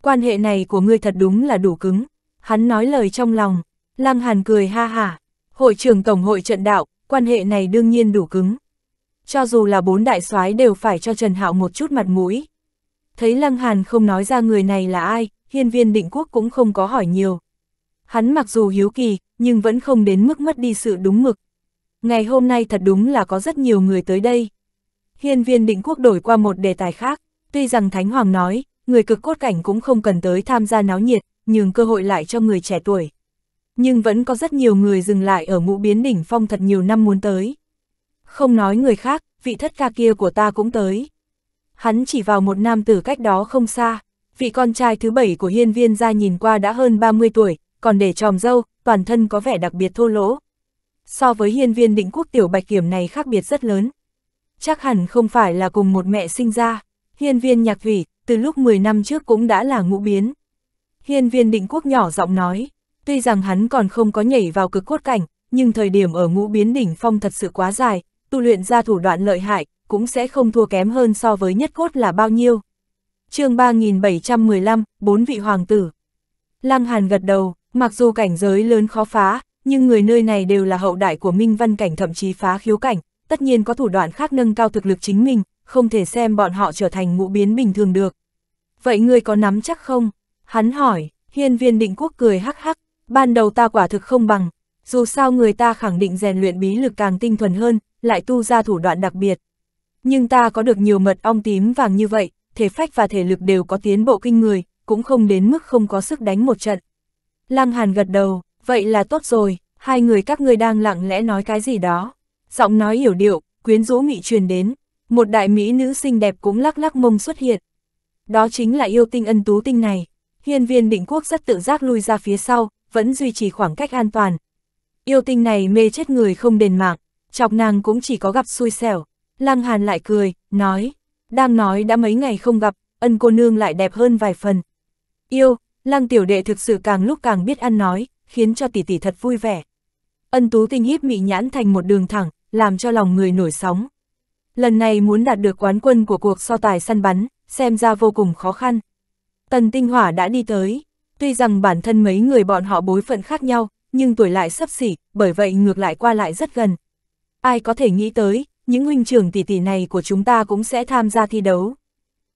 Quan hệ này của ngươi thật đúng là đủ cứng. Hắn nói lời trong lòng. Lăng Hàn cười ha hả. Hội trưởng Tổng hội trận đạo, quan hệ này đương nhiên đủ cứng. Cho dù là bốn đại soái đều phải cho Trần Hạo một chút mặt mũi. Thấy Lăng Hàn không nói ra người này là ai, hiên viên định quốc cũng không có hỏi nhiều. Hắn mặc dù hiếu kỳ, nhưng vẫn không đến mức mất đi sự đúng mực. Ngày hôm nay thật đúng là có rất nhiều người tới đây. Hiên viên định quốc đổi qua một đề tài khác, tuy rằng Thánh Hoàng nói, người cực cốt cảnh cũng không cần tới tham gia náo nhiệt, nhường cơ hội lại cho người trẻ tuổi. Nhưng vẫn có rất nhiều người dừng lại ở ngũ biến đỉnh phong thật nhiều năm muốn tới. Không nói người khác, vị thất ca kia của ta cũng tới. Hắn chỉ vào một nam tử cách đó không xa, vị con trai thứ bảy của hiên viên ra nhìn qua đã hơn 30 tuổi, còn để tròm dâu, toàn thân có vẻ đặc biệt thô lỗ so với hiên viên định quốc tiểu bạch kiểm này khác biệt rất lớn. Chắc hẳn không phải là cùng một mẹ sinh ra, hiên viên nhạc thủy, từ lúc 10 năm trước cũng đã là ngũ biến. Hiên viên định quốc nhỏ giọng nói, tuy rằng hắn còn không có nhảy vào cực cốt cảnh, nhưng thời điểm ở ngũ biến đỉnh phong thật sự quá dài, tu luyện ra thủ đoạn lợi hại, cũng sẽ không thua kém hơn so với nhất cốt là bao nhiêu. chương 3715, bốn vị hoàng tử. Lăng Hàn gật đầu, mặc dù cảnh giới lớn khó phá, nhưng người nơi này đều là hậu đại của minh văn cảnh thậm chí phá khiếu cảnh, tất nhiên có thủ đoạn khác nâng cao thực lực chính mình, không thể xem bọn họ trở thành ngũ biến bình thường được. Vậy ngươi có nắm chắc không? Hắn hỏi, hiên viên định quốc cười hắc hắc, ban đầu ta quả thực không bằng, dù sao người ta khẳng định rèn luyện bí lực càng tinh thuần hơn, lại tu ra thủ đoạn đặc biệt. Nhưng ta có được nhiều mật ong tím vàng như vậy, thể phách và thể lực đều có tiến bộ kinh người, cũng không đến mức không có sức đánh một trận. Lăng Hàn gật đầu, Vậy là tốt rồi, hai người các ngươi đang lặng lẽ nói cái gì đó. Giọng nói hiểu điệu, quyến rũ nghị truyền đến, một đại mỹ nữ xinh đẹp cũng lắc lắc mông xuất hiện. Đó chính là yêu tinh ân tú tinh này. Hiên viên định quốc rất tự giác lui ra phía sau, vẫn duy trì khoảng cách an toàn. Yêu tinh này mê chết người không đền mạng, chọc nàng cũng chỉ có gặp xui xẻo. Lăng Hàn lại cười, nói, đang nói đã mấy ngày không gặp, ân cô nương lại đẹp hơn vài phần. Yêu, Lăng tiểu đệ thực sự càng lúc càng biết ăn nói, khiến cho tỷ tỷ thật vui vẻ. Ân Tú Tinh híp mị nhãn thành một đường thẳng, làm cho lòng người nổi sóng. Lần này muốn đạt được quán quân của cuộc so tài săn bắn, xem ra vô cùng khó khăn. Tần Tinh Hỏa đã đi tới, tuy rằng bản thân mấy người bọn họ bối phận khác nhau, nhưng tuổi lại sắp xỉ, bởi vậy ngược lại qua lại rất gần. Ai có thể nghĩ tới, những huynh trưởng tỷ tỷ này của chúng ta cũng sẽ tham gia thi đấu.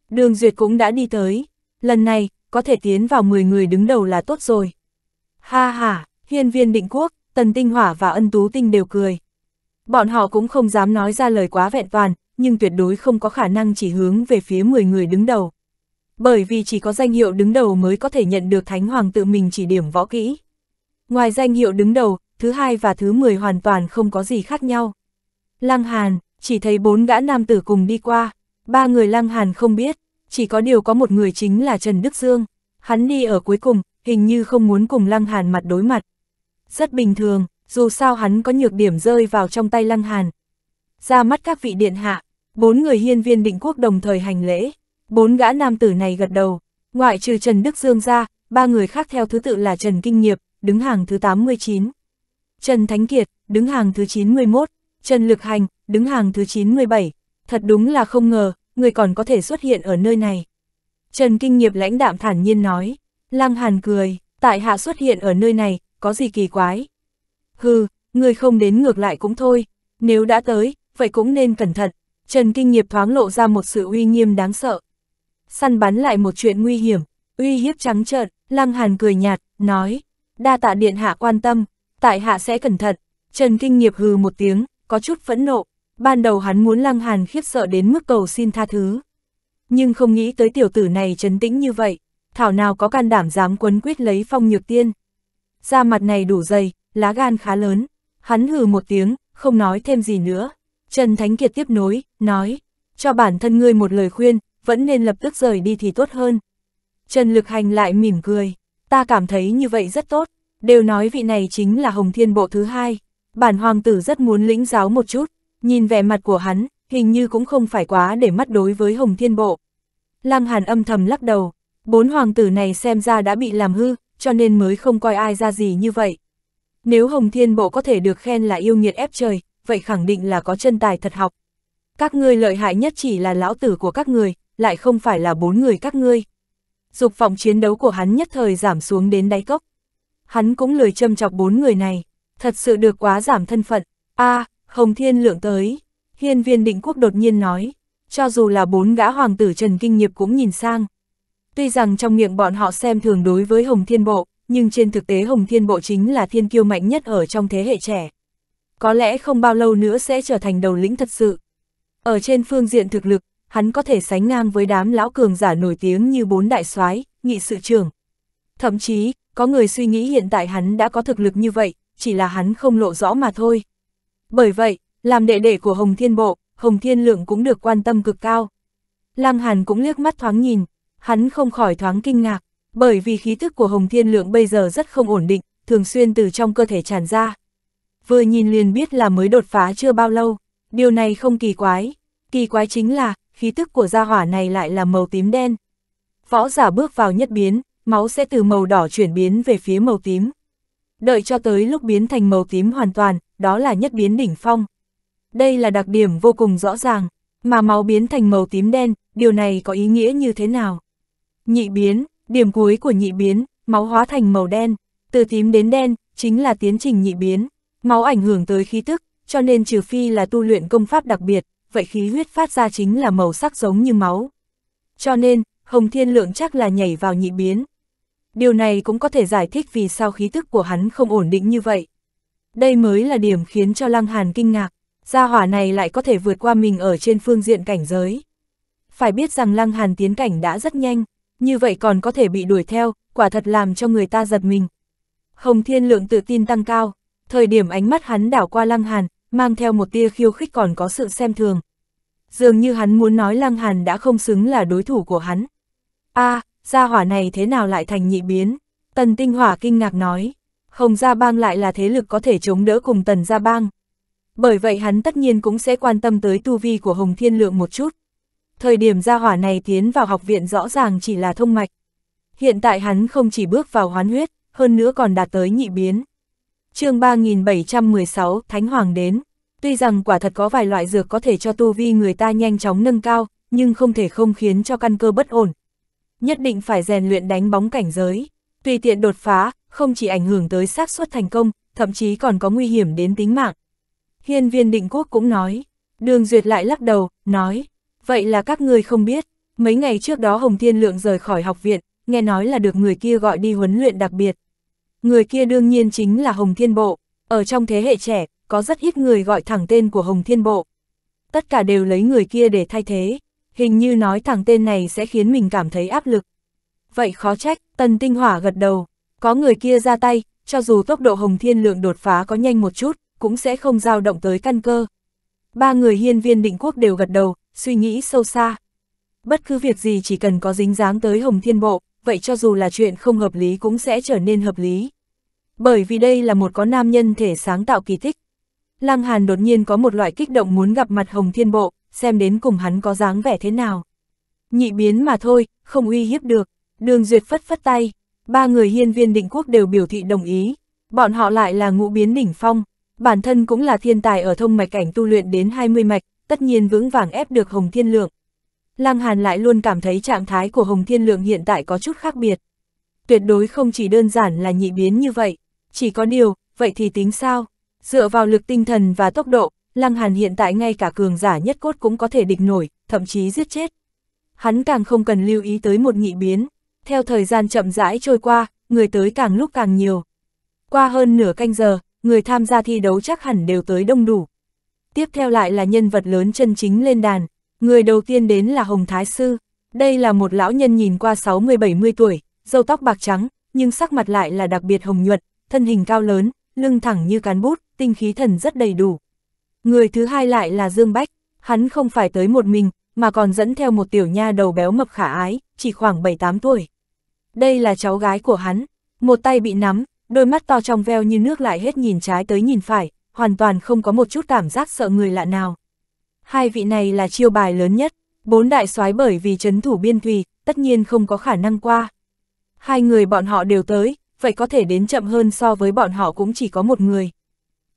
Đường Duyệt cũng đã đi tới, lần này, có thể tiến vào 10 người đứng đầu là tốt rồi. Ha ha, hiên viên định quốc, tần tinh hỏa và ân tú tinh đều cười. Bọn họ cũng không dám nói ra lời quá vẹn toàn, nhưng tuyệt đối không có khả năng chỉ hướng về phía 10 người đứng đầu. Bởi vì chỉ có danh hiệu đứng đầu mới có thể nhận được Thánh Hoàng tự mình chỉ điểm võ kỹ. Ngoài danh hiệu đứng đầu, thứ hai và thứ 10 hoàn toàn không có gì khác nhau. Lăng Hàn, chỉ thấy bốn gã nam tử cùng đi qua, ba người Lăng Hàn không biết, chỉ có điều có một người chính là Trần Đức Dương. Hắn đi ở cuối cùng, hình như không muốn cùng Lăng Hàn mặt đối mặt. Rất bình thường, dù sao hắn có nhược điểm rơi vào trong tay Lăng Hàn. Ra mắt các vị điện hạ, bốn người hiên viên định quốc đồng thời hành lễ, bốn gã nam tử này gật đầu, ngoại trừ Trần Đức Dương ra, ba người khác theo thứ tự là Trần Kinh Nghiệp, đứng hàng thứ 89, Trần Thánh Kiệt, đứng hàng thứ 91, Trần Lực Hành, đứng hàng thứ 97, thật đúng là không ngờ, người còn có thể xuất hiện ở nơi này. Trần Kinh Nghiệp lãnh đạm thản nhiên nói, Lăng Hàn cười, tại hạ xuất hiện ở nơi này, có gì kỳ quái. Hừ, người không đến ngược lại cũng thôi, nếu đã tới, vậy cũng nên cẩn thận. Trần Kinh Nghiệp thoáng lộ ra một sự uy nghiêm đáng sợ. Săn bắn lại một chuyện nguy hiểm, uy hiếp trắng trợn, Lăng Hàn cười nhạt, nói, đa tạ điện hạ quan tâm, tại hạ sẽ cẩn thận. Trần Kinh Nghiệp hừ một tiếng, có chút phẫn nộ, ban đầu hắn muốn Lăng Hàn khiếp sợ đến mức cầu xin tha thứ. Nhưng không nghĩ tới tiểu tử này trấn tĩnh như vậy thảo nào có can đảm dám quấn quýt lấy phong nhược tiên. Da mặt này đủ dày, lá gan khá lớn, hắn hừ một tiếng, không nói thêm gì nữa. Trần Thánh Kiệt tiếp nối, nói, cho bản thân ngươi một lời khuyên, vẫn nên lập tức rời đi thì tốt hơn. Trần Lực Hành lại mỉm cười, ta cảm thấy như vậy rất tốt, đều nói vị này chính là Hồng Thiên Bộ thứ hai. Bản hoàng tử rất muốn lĩnh giáo một chút, nhìn vẻ mặt của hắn, hình như cũng không phải quá để mắt đối với Hồng Thiên Bộ. Lăng Hàn âm thầm lắc đầu, Bốn hoàng tử này xem ra đã bị làm hư, cho nên mới không coi ai ra gì như vậy. Nếu Hồng Thiên Bộ có thể được khen là yêu nghiệt ép trời, vậy khẳng định là có chân tài thật học. Các ngươi lợi hại nhất chỉ là lão tử của các người, lại không phải là bốn người các ngươi. Dục vọng chiến đấu của hắn nhất thời giảm xuống đến đáy cốc. Hắn cũng lười châm chọc bốn người này, thật sự được quá giảm thân phận. a à, Hồng Thiên Lượng tới, hiên viên định quốc đột nhiên nói, cho dù là bốn gã hoàng tử Trần Kinh Nghiệp cũng nhìn sang, Tuy rằng trong miệng bọn họ xem thường đối với Hồng Thiên Bộ, nhưng trên thực tế Hồng Thiên Bộ chính là thiên kiêu mạnh nhất ở trong thế hệ trẻ. Có lẽ không bao lâu nữa sẽ trở thành đầu lĩnh thật sự. Ở trên phương diện thực lực, hắn có thể sánh ngang với đám lão cường giả nổi tiếng như bốn đại soái, nghị sự trưởng. Thậm chí, có người suy nghĩ hiện tại hắn đã có thực lực như vậy, chỉ là hắn không lộ rõ mà thôi. Bởi vậy, làm đệ đệ của Hồng Thiên Bộ, Hồng Thiên Lượng cũng được quan tâm cực cao. Lăng Hàn cũng liếc mắt thoáng nhìn, hắn không khỏi thoáng kinh ngạc, bởi vì khí thức của Hồng Thiên Lượng bây giờ rất không ổn định, thường xuyên từ trong cơ thể tràn ra. Vừa nhìn liền biết là mới đột phá chưa bao lâu, điều này không kỳ quái, kỳ quái chính là khí thức của gia hỏa này lại là màu tím đen. Võ giả bước vào nhất biến, máu sẽ từ màu đỏ chuyển biến về phía màu tím. Đợi cho tới lúc biến thành màu tím hoàn toàn, đó là nhất biến đỉnh phong. Đây là đặc điểm vô cùng rõ ràng, mà máu biến thành màu tím đen, điều này có ý nghĩa như thế nào? Nhị biến, điểm cuối của nhị biến, máu hóa thành màu đen, từ tím đến đen, chính là tiến trình nhị biến. Máu ảnh hưởng tới khí tức, cho nên trừ phi là tu luyện công pháp đặc biệt, vậy khí huyết phát ra chính là màu sắc giống như máu. Cho nên, Hồng Thiên Lượng chắc là nhảy vào nhị biến. Điều này cũng có thể giải thích vì sao khí tức của hắn không ổn định như vậy. Đây mới là điểm khiến cho Lăng Hàn kinh ngạc, gia hỏa này lại có thể vượt qua mình ở trên phương diện cảnh giới. Phải biết rằng Lăng Hàn tiến cảnh đã rất nhanh, như vậy còn có thể bị đuổi theo, quả thật làm cho người ta giật mình. Hồng Thiên Lượng tự tin tăng cao, thời điểm ánh mắt hắn đảo qua Lăng Hàn, mang theo một tia khiêu khích còn có sự xem thường. Dường như hắn muốn nói Lăng Hàn đã không xứng là đối thủ của hắn. a à, gia hỏa này thế nào lại thành nhị biến? Tần Tinh Hỏa kinh ngạc nói, Hồng Gia Bang lại là thế lực có thể chống đỡ cùng Tần Gia Bang. Bởi vậy hắn tất nhiên cũng sẽ quan tâm tới tu vi của Hồng Thiên Lượng một chút. Thời điểm gia hỏa này tiến vào học viện rõ ràng chỉ là thông mạch. Hiện tại hắn không chỉ bước vào hoán huyết, hơn nữa còn đạt tới nhị biến. chương 3716, Thánh Hoàng đến. Tuy rằng quả thật có vài loại dược có thể cho tu vi người ta nhanh chóng nâng cao, nhưng không thể không khiến cho căn cơ bất ổn. Nhất định phải rèn luyện đánh bóng cảnh giới. Tùy tiện đột phá, không chỉ ảnh hưởng tới xác suất thành công, thậm chí còn có nguy hiểm đến tính mạng. Hiên viên định quốc cũng nói, đường duyệt lại lắc đầu, nói, Vậy là các ngươi không biết, mấy ngày trước đó Hồng Thiên Lượng rời khỏi học viện, nghe nói là được người kia gọi đi huấn luyện đặc biệt. Người kia đương nhiên chính là Hồng Thiên Bộ, ở trong thế hệ trẻ, có rất ít người gọi thẳng tên của Hồng Thiên Bộ. Tất cả đều lấy người kia để thay thế, hình như nói thẳng tên này sẽ khiến mình cảm thấy áp lực. Vậy khó trách, Tần Tinh Hỏa gật đầu, có người kia ra tay, cho dù tốc độ Hồng Thiên Lượng đột phá có nhanh một chút, cũng sẽ không dao động tới căn cơ. Ba người hiên viên định quốc đều gật đầu, suy nghĩ sâu xa. Bất cứ việc gì chỉ cần có dính dáng tới Hồng Thiên Bộ, vậy cho dù là chuyện không hợp lý cũng sẽ trở nên hợp lý. Bởi vì đây là một có nam nhân thể sáng tạo kỳ tích. Lăng Hàn đột nhiên có một loại kích động muốn gặp mặt Hồng Thiên Bộ, xem đến cùng hắn có dáng vẻ thế nào. Nhị biến mà thôi, không uy hiếp được. Đường Duyệt phất phất tay, ba người hiên viên định quốc đều biểu thị đồng ý. Bọn họ lại là ngũ biến đỉnh phong, bản thân cũng là thiên tài ở thông mạch cảnh tu luyện đến 20 mạch, tất nhiên vững vàng ép được Hồng Thiên Lượng. Lăng Hàn lại luôn cảm thấy trạng thái của Hồng Thiên Lượng hiện tại có chút khác biệt. Tuyệt đối không chỉ đơn giản là nhị biến như vậy, chỉ có điều, vậy thì tính sao? Dựa vào lực tinh thần và tốc độ, Lăng Hàn hiện tại ngay cả cường giả nhất cốt cũng có thể địch nổi, thậm chí giết chết. Hắn càng không cần lưu ý tới một nhị biến. Theo thời gian chậm rãi trôi qua, người tới càng lúc càng nhiều. Qua hơn nửa canh giờ, người tham gia thi đấu chắc hẳn đều tới đông đủ. Tiếp theo lại là nhân vật lớn chân chính lên đàn, người đầu tiên đến là Hồng Thái Sư. Đây là một lão nhân nhìn qua 60-70 tuổi, râu tóc bạc trắng, nhưng sắc mặt lại là đặc biệt hồng nhuận, thân hình cao lớn, lưng thẳng như cán bút, tinh khí thần rất đầy đủ. Người thứ hai lại là Dương Bách, hắn không phải tới một mình, mà còn dẫn theo một tiểu nha đầu béo mập khả ái, chỉ khoảng 7-8 tuổi. Đây là cháu gái của hắn, một tay bị nắm, đôi mắt to trong veo như nước lại hết nhìn trái tới nhìn phải, hoàn toàn không có một chút cảm giác sợ người lạ nào. Hai vị này là chiêu bài lớn nhất, bốn đại soái bởi vì chấn thủ biên thùy, tất nhiên không có khả năng qua. Hai người bọn họ đều tới, vậy có thể đến chậm hơn so với bọn họ cũng chỉ có một người.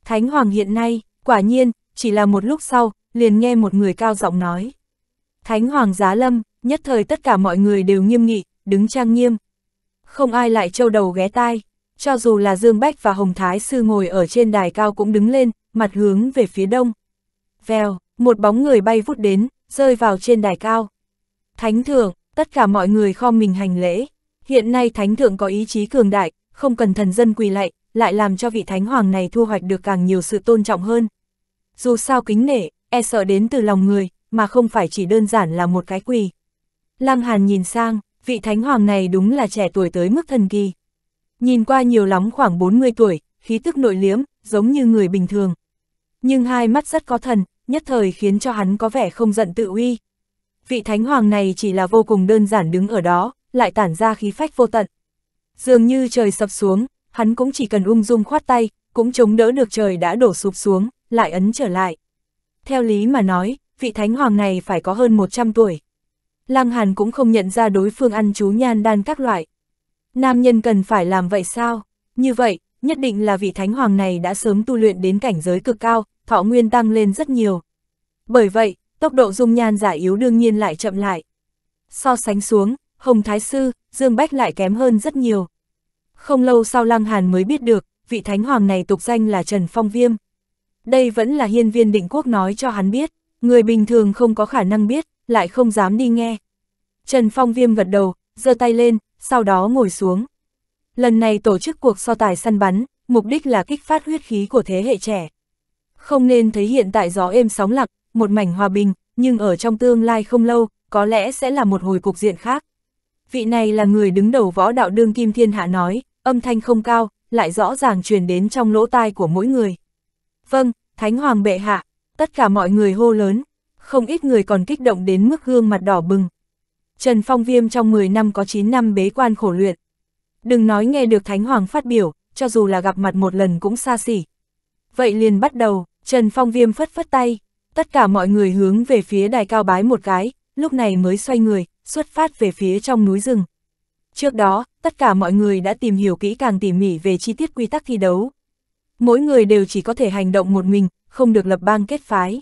Thánh Hoàng hiện nay, quả nhiên, chỉ là một lúc sau, liền nghe một người cao giọng nói. Thánh Hoàng giá lâm, nhất thời tất cả mọi người đều nghiêm nghị, đứng trang nghiêm. Không ai lại trâu đầu ghé tai, cho dù là Dương Bách và Hồng Thái Sư ngồi ở trên đài cao cũng đứng lên, mặt hướng về phía đông. Vèo, một bóng người bay vút đến, rơi vào trên đài cao. Thánh thượng, tất cả mọi người kho mình hành lễ. Hiện nay thánh thượng có ý chí cường đại, không cần thần dân quỳ lạy, lại làm cho vị thánh hoàng này thu hoạch được càng nhiều sự tôn trọng hơn. Dù sao kính nể, e sợ đến từ lòng người, mà không phải chỉ đơn giản là một cái quỳ. Lăng Hàn nhìn sang, vị thánh hoàng này đúng là trẻ tuổi tới mức thần kỳ. Nhìn qua nhiều lắm khoảng 40 tuổi, khí tức nội liếm, giống như người bình thường. Nhưng hai mắt rất có thần, nhất thời khiến cho hắn có vẻ không giận tự uy. Vị thánh hoàng này chỉ là vô cùng đơn giản đứng ở đó, lại tản ra khí phách vô tận. Dường như trời sập xuống, hắn cũng chỉ cần ung dung khoát tay, cũng chống đỡ được trời đã đổ sụp xuống, lại ấn trở lại. Theo lý mà nói, vị thánh hoàng này phải có hơn 100 tuổi. Lăng Hàn cũng không nhận ra đối phương ăn chú nhan đan các loại. Nam nhân cần phải làm vậy sao? Như vậy, nhất định là vị thánh hoàng này đã sớm tu luyện đến cảnh giới cực cao, thọ nguyên tăng lên rất nhiều. Bởi vậy, tốc độ dung nhan giả yếu đương nhiên lại chậm lại. So sánh xuống, Hồng Thái Sư, Dương Bách lại kém hơn rất nhiều. Không lâu sau Lăng Hàn mới biết được, vị thánh hoàng này tục danh là Trần Phong Viêm. Đây vẫn là hiên viên định quốc nói cho hắn biết, người bình thường không có khả năng biết, lại không dám đi nghe. Trần Phong Viêm gật đầu, giơ tay lên, sau đó ngồi xuống. Lần này tổ chức cuộc so tài săn bắn, mục đích là kích phát huyết khí của thế hệ trẻ. Không nên thấy hiện tại gió êm sóng lặng, một mảnh hòa bình, nhưng ở trong tương lai không lâu, có lẽ sẽ là một hồi cục diện khác. Vị này là người đứng đầu võ đạo đương kim thiên hạ nói, âm thanh không cao, lại rõ ràng truyền đến trong lỗ tai của mỗi người. Vâng, Thánh Hoàng bệ hạ, tất cả mọi người hô lớn, không ít người còn kích động đến mức gương mặt đỏ bừng. Trần Phong Viêm trong 10 năm có 9 năm bế quan khổ luyện. Đừng nói nghe được Thánh Hoàng phát biểu, cho dù là gặp mặt một lần cũng xa xỉ. Vậy liền bắt đầu, Trần Phong Viêm phất phất tay, tất cả mọi người hướng về phía đài cao bái một cái, lúc này mới xoay người, xuất phát về phía trong núi rừng. Trước đó, tất cả mọi người đã tìm hiểu kỹ càng tỉ mỉ về chi tiết quy tắc thi đấu. Mỗi người đều chỉ có thể hành động một mình, không được lập bang kết phái.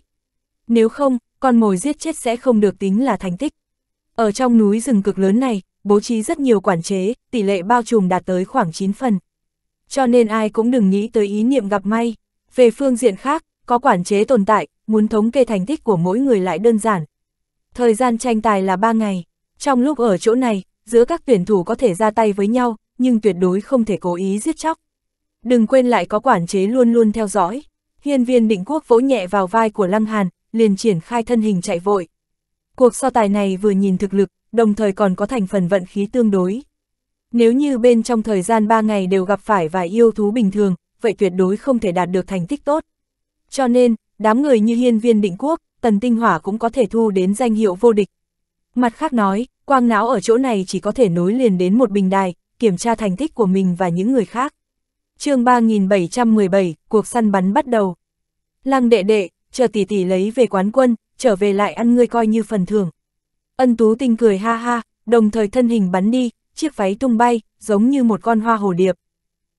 Nếu không, con mồi giết chết sẽ không được tính là thành tích. Ở trong núi rừng cực lớn này, bố trí rất nhiều quản chế, tỷ lệ bao trùm đạt tới khoảng 9 phần. Cho nên ai cũng đừng nghĩ tới ý niệm gặp may. Về phương diện khác, có quản chế tồn tại, muốn thống kê thành tích của mỗi người lại đơn giản. Thời gian tranh tài là 3 ngày. Trong lúc ở chỗ này, giữa các tuyển thủ có thể ra tay với nhau, nhưng tuyệt đối không thể cố ý giết chóc. Đừng quên lại có quản chế luôn luôn theo dõi. Hiên viên định quốc vỗ nhẹ vào vai của Lăng Hàn, liền triển khai thân hình chạy vội. Cuộc so tài này vừa nhìn thực lực, đồng thời còn có thành phần vận khí tương đối. Nếu như bên trong thời gian 3 ngày đều gặp phải vài yêu thú bình thường, vậy tuyệt đối không thể đạt được thành tích tốt. Cho nên, đám người như hiên viên định quốc, tần tinh hỏa cũng có thể thu đến danh hiệu vô địch. Mặt khác nói, quang não ở chỗ này chỉ có thể nối liền đến một bình đài, kiểm tra thành tích của mình và những người khác. chương 3717, cuộc săn bắn bắt đầu. Lăng đệ đệ, chờ tỷ tỷ lấy về quán quân, trở về lại ăn ngươi coi như phần thưởng. Ân Tú Tinh cười ha ha, đồng thời thân hình bắn đi, chiếc váy tung bay, giống như một con hoa hồ điệp.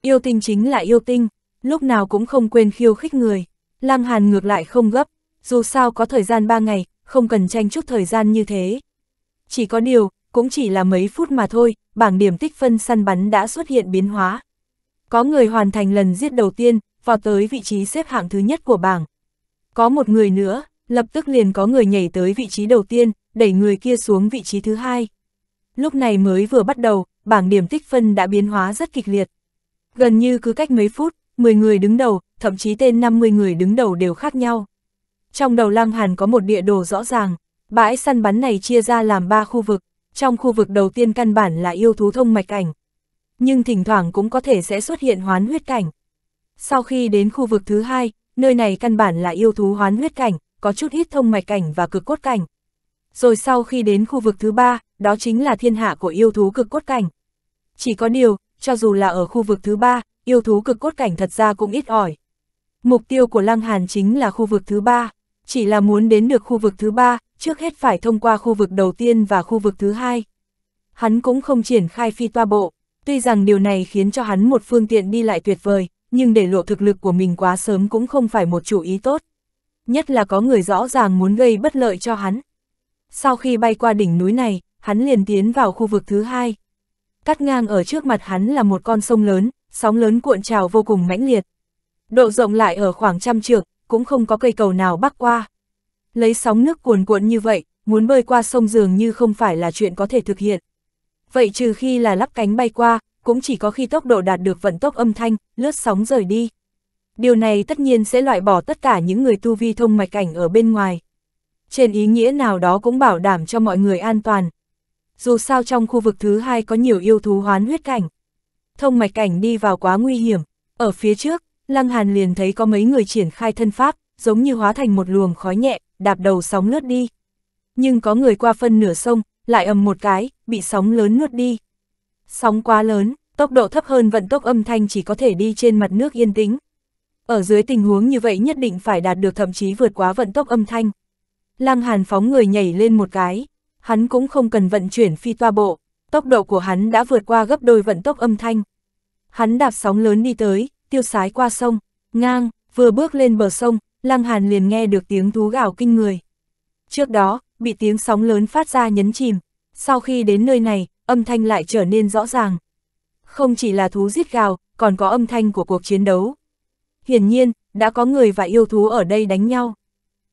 Yêu tinh chính là yêu tinh, lúc nào cũng không quên khiêu khích người. Lăng Hàn ngược lại không gấp, dù sao có thời gian ba ngày, không cần tranh chút thời gian như thế. Chỉ có điều, cũng chỉ là mấy phút mà thôi, bảng điểm tích phân săn bắn đã xuất hiện biến hóa. Có người hoàn thành lần giết đầu tiên, vào tới vị trí xếp hạng thứ nhất của bảng. Có một người nữa, Lập tức liền có người nhảy tới vị trí đầu tiên, đẩy người kia xuống vị trí thứ hai. Lúc này mới vừa bắt đầu, bảng điểm tích phân đã biến hóa rất kịch liệt. Gần như cứ cách mấy phút, 10 người đứng đầu, thậm chí tên 50 người đứng đầu đều khác nhau. Trong đầu Lăng Hàn có một địa đồ rõ ràng, bãi săn bắn này chia ra làm 3 khu vực, trong khu vực đầu tiên căn bản là yêu thú thông mạch cảnh. Nhưng thỉnh thoảng cũng có thể sẽ xuất hiện hoán huyết cảnh. Sau khi đến khu vực thứ hai, nơi này căn bản là yêu thú hoán huyết cảnh, có chút ít thông mạch cảnh và cực cốt cảnh. Rồi sau khi đến khu vực thứ ba, đó chính là thiên hạ của yêu thú cực cốt cảnh. Chỉ có điều, cho dù là ở khu vực thứ ba, yêu thú cực cốt cảnh thật ra cũng ít ỏi. Mục tiêu của Lăng Hàn chính là khu vực thứ ba, chỉ là muốn đến được khu vực thứ ba, trước hết phải thông qua khu vực đầu tiên và khu vực thứ hai. Hắn cũng không triển khai phi toa bộ, tuy rằng điều này khiến cho hắn một phương tiện đi lại tuyệt vời, nhưng để lộ thực lực của mình quá sớm cũng không phải một chủ ý tốt nhất là có người rõ ràng muốn gây bất lợi cho hắn. Sau khi bay qua đỉnh núi này, hắn liền tiến vào khu vực thứ hai. Cắt ngang ở trước mặt hắn là một con sông lớn, sóng lớn cuộn trào vô cùng mãnh liệt. Độ rộng lại ở khoảng trăm trượng, cũng không có cây cầu nào bắc qua. Lấy sóng nước cuồn cuộn như vậy, muốn bơi qua sông dường như không phải là chuyện có thể thực hiện. Vậy trừ khi là lắp cánh bay qua, cũng chỉ có khi tốc độ đạt được vận tốc âm thanh, lướt sóng rời đi. Điều này tất nhiên sẽ loại bỏ tất cả những người tu vi thông mạch cảnh ở bên ngoài. Trên ý nghĩa nào đó cũng bảo đảm cho mọi người an toàn. Dù sao trong khu vực thứ hai có nhiều yêu thú hoán huyết cảnh. Thông mạch cảnh đi vào quá nguy hiểm. Ở phía trước, Lăng Hàn liền thấy có mấy người triển khai thân pháp, giống như hóa thành một luồng khói nhẹ, đạp đầu sóng lướt đi. Nhưng có người qua phân nửa sông, lại ầm một cái, bị sóng lớn nuốt đi. Sóng quá lớn, tốc độ thấp hơn vận tốc âm thanh chỉ có thể đi trên mặt nước yên tĩnh. Ở dưới tình huống như vậy nhất định phải đạt được thậm chí vượt quá vận tốc âm thanh. Lăng Hàn phóng người nhảy lên một cái, hắn cũng không cần vận chuyển phi toa bộ, tốc độ của hắn đã vượt qua gấp đôi vận tốc âm thanh. Hắn đạp sóng lớn đi tới, tiêu sái qua sông, ngang, vừa bước lên bờ sông, Lăng Hàn liền nghe được tiếng thú gào kinh người. Trước đó, bị tiếng sóng lớn phát ra nhấn chìm, sau khi đến nơi này, âm thanh lại trở nên rõ ràng. Không chỉ là thú giết gào, còn có âm thanh của cuộc chiến đấu hiển nhiên, đã có người và yêu thú ở đây đánh nhau.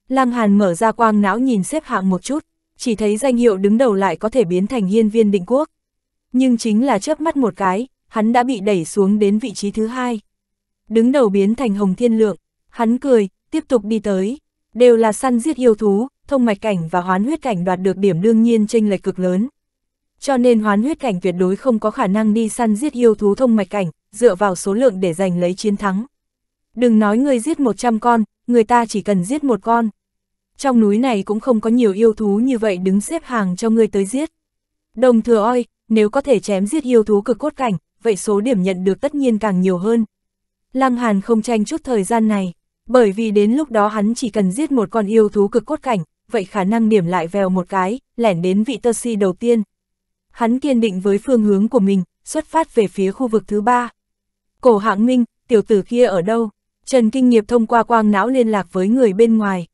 Lăng Hàn mở ra quang não nhìn xếp hạng một chút, chỉ thấy danh hiệu đứng đầu lại có thể biến thành hiên viên định quốc. Nhưng chính là chớp mắt một cái, hắn đã bị đẩy xuống đến vị trí thứ hai. Đứng đầu biến thành hồng thiên lượng, hắn cười, tiếp tục đi tới. Đều là săn giết yêu thú, thông mạch cảnh và hoán huyết cảnh đoạt được điểm đương nhiên chênh lệch cực lớn. Cho nên hoán huyết cảnh tuyệt đối không có khả năng đi săn giết yêu thú thông mạch cảnh, dựa vào số lượng để giành lấy chiến thắng. Đừng nói người giết 100 con, người ta chỉ cần giết một con. Trong núi này cũng không có nhiều yêu thú như vậy đứng xếp hàng cho người tới giết. Đồng thừa oi, nếu có thể chém giết yêu thú cực cốt cảnh, vậy số điểm nhận được tất nhiên càng nhiều hơn. Lăng Hàn không tranh chút thời gian này, bởi vì đến lúc đó hắn chỉ cần giết một con yêu thú cực cốt cảnh, vậy khả năng điểm lại vèo một cái, lẻn đến vị tơ si đầu tiên. Hắn kiên định với phương hướng của mình, xuất phát về phía khu vực thứ ba. Cổ hạng minh, tiểu tử kia ở đâu? Trần Kinh Nghiệp thông qua quang não liên lạc với người bên ngoài.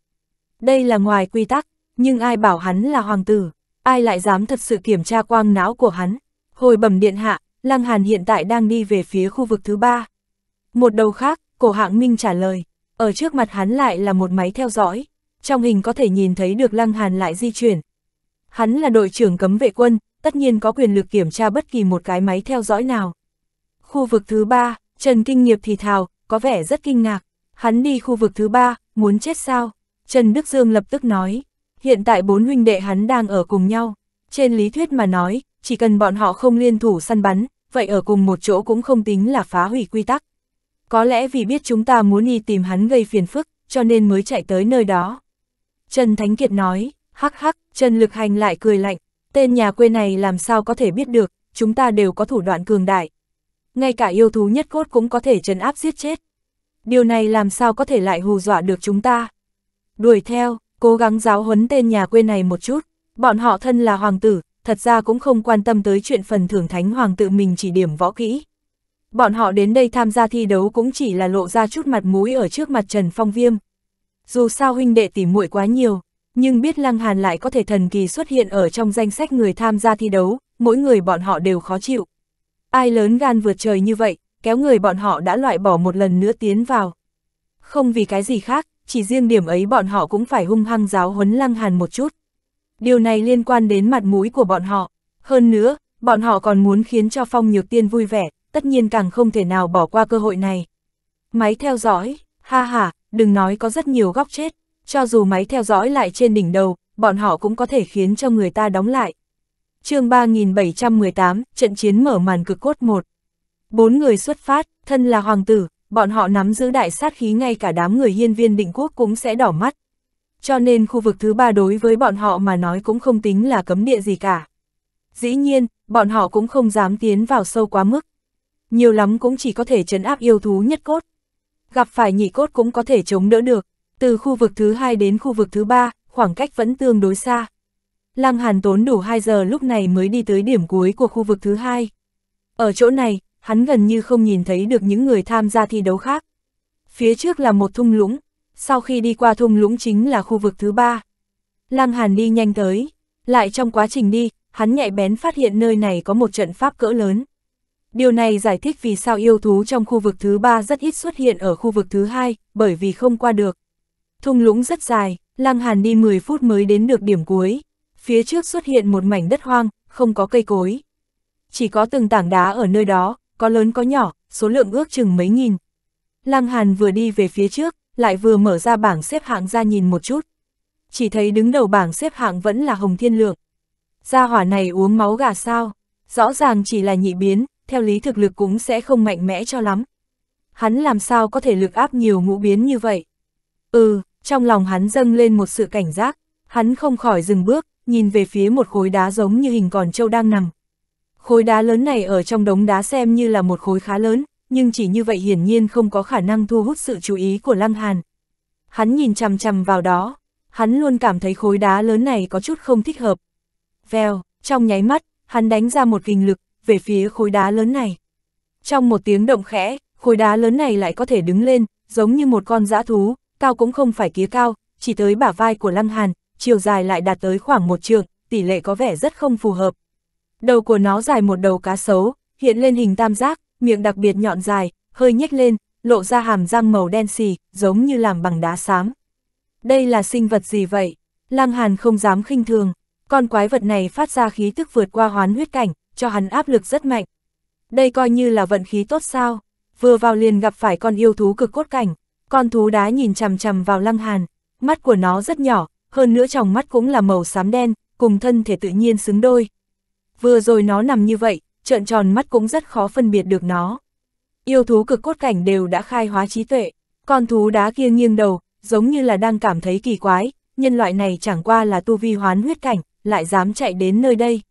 Đây là ngoài quy tắc, nhưng ai bảo hắn là hoàng tử, ai lại dám thật sự kiểm tra quang não của hắn. Hồi bẩm điện hạ, Lăng Hàn hiện tại đang đi về phía khu vực thứ ba. Một đầu khác, cổ hạng Minh trả lời, ở trước mặt hắn lại là một máy theo dõi, trong hình có thể nhìn thấy được Lăng Hàn lại di chuyển. Hắn là đội trưởng cấm vệ quân, tất nhiên có quyền lực kiểm tra bất kỳ một cái máy theo dõi nào. Khu vực thứ ba, Trần Kinh Nghiệp thì thào, có vẻ rất kinh ngạc. Hắn đi khu vực thứ ba, muốn chết sao? Trần Đức Dương lập tức nói, hiện tại bốn huynh đệ hắn đang ở cùng nhau. Trên lý thuyết mà nói, chỉ cần bọn họ không liên thủ săn bắn, vậy ở cùng một chỗ cũng không tính là phá hủy quy tắc. Có lẽ vì biết chúng ta muốn đi tìm hắn gây phiền phức, cho nên mới chạy tới nơi đó. Trần Thánh Kiệt nói, hắc hắc, Trần Lực Hành lại cười lạnh, tên nhà quê này làm sao có thể biết được, chúng ta đều có thủ đoạn cường đại ngay cả yêu thú nhất cốt cũng có thể trấn áp giết chết. Điều này làm sao có thể lại hù dọa được chúng ta. Đuổi theo, cố gắng giáo huấn tên nhà quê này một chút, bọn họ thân là hoàng tử, thật ra cũng không quan tâm tới chuyện phần thưởng thánh hoàng tự mình chỉ điểm võ kỹ. Bọn họ đến đây tham gia thi đấu cũng chỉ là lộ ra chút mặt mũi ở trước mặt Trần Phong Viêm. Dù sao huynh đệ tỉ muội quá nhiều, nhưng biết Lăng Hàn lại có thể thần kỳ xuất hiện ở trong danh sách người tham gia thi đấu, mỗi người bọn họ đều khó chịu. Ai lớn gan vượt trời như vậy, kéo người bọn họ đã loại bỏ một lần nữa tiến vào. Không vì cái gì khác, chỉ riêng điểm ấy bọn họ cũng phải hung hăng giáo huấn lăng hàn một chút. Điều này liên quan đến mặt mũi của bọn họ. Hơn nữa, bọn họ còn muốn khiến cho Phong Nhược Tiên vui vẻ, tất nhiên càng không thể nào bỏ qua cơ hội này. Máy theo dõi, ha ha, đừng nói có rất nhiều góc chết, cho dù máy theo dõi lại trên đỉnh đầu, bọn họ cũng có thể khiến cho người ta đóng lại chương 3718, trận chiến mở màn cực cốt một Bốn người xuất phát, thân là hoàng tử, bọn họ nắm giữ đại sát khí ngay cả đám người hiên viên định quốc cũng sẽ đỏ mắt. Cho nên khu vực thứ ba đối với bọn họ mà nói cũng không tính là cấm địa gì cả. Dĩ nhiên, bọn họ cũng không dám tiến vào sâu quá mức. Nhiều lắm cũng chỉ có thể chấn áp yêu thú nhất cốt. Gặp phải nhị cốt cũng có thể chống đỡ được. Từ khu vực thứ hai đến khu vực thứ ba, khoảng cách vẫn tương đối xa. Lăng Hàn tốn đủ 2 giờ lúc này mới đi tới điểm cuối của khu vực thứ hai. Ở chỗ này, hắn gần như không nhìn thấy được những người tham gia thi đấu khác. Phía trước là một thung lũng, sau khi đi qua thung lũng chính là khu vực thứ ba. Lăng Hàn đi nhanh tới, lại trong quá trình đi, hắn nhạy bén phát hiện nơi này có một trận pháp cỡ lớn. Điều này giải thích vì sao yêu thú trong khu vực thứ ba rất ít xuất hiện ở khu vực thứ hai, bởi vì không qua được. Thung lũng rất dài, Lăng Hàn đi 10 phút mới đến được điểm cuối phía trước xuất hiện một mảnh đất hoang, không có cây cối. Chỉ có từng tảng đá ở nơi đó, có lớn có nhỏ, số lượng ước chừng mấy nghìn. Lăng Hàn vừa đi về phía trước, lại vừa mở ra bảng xếp hạng ra nhìn một chút. Chỉ thấy đứng đầu bảng xếp hạng vẫn là Hồng Thiên Lượng. Gia hỏa này uống máu gà sao? Rõ ràng chỉ là nhị biến, theo lý thực lực cũng sẽ không mạnh mẽ cho lắm. Hắn làm sao có thể lực áp nhiều ngũ biến như vậy? Ừ, trong lòng hắn dâng lên một sự cảnh giác, hắn không khỏi dừng bước, nhìn về phía một khối đá giống như hình còn trâu đang nằm. Khối đá lớn này ở trong đống đá xem như là một khối khá lớn, nhưng chỉ như vậy hiển nhiên không có khả năng thu hút sự chú ý của Lăng Hàn. Hắn nhìn chằm chằm vào đó, hắn luôn cảm thấy khối đá lớn này có chút không thích hợp. Vèo, trong nháy mắt, hắn đánh ra một kình lực, về phía khối đá lớn này. Trong một tiếng động khẽ, khối đá lớn này lại có thể đứng lên, giống như một con dã thú, cao cũng không phải kia cao, chỉ tới bả vai của Lăng Hàn, chiều dài lại đạt tới khoảng một trường, tỷ lệ có vẻ rất không phù hợp. Đầu của nó dài một đầu cá sấu, hiện lên hình tam giác, miệng đặc biệt nhọn dài, hơi nhếch lên, lộ ra hàm răng màu đen xì, giống như làm bằng đá xám. Đây là sinh vật gì vậy? Lăng Hàn không dám khinh thường, con quái vật này phát ra khí tức vượt qua hoán huyết cảnh, cho hắn áp lực rất mạnh. Đây coi như là vận khí tốt sao? Vừa vào liền gặp phải con yêu thú cực cốt cảnh, con thú đá nhìn chằm chằm vào Lăng Hàn, mắt của nó rất nhỏ, hơn nữa trong mắt cũng là màu xám đen, cùng thân thể tự nhiên xứng đôi. Vừa rồi nó nằm như vậy, trợn tròn mắt cũng rất khó phân biệt được nó. Yêu thú cực cốt cảnh đều đã khai hóa trí tuệ, con thú đá kia nghiêng đầu, giống như là đang cảm thấy kỳ quái, nhân loại này chẳng qua là tu vi hoán huyết cảnh, lại dám chạy đến nơi đây.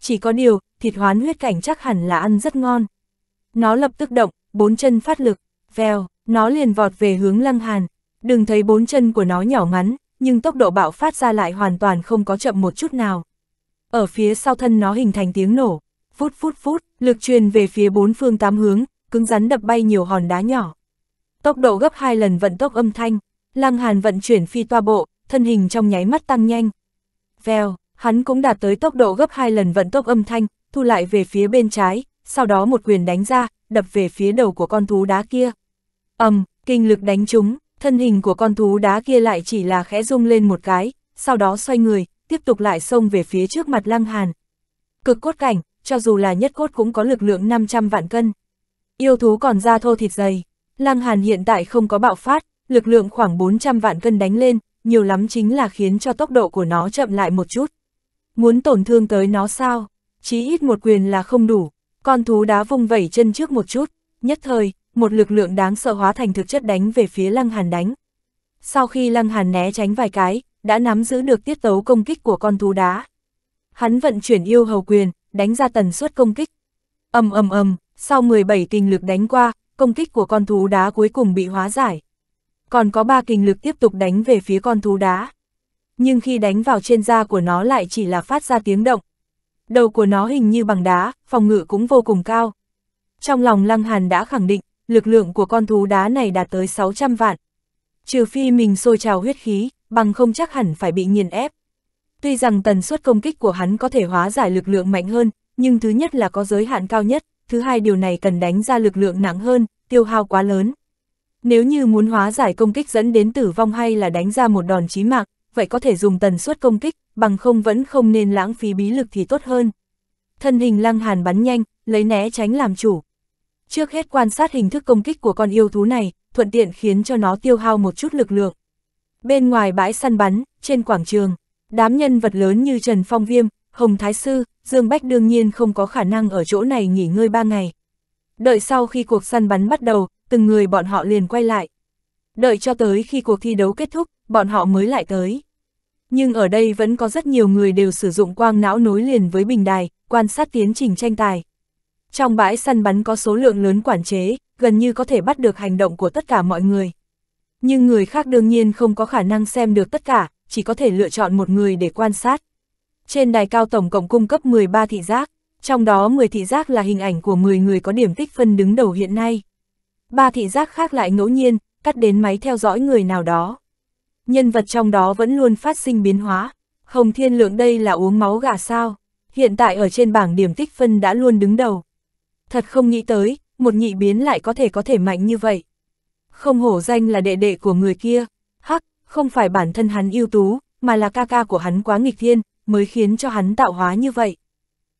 Chỉ có điều, thịt hoán huyết cảnh chắc hẳn là ăn rất ngon. Nó lập tức động, bốn chân phát lực, vèo, nó liền vọt về hướng lăng hàn. Đừng thấy bốn chân của nó nhỏ ngắn, nhưng tốc độ bạo phát ra lại hoàn toàn không có chậm một chút nào. Ở phía sau thân nó hình thành tiếng nổ, phút phút phút, lực truyền về phía bốn phương tám hướng, cứng rắn đập bay nhiều hòn đá nhỏ. Tốc độ gấp hai lần vận tốc âm thanh, Lăng Hàn vận chuyển phi toa bộ, thân hình trong nháy mắt tăng nhanh. Vèo, hắn cũng đạt tới tốc độ gấp hai lần vận tốc âm thanh, thu lại về phía bên trái, sau đó một quyền đánh ra, đập về phía đầu của con thú đá kia. ầm, kinh lực đánh trúng, thân hình của con thú đá kia lại chỉ là khẽ rung lên một cái, sau đó xoay người, tiếp tục lại xông về phía trước mặt Lăng Hàn. Cực cốt cảnh, cho dù là nhất cốt cũng có lực lượng 500 vạn cân. Yêu thú còn da thô thịt dày, Lăng Hàn hiện tại không có bạo phát, lực lượng khoảng 400 vạn cân đánh lên, nhiều lắm chính là khiến cho tốc độ của nó chậm lại một chút. Muốn tổn thương tới nó sao? Chí ít một quyền là không đủ, con thú đá vung vẩy chân trước một chút, nhất thời, một lực lượng đáng sợ hóa thành thực chất đánh về phía Lăng Hàn đánh. Sau khi Lăng Hàn né tránh vài cái, đã nắm giữ được tiết tấu công kích của con thú đá. Hắn vận chuyển yêu hầu quyền, đánh ra tần suất công kích. Ầm ầm ầm, sau 17 kình lực đánh qua, công kích của con thú đá cuối cùng bị hóa giải. Còn có 3 kình lực tiếp tục đánh về phía con thú đá. Nhưng khi đánh vào trên da của nó lại chỉ là phát ra tiếng động. Đầu của nó hình như bằng đá, phòng ngự cũng vô cùng cao. Trong lòng Lăng Hàn đã khẳng định, lực lượng của con thú đá này đạt tới 600 vạn. Trừ phi mình sôi trào huyết khí, bằng không chắc hẳn phải bị nghiền ép. Tuy rằng tần suất công kích của hắn có thể hóa giải lực lượng mạnh hơn, nhưng thứ nhất là có giới hạn cao nhất, thứ hai điều này cần đánh ra lực lượng nặng hơn, tiêu hao quá lớn. Nếu như muốn hóa giải công kích dẫn đến tử vong hay là đánh ra một đòn chí mạng, vậy có thể dùng tần suất công kích, bằng không vẫn không nên lãng phí bí lực thì tốt hơn. Thân hình lăng hàn bắn nhanh, lấy né tránh làm chủ, trước hết quan sát hình thức công kích của con yêu thú này, thuận tiện khiến cho nó tiêu hao một chút lực lượng. Bên ngoài bãi săn bắn, trên quảng trường, đám nhân vật lớn như Trần Phong Viêm, Hồng Thái Sư, Dương Bách đương nhiên không có khả năng ở chỗ này nghỉ ngơi ba ngày. Đợi sau khi cuộc săn bắn bắt đầu, từng người bọn họ liền quay lại. Đợi cho tới khi cuộc thi đấu kết thúc, bọn họ mới lại tới. Nhưng ở đây vẫn có rất nhiều người đều sử dụng quang não nối liền với bình đài, quan sát tiến trình tranh tài. Trong bãi săn bắn có số lượng lớn quản chế, gần như có thể bắt được hành động của tất cả mọi người. Nhưng người khác đương nhiên không có khả năng xem được tất cả, chỉ có thể lựa chọn một người để quan sát. Trên đài cao tổng cộng cung cấp 13 thị giác, trong đó 10 thị giác là hình ảnh của 10 người có điểm tích phân đứng đầu hiện nay. Ba thị giác khác lại ngẫu nhiên, cắt đến máy theo dõi người nào đó. Nhân vật trong đó vẫn luôn phát sinh biến hóa. Hồng Thiên Lượng đây là uống máu gà sao? Hiện tại ở trên bảng điểm tích phân đã luôn đứng đầu thật không nghĩ tới, một nhị biến lại có thể có thể mạnh như vậy. Không hổ danh là đệ đệ của người kia, hắc, không phải bản thân hắn ưu tú, mà là ca ca của hắn quá nghịch thiên, mới khiến cho hắn tạo hóa như vậy.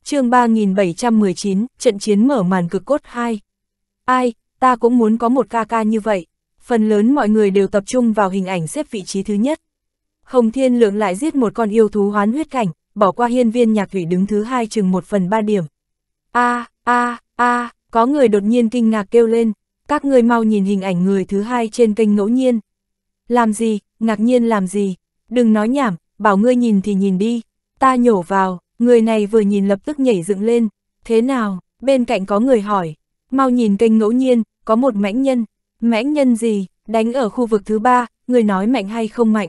chương 3719, trận chiến mở màn cực cốt 2. Ai, ta cũng muốn có một ca ca như vậy. Phần lớn mọi người đều tập trung vào hình ảnh xếp vị trí thứ nhất. Hồng Thiên Lượng lại giết một con yêu thú hoán huyết cảnh, bỏ qua hiên viên nhạc thủy đứng thứ hai chừng một phần ba điểm. a à, a à, a à, có người đột nhiên kinh ngạc kêu lên, các ngươi mau nhìn hình ảnh người thứ hai trên kênh ngẫu nhiên. Làm gì, ngạc nhiên làm gì, đừng nói nhảm, bảo ngươi nhìn thì nhìn đi, ta nhổ vào, người này vừa nhìn lập tức nhảy dựng lên, thế nào, bên cạnh có người hỏi, mau nhìn kênh ngẫu nhiên, có một mãnh nhân, mãnh nhân gì, đánh ở khu vực thứ ba, người nói mạnh hay không mạnh.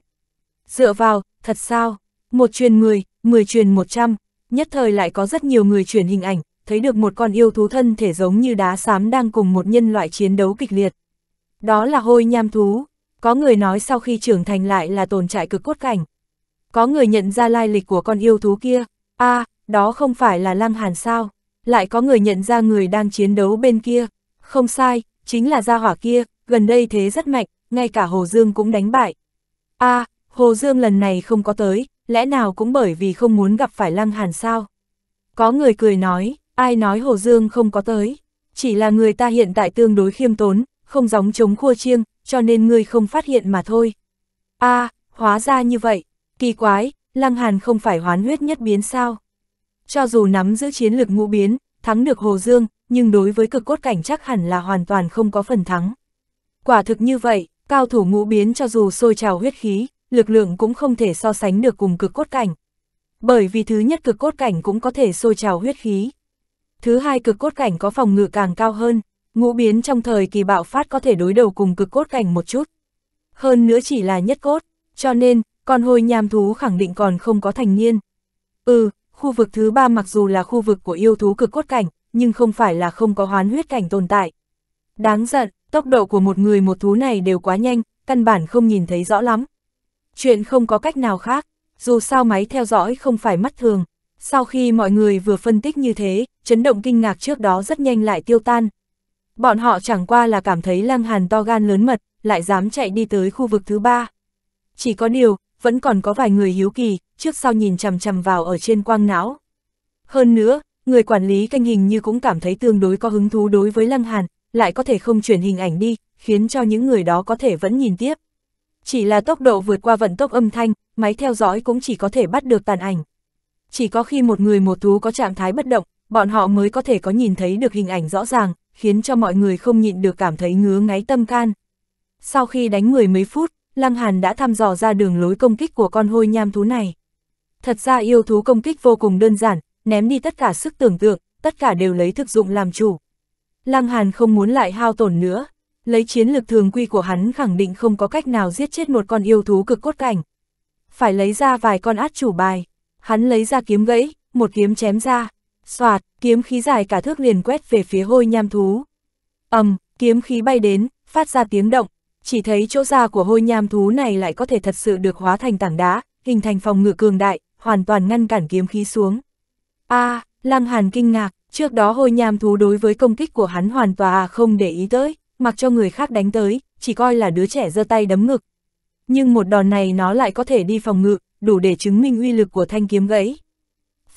Dựa vào, thật sao, một truyền 10, mười truyền một trăm. nhất thời lại có rất nhiều người chuyển hình ảnh, thấy được một con yêu thú thân thể giống như đá xám đang cùng một nhân loại chiến đấu kịch liệt. Đó là hôi nham thú, có người nói sau khi trưởng thành lại là tồn tại cực cốt cảnh. Có người nhận ra lai lịch của con yêu thú kia, a à, đó không phải là Lăng Hàn sao, lại có người nhận ra người đang chiến đấu bên kia. Không sai, chính là gia hỏa kia, gần đây thế rất mạnh, ngay cả Hồ Dương cũng đánh bại. a à, Hồ Dương lần này không có tới, lẽ nào cũng bởi vì không muốn gặp phải Lăng Hàn sao? Có người cười nói, Ai nói Hồ Dương không có tới, chỉ là người ta hiện tại tương đối khiêm tốn, không giống chống khua chiêng, cho nên ngươi không phát hiện mà thôi. a à, hóa ra như vậy, kỳ quái, Lăng Hàn không phải hoán huyết nhất biến sao. Cho dù nắm giữ chiến lược ngũ biến, thắng được Hồ Dương, nhưng đối với cực cốt cảnh chắc hẳn là hoàn toàn không có phần thắng. Quả thực như vậy, cao thủ ngũ biến cho dù sôi trào huyết khí, lực lượng cũng không thể so sánh được cùng cực cốt cảnh. Bởi vì thứ nhất cực cốt cảnh cũng có thể sôi trào huyết khí. Thứ hai cực cốt cảnh có phòng ngự càng cao hơn, ngũ biến trong thời kỳ bạo phát có thể đối đầu cùng cực cốt cảnh một chút. Hơn nữa chỉ là nhất cốt, cho nên, con hồi nham thú khẳng định còn không có thành niên. Ừ, khu vực thứ ba mặc dù là khu vực của yêu thú cực cốt cảnh, nhưng không phải là không có hoán huyết cảnh tồn tại. Đáng giận, tốc độ của một người một thú này đều quá nhanh, căn bản không nhìn thấy rõ lắm. Chuyện không có cách nào khác, dù sao máy theo dõi không phải mắt thường, sau khi mọi người vừa phân tích như thế, chấn động kinh ngạc trước đó rất nhanh lại tiêu tan. Bọn họ chẳng qua là cảm thấy lăng hàn to gan lớn mật, lại dám chạy đi tới khu vực thứ ba. Chỉ có điều, vẫn còn có vài người hiếu kỳ, trước sau nhìn chằm chằm vào ở trên quang não. Hơn nữa, người quản lý canh hình như cũng cảm thấy tương đối có hứng thú đối với lăng hàn, lại có thể không chuyển hình ảnh đi, khiến cho những người đó có thể vẫn nhìn tiếp. Chỉ là tốc độ vượt qua vận tốc âm thanh, máy theo dõi cũng chỉ có thể bắt được tàn ảnh chỉ có khi một người một thú có trạng thái bất động, bọn họ mới có thể có nhìn thấy được hình ảnh rõ ràng, khiến cho mọi người không nhịn được cảm thấy ngứa ngáy tâm can. Sau khi đánh người mấy phút, Lăng Hàn đã thăm dò ra đường lối công kích của con hôi nham thú này. Thật ra yêu thú công kích vô cùng đơn giản, ném đi tất cả sức tưởng tượng, tất cả đều lấy thực dụng làm chủ. Lăng Hàn không muốn lại hao tổn nữa, lấy chiến lực thường quy của hắn khẳng định không có cách nào giết chết một con yêu thú cực cốt cảnh. Phải lấy ra vài con át chủ bài. Hắn lấy ra kiếm gãy, một kiếm chém ra, xoạt, kiếm khí dài cả thước liền quét về phía hôi nham thú. ầm, kiếm khí bay đến, phát ra tiếng động, chỉ thấy chỗ da của hôi nham thú này lại có thể thật sự được hóa thành tảng đá, hình thành phòng ngự cường đại, hoàn toàn ngăn cản kiếm khí xuống. A, à, Lăng Hàn kinh ngạc, trước đó hôi nham thú đối với công kích của hắn hoàn toàn à không để ý tới, mặc cho người khác đánh tới, chỉ coi là đứa trẻ giơ tay đấm ngực, nhưng một đòn này nó lại có thể đi phòng ngự, đủ để chứng minh uy lực của thanh kiếm gãy.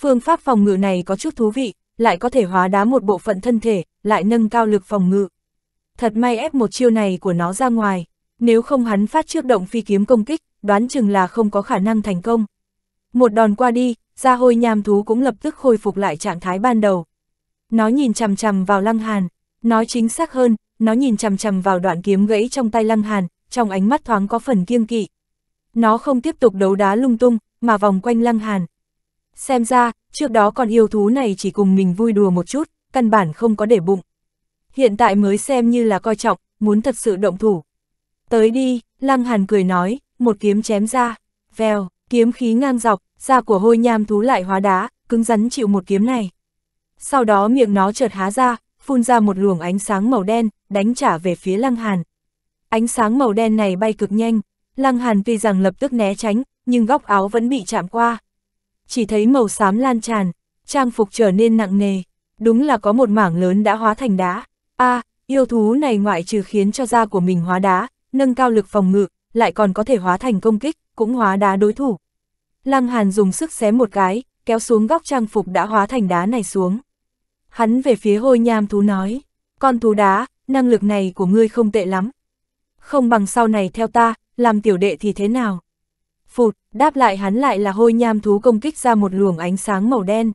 Phương pháp phòng ngự này có chút thú vị, lại có thể hóa đá một bộ phận thân thể, lại nâng cao lực phòng ngự. Thật may ép một chiêu này của nó ra ngoài, nếu không hắn phát trước động phi kiếm công kích, đoán chừng là không có khả năng thành công. Một đòn qua đi, ra hôi nham thú cũng lập tức khôi phục lại trạng thái ban đầu. Nó nhìn chằm chằm vào lăng hàn, nói chính xác hơn, nó nhìn chằm chằm vào đoạn kiếm gãy trong tay lăng hàn, trong ánh mắt thoáng có phần kiêng kỵ. Nó không tiếp tục đấu đá lung tung, mà vòng quanh lăng hàn. Xem ra, trước đó con yêu thú này chỉ cùng mình vui đùa một chút, căn bản không có để bụng. Hiện tại mới xem như là coi trọng, muốn thật sự động thủ. Tới đi, lăng hàn cười nói, một kiếm chém ra, vèo, kiếm khí ngang dọc, da của hôi nham thú lại hóa đá, cứng rắn chịu một kiếm này. Sau đó miệng nó chợt há ra, phun ra một luồng ánh sáng màu đen, đánh trả về phía lăng hàn. Ánh sáng màu đen này bay cực nhanh, Lăng Hàn tuy rằng lập tức né tránh, nhưng góc áo vẫn bị chạm qua. Chỉ thấy màu xám lan tràn, trang phục trở nên nặng nề, đúng là có một mảng lớn đã hóa thành đá. A, à, yêu thú này ngoại trừ khiến cho da của mình hóa đá, nâng cao lực phòng ngự, lại còn có thể hóa thành công kích, cũng hóa đá đối thủ. Lăng Hàn dùng sức xé một cái, kéo xuống góc trang phục đã hóa thành đá này xuống. Hắn về phía hôi nham thú nói, con thú đá, năng lực này của ngươi không tệ lắm, không bằng sau này theo ta, làm tiểu đệ thì thế nào? Phụt, đáp lại hắn lại là hôi nham thú công kích ra một luồng ánh sáng màu đen.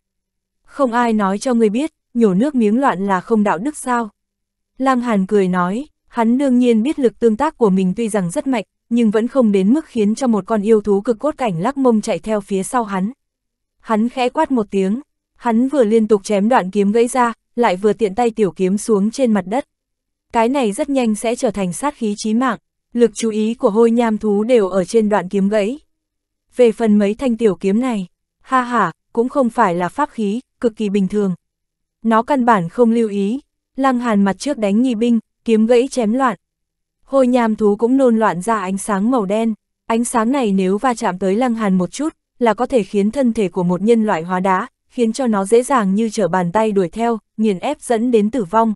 Không ai nói cho người biết, nhổ nước miếng loạn là không đạo đức sao? Lam Hàn cười nói, hắn đương nhiên biết lực tương tác của mình tuy rằng rất mạnh, nhưng vẫn không đến mức khiến cho một con yêu thú cực cốt cảnh lắc mông chạy theo phía sau hắn. Hắn khẽ quát một tiếng, hắn vừa liên tục chém đoạn kiếm gãy ra, lại vừa tiện tay tiểu kiếm xuống trên mặt đất. Cái này rất nhanh sẽ trở thành sát khí chí mạng, lực chú ý của hôi nham thú đều ở trên đoạn kiếm gãy. Về phần mấy thanh tiểu kiếm này, ha ha, cũng không phải là pháp khí, cực kỳ bình thường. Nó căn bản không lưu ý, lăng hàn mặt trước đánh nghi binh, kiếm gãy chém loạn. Hôi nham thú cũng nôn loạn ra ánh sáng màu đen, ánh sáng này nếu va chạm tới lăng hàn một chút, là có thể khiến thân thể của một nhân loại hóa đá, khiến cho nó dễ dàng như trở bàn tay đuổi theo, nghiền ép dẫn đến tử vong.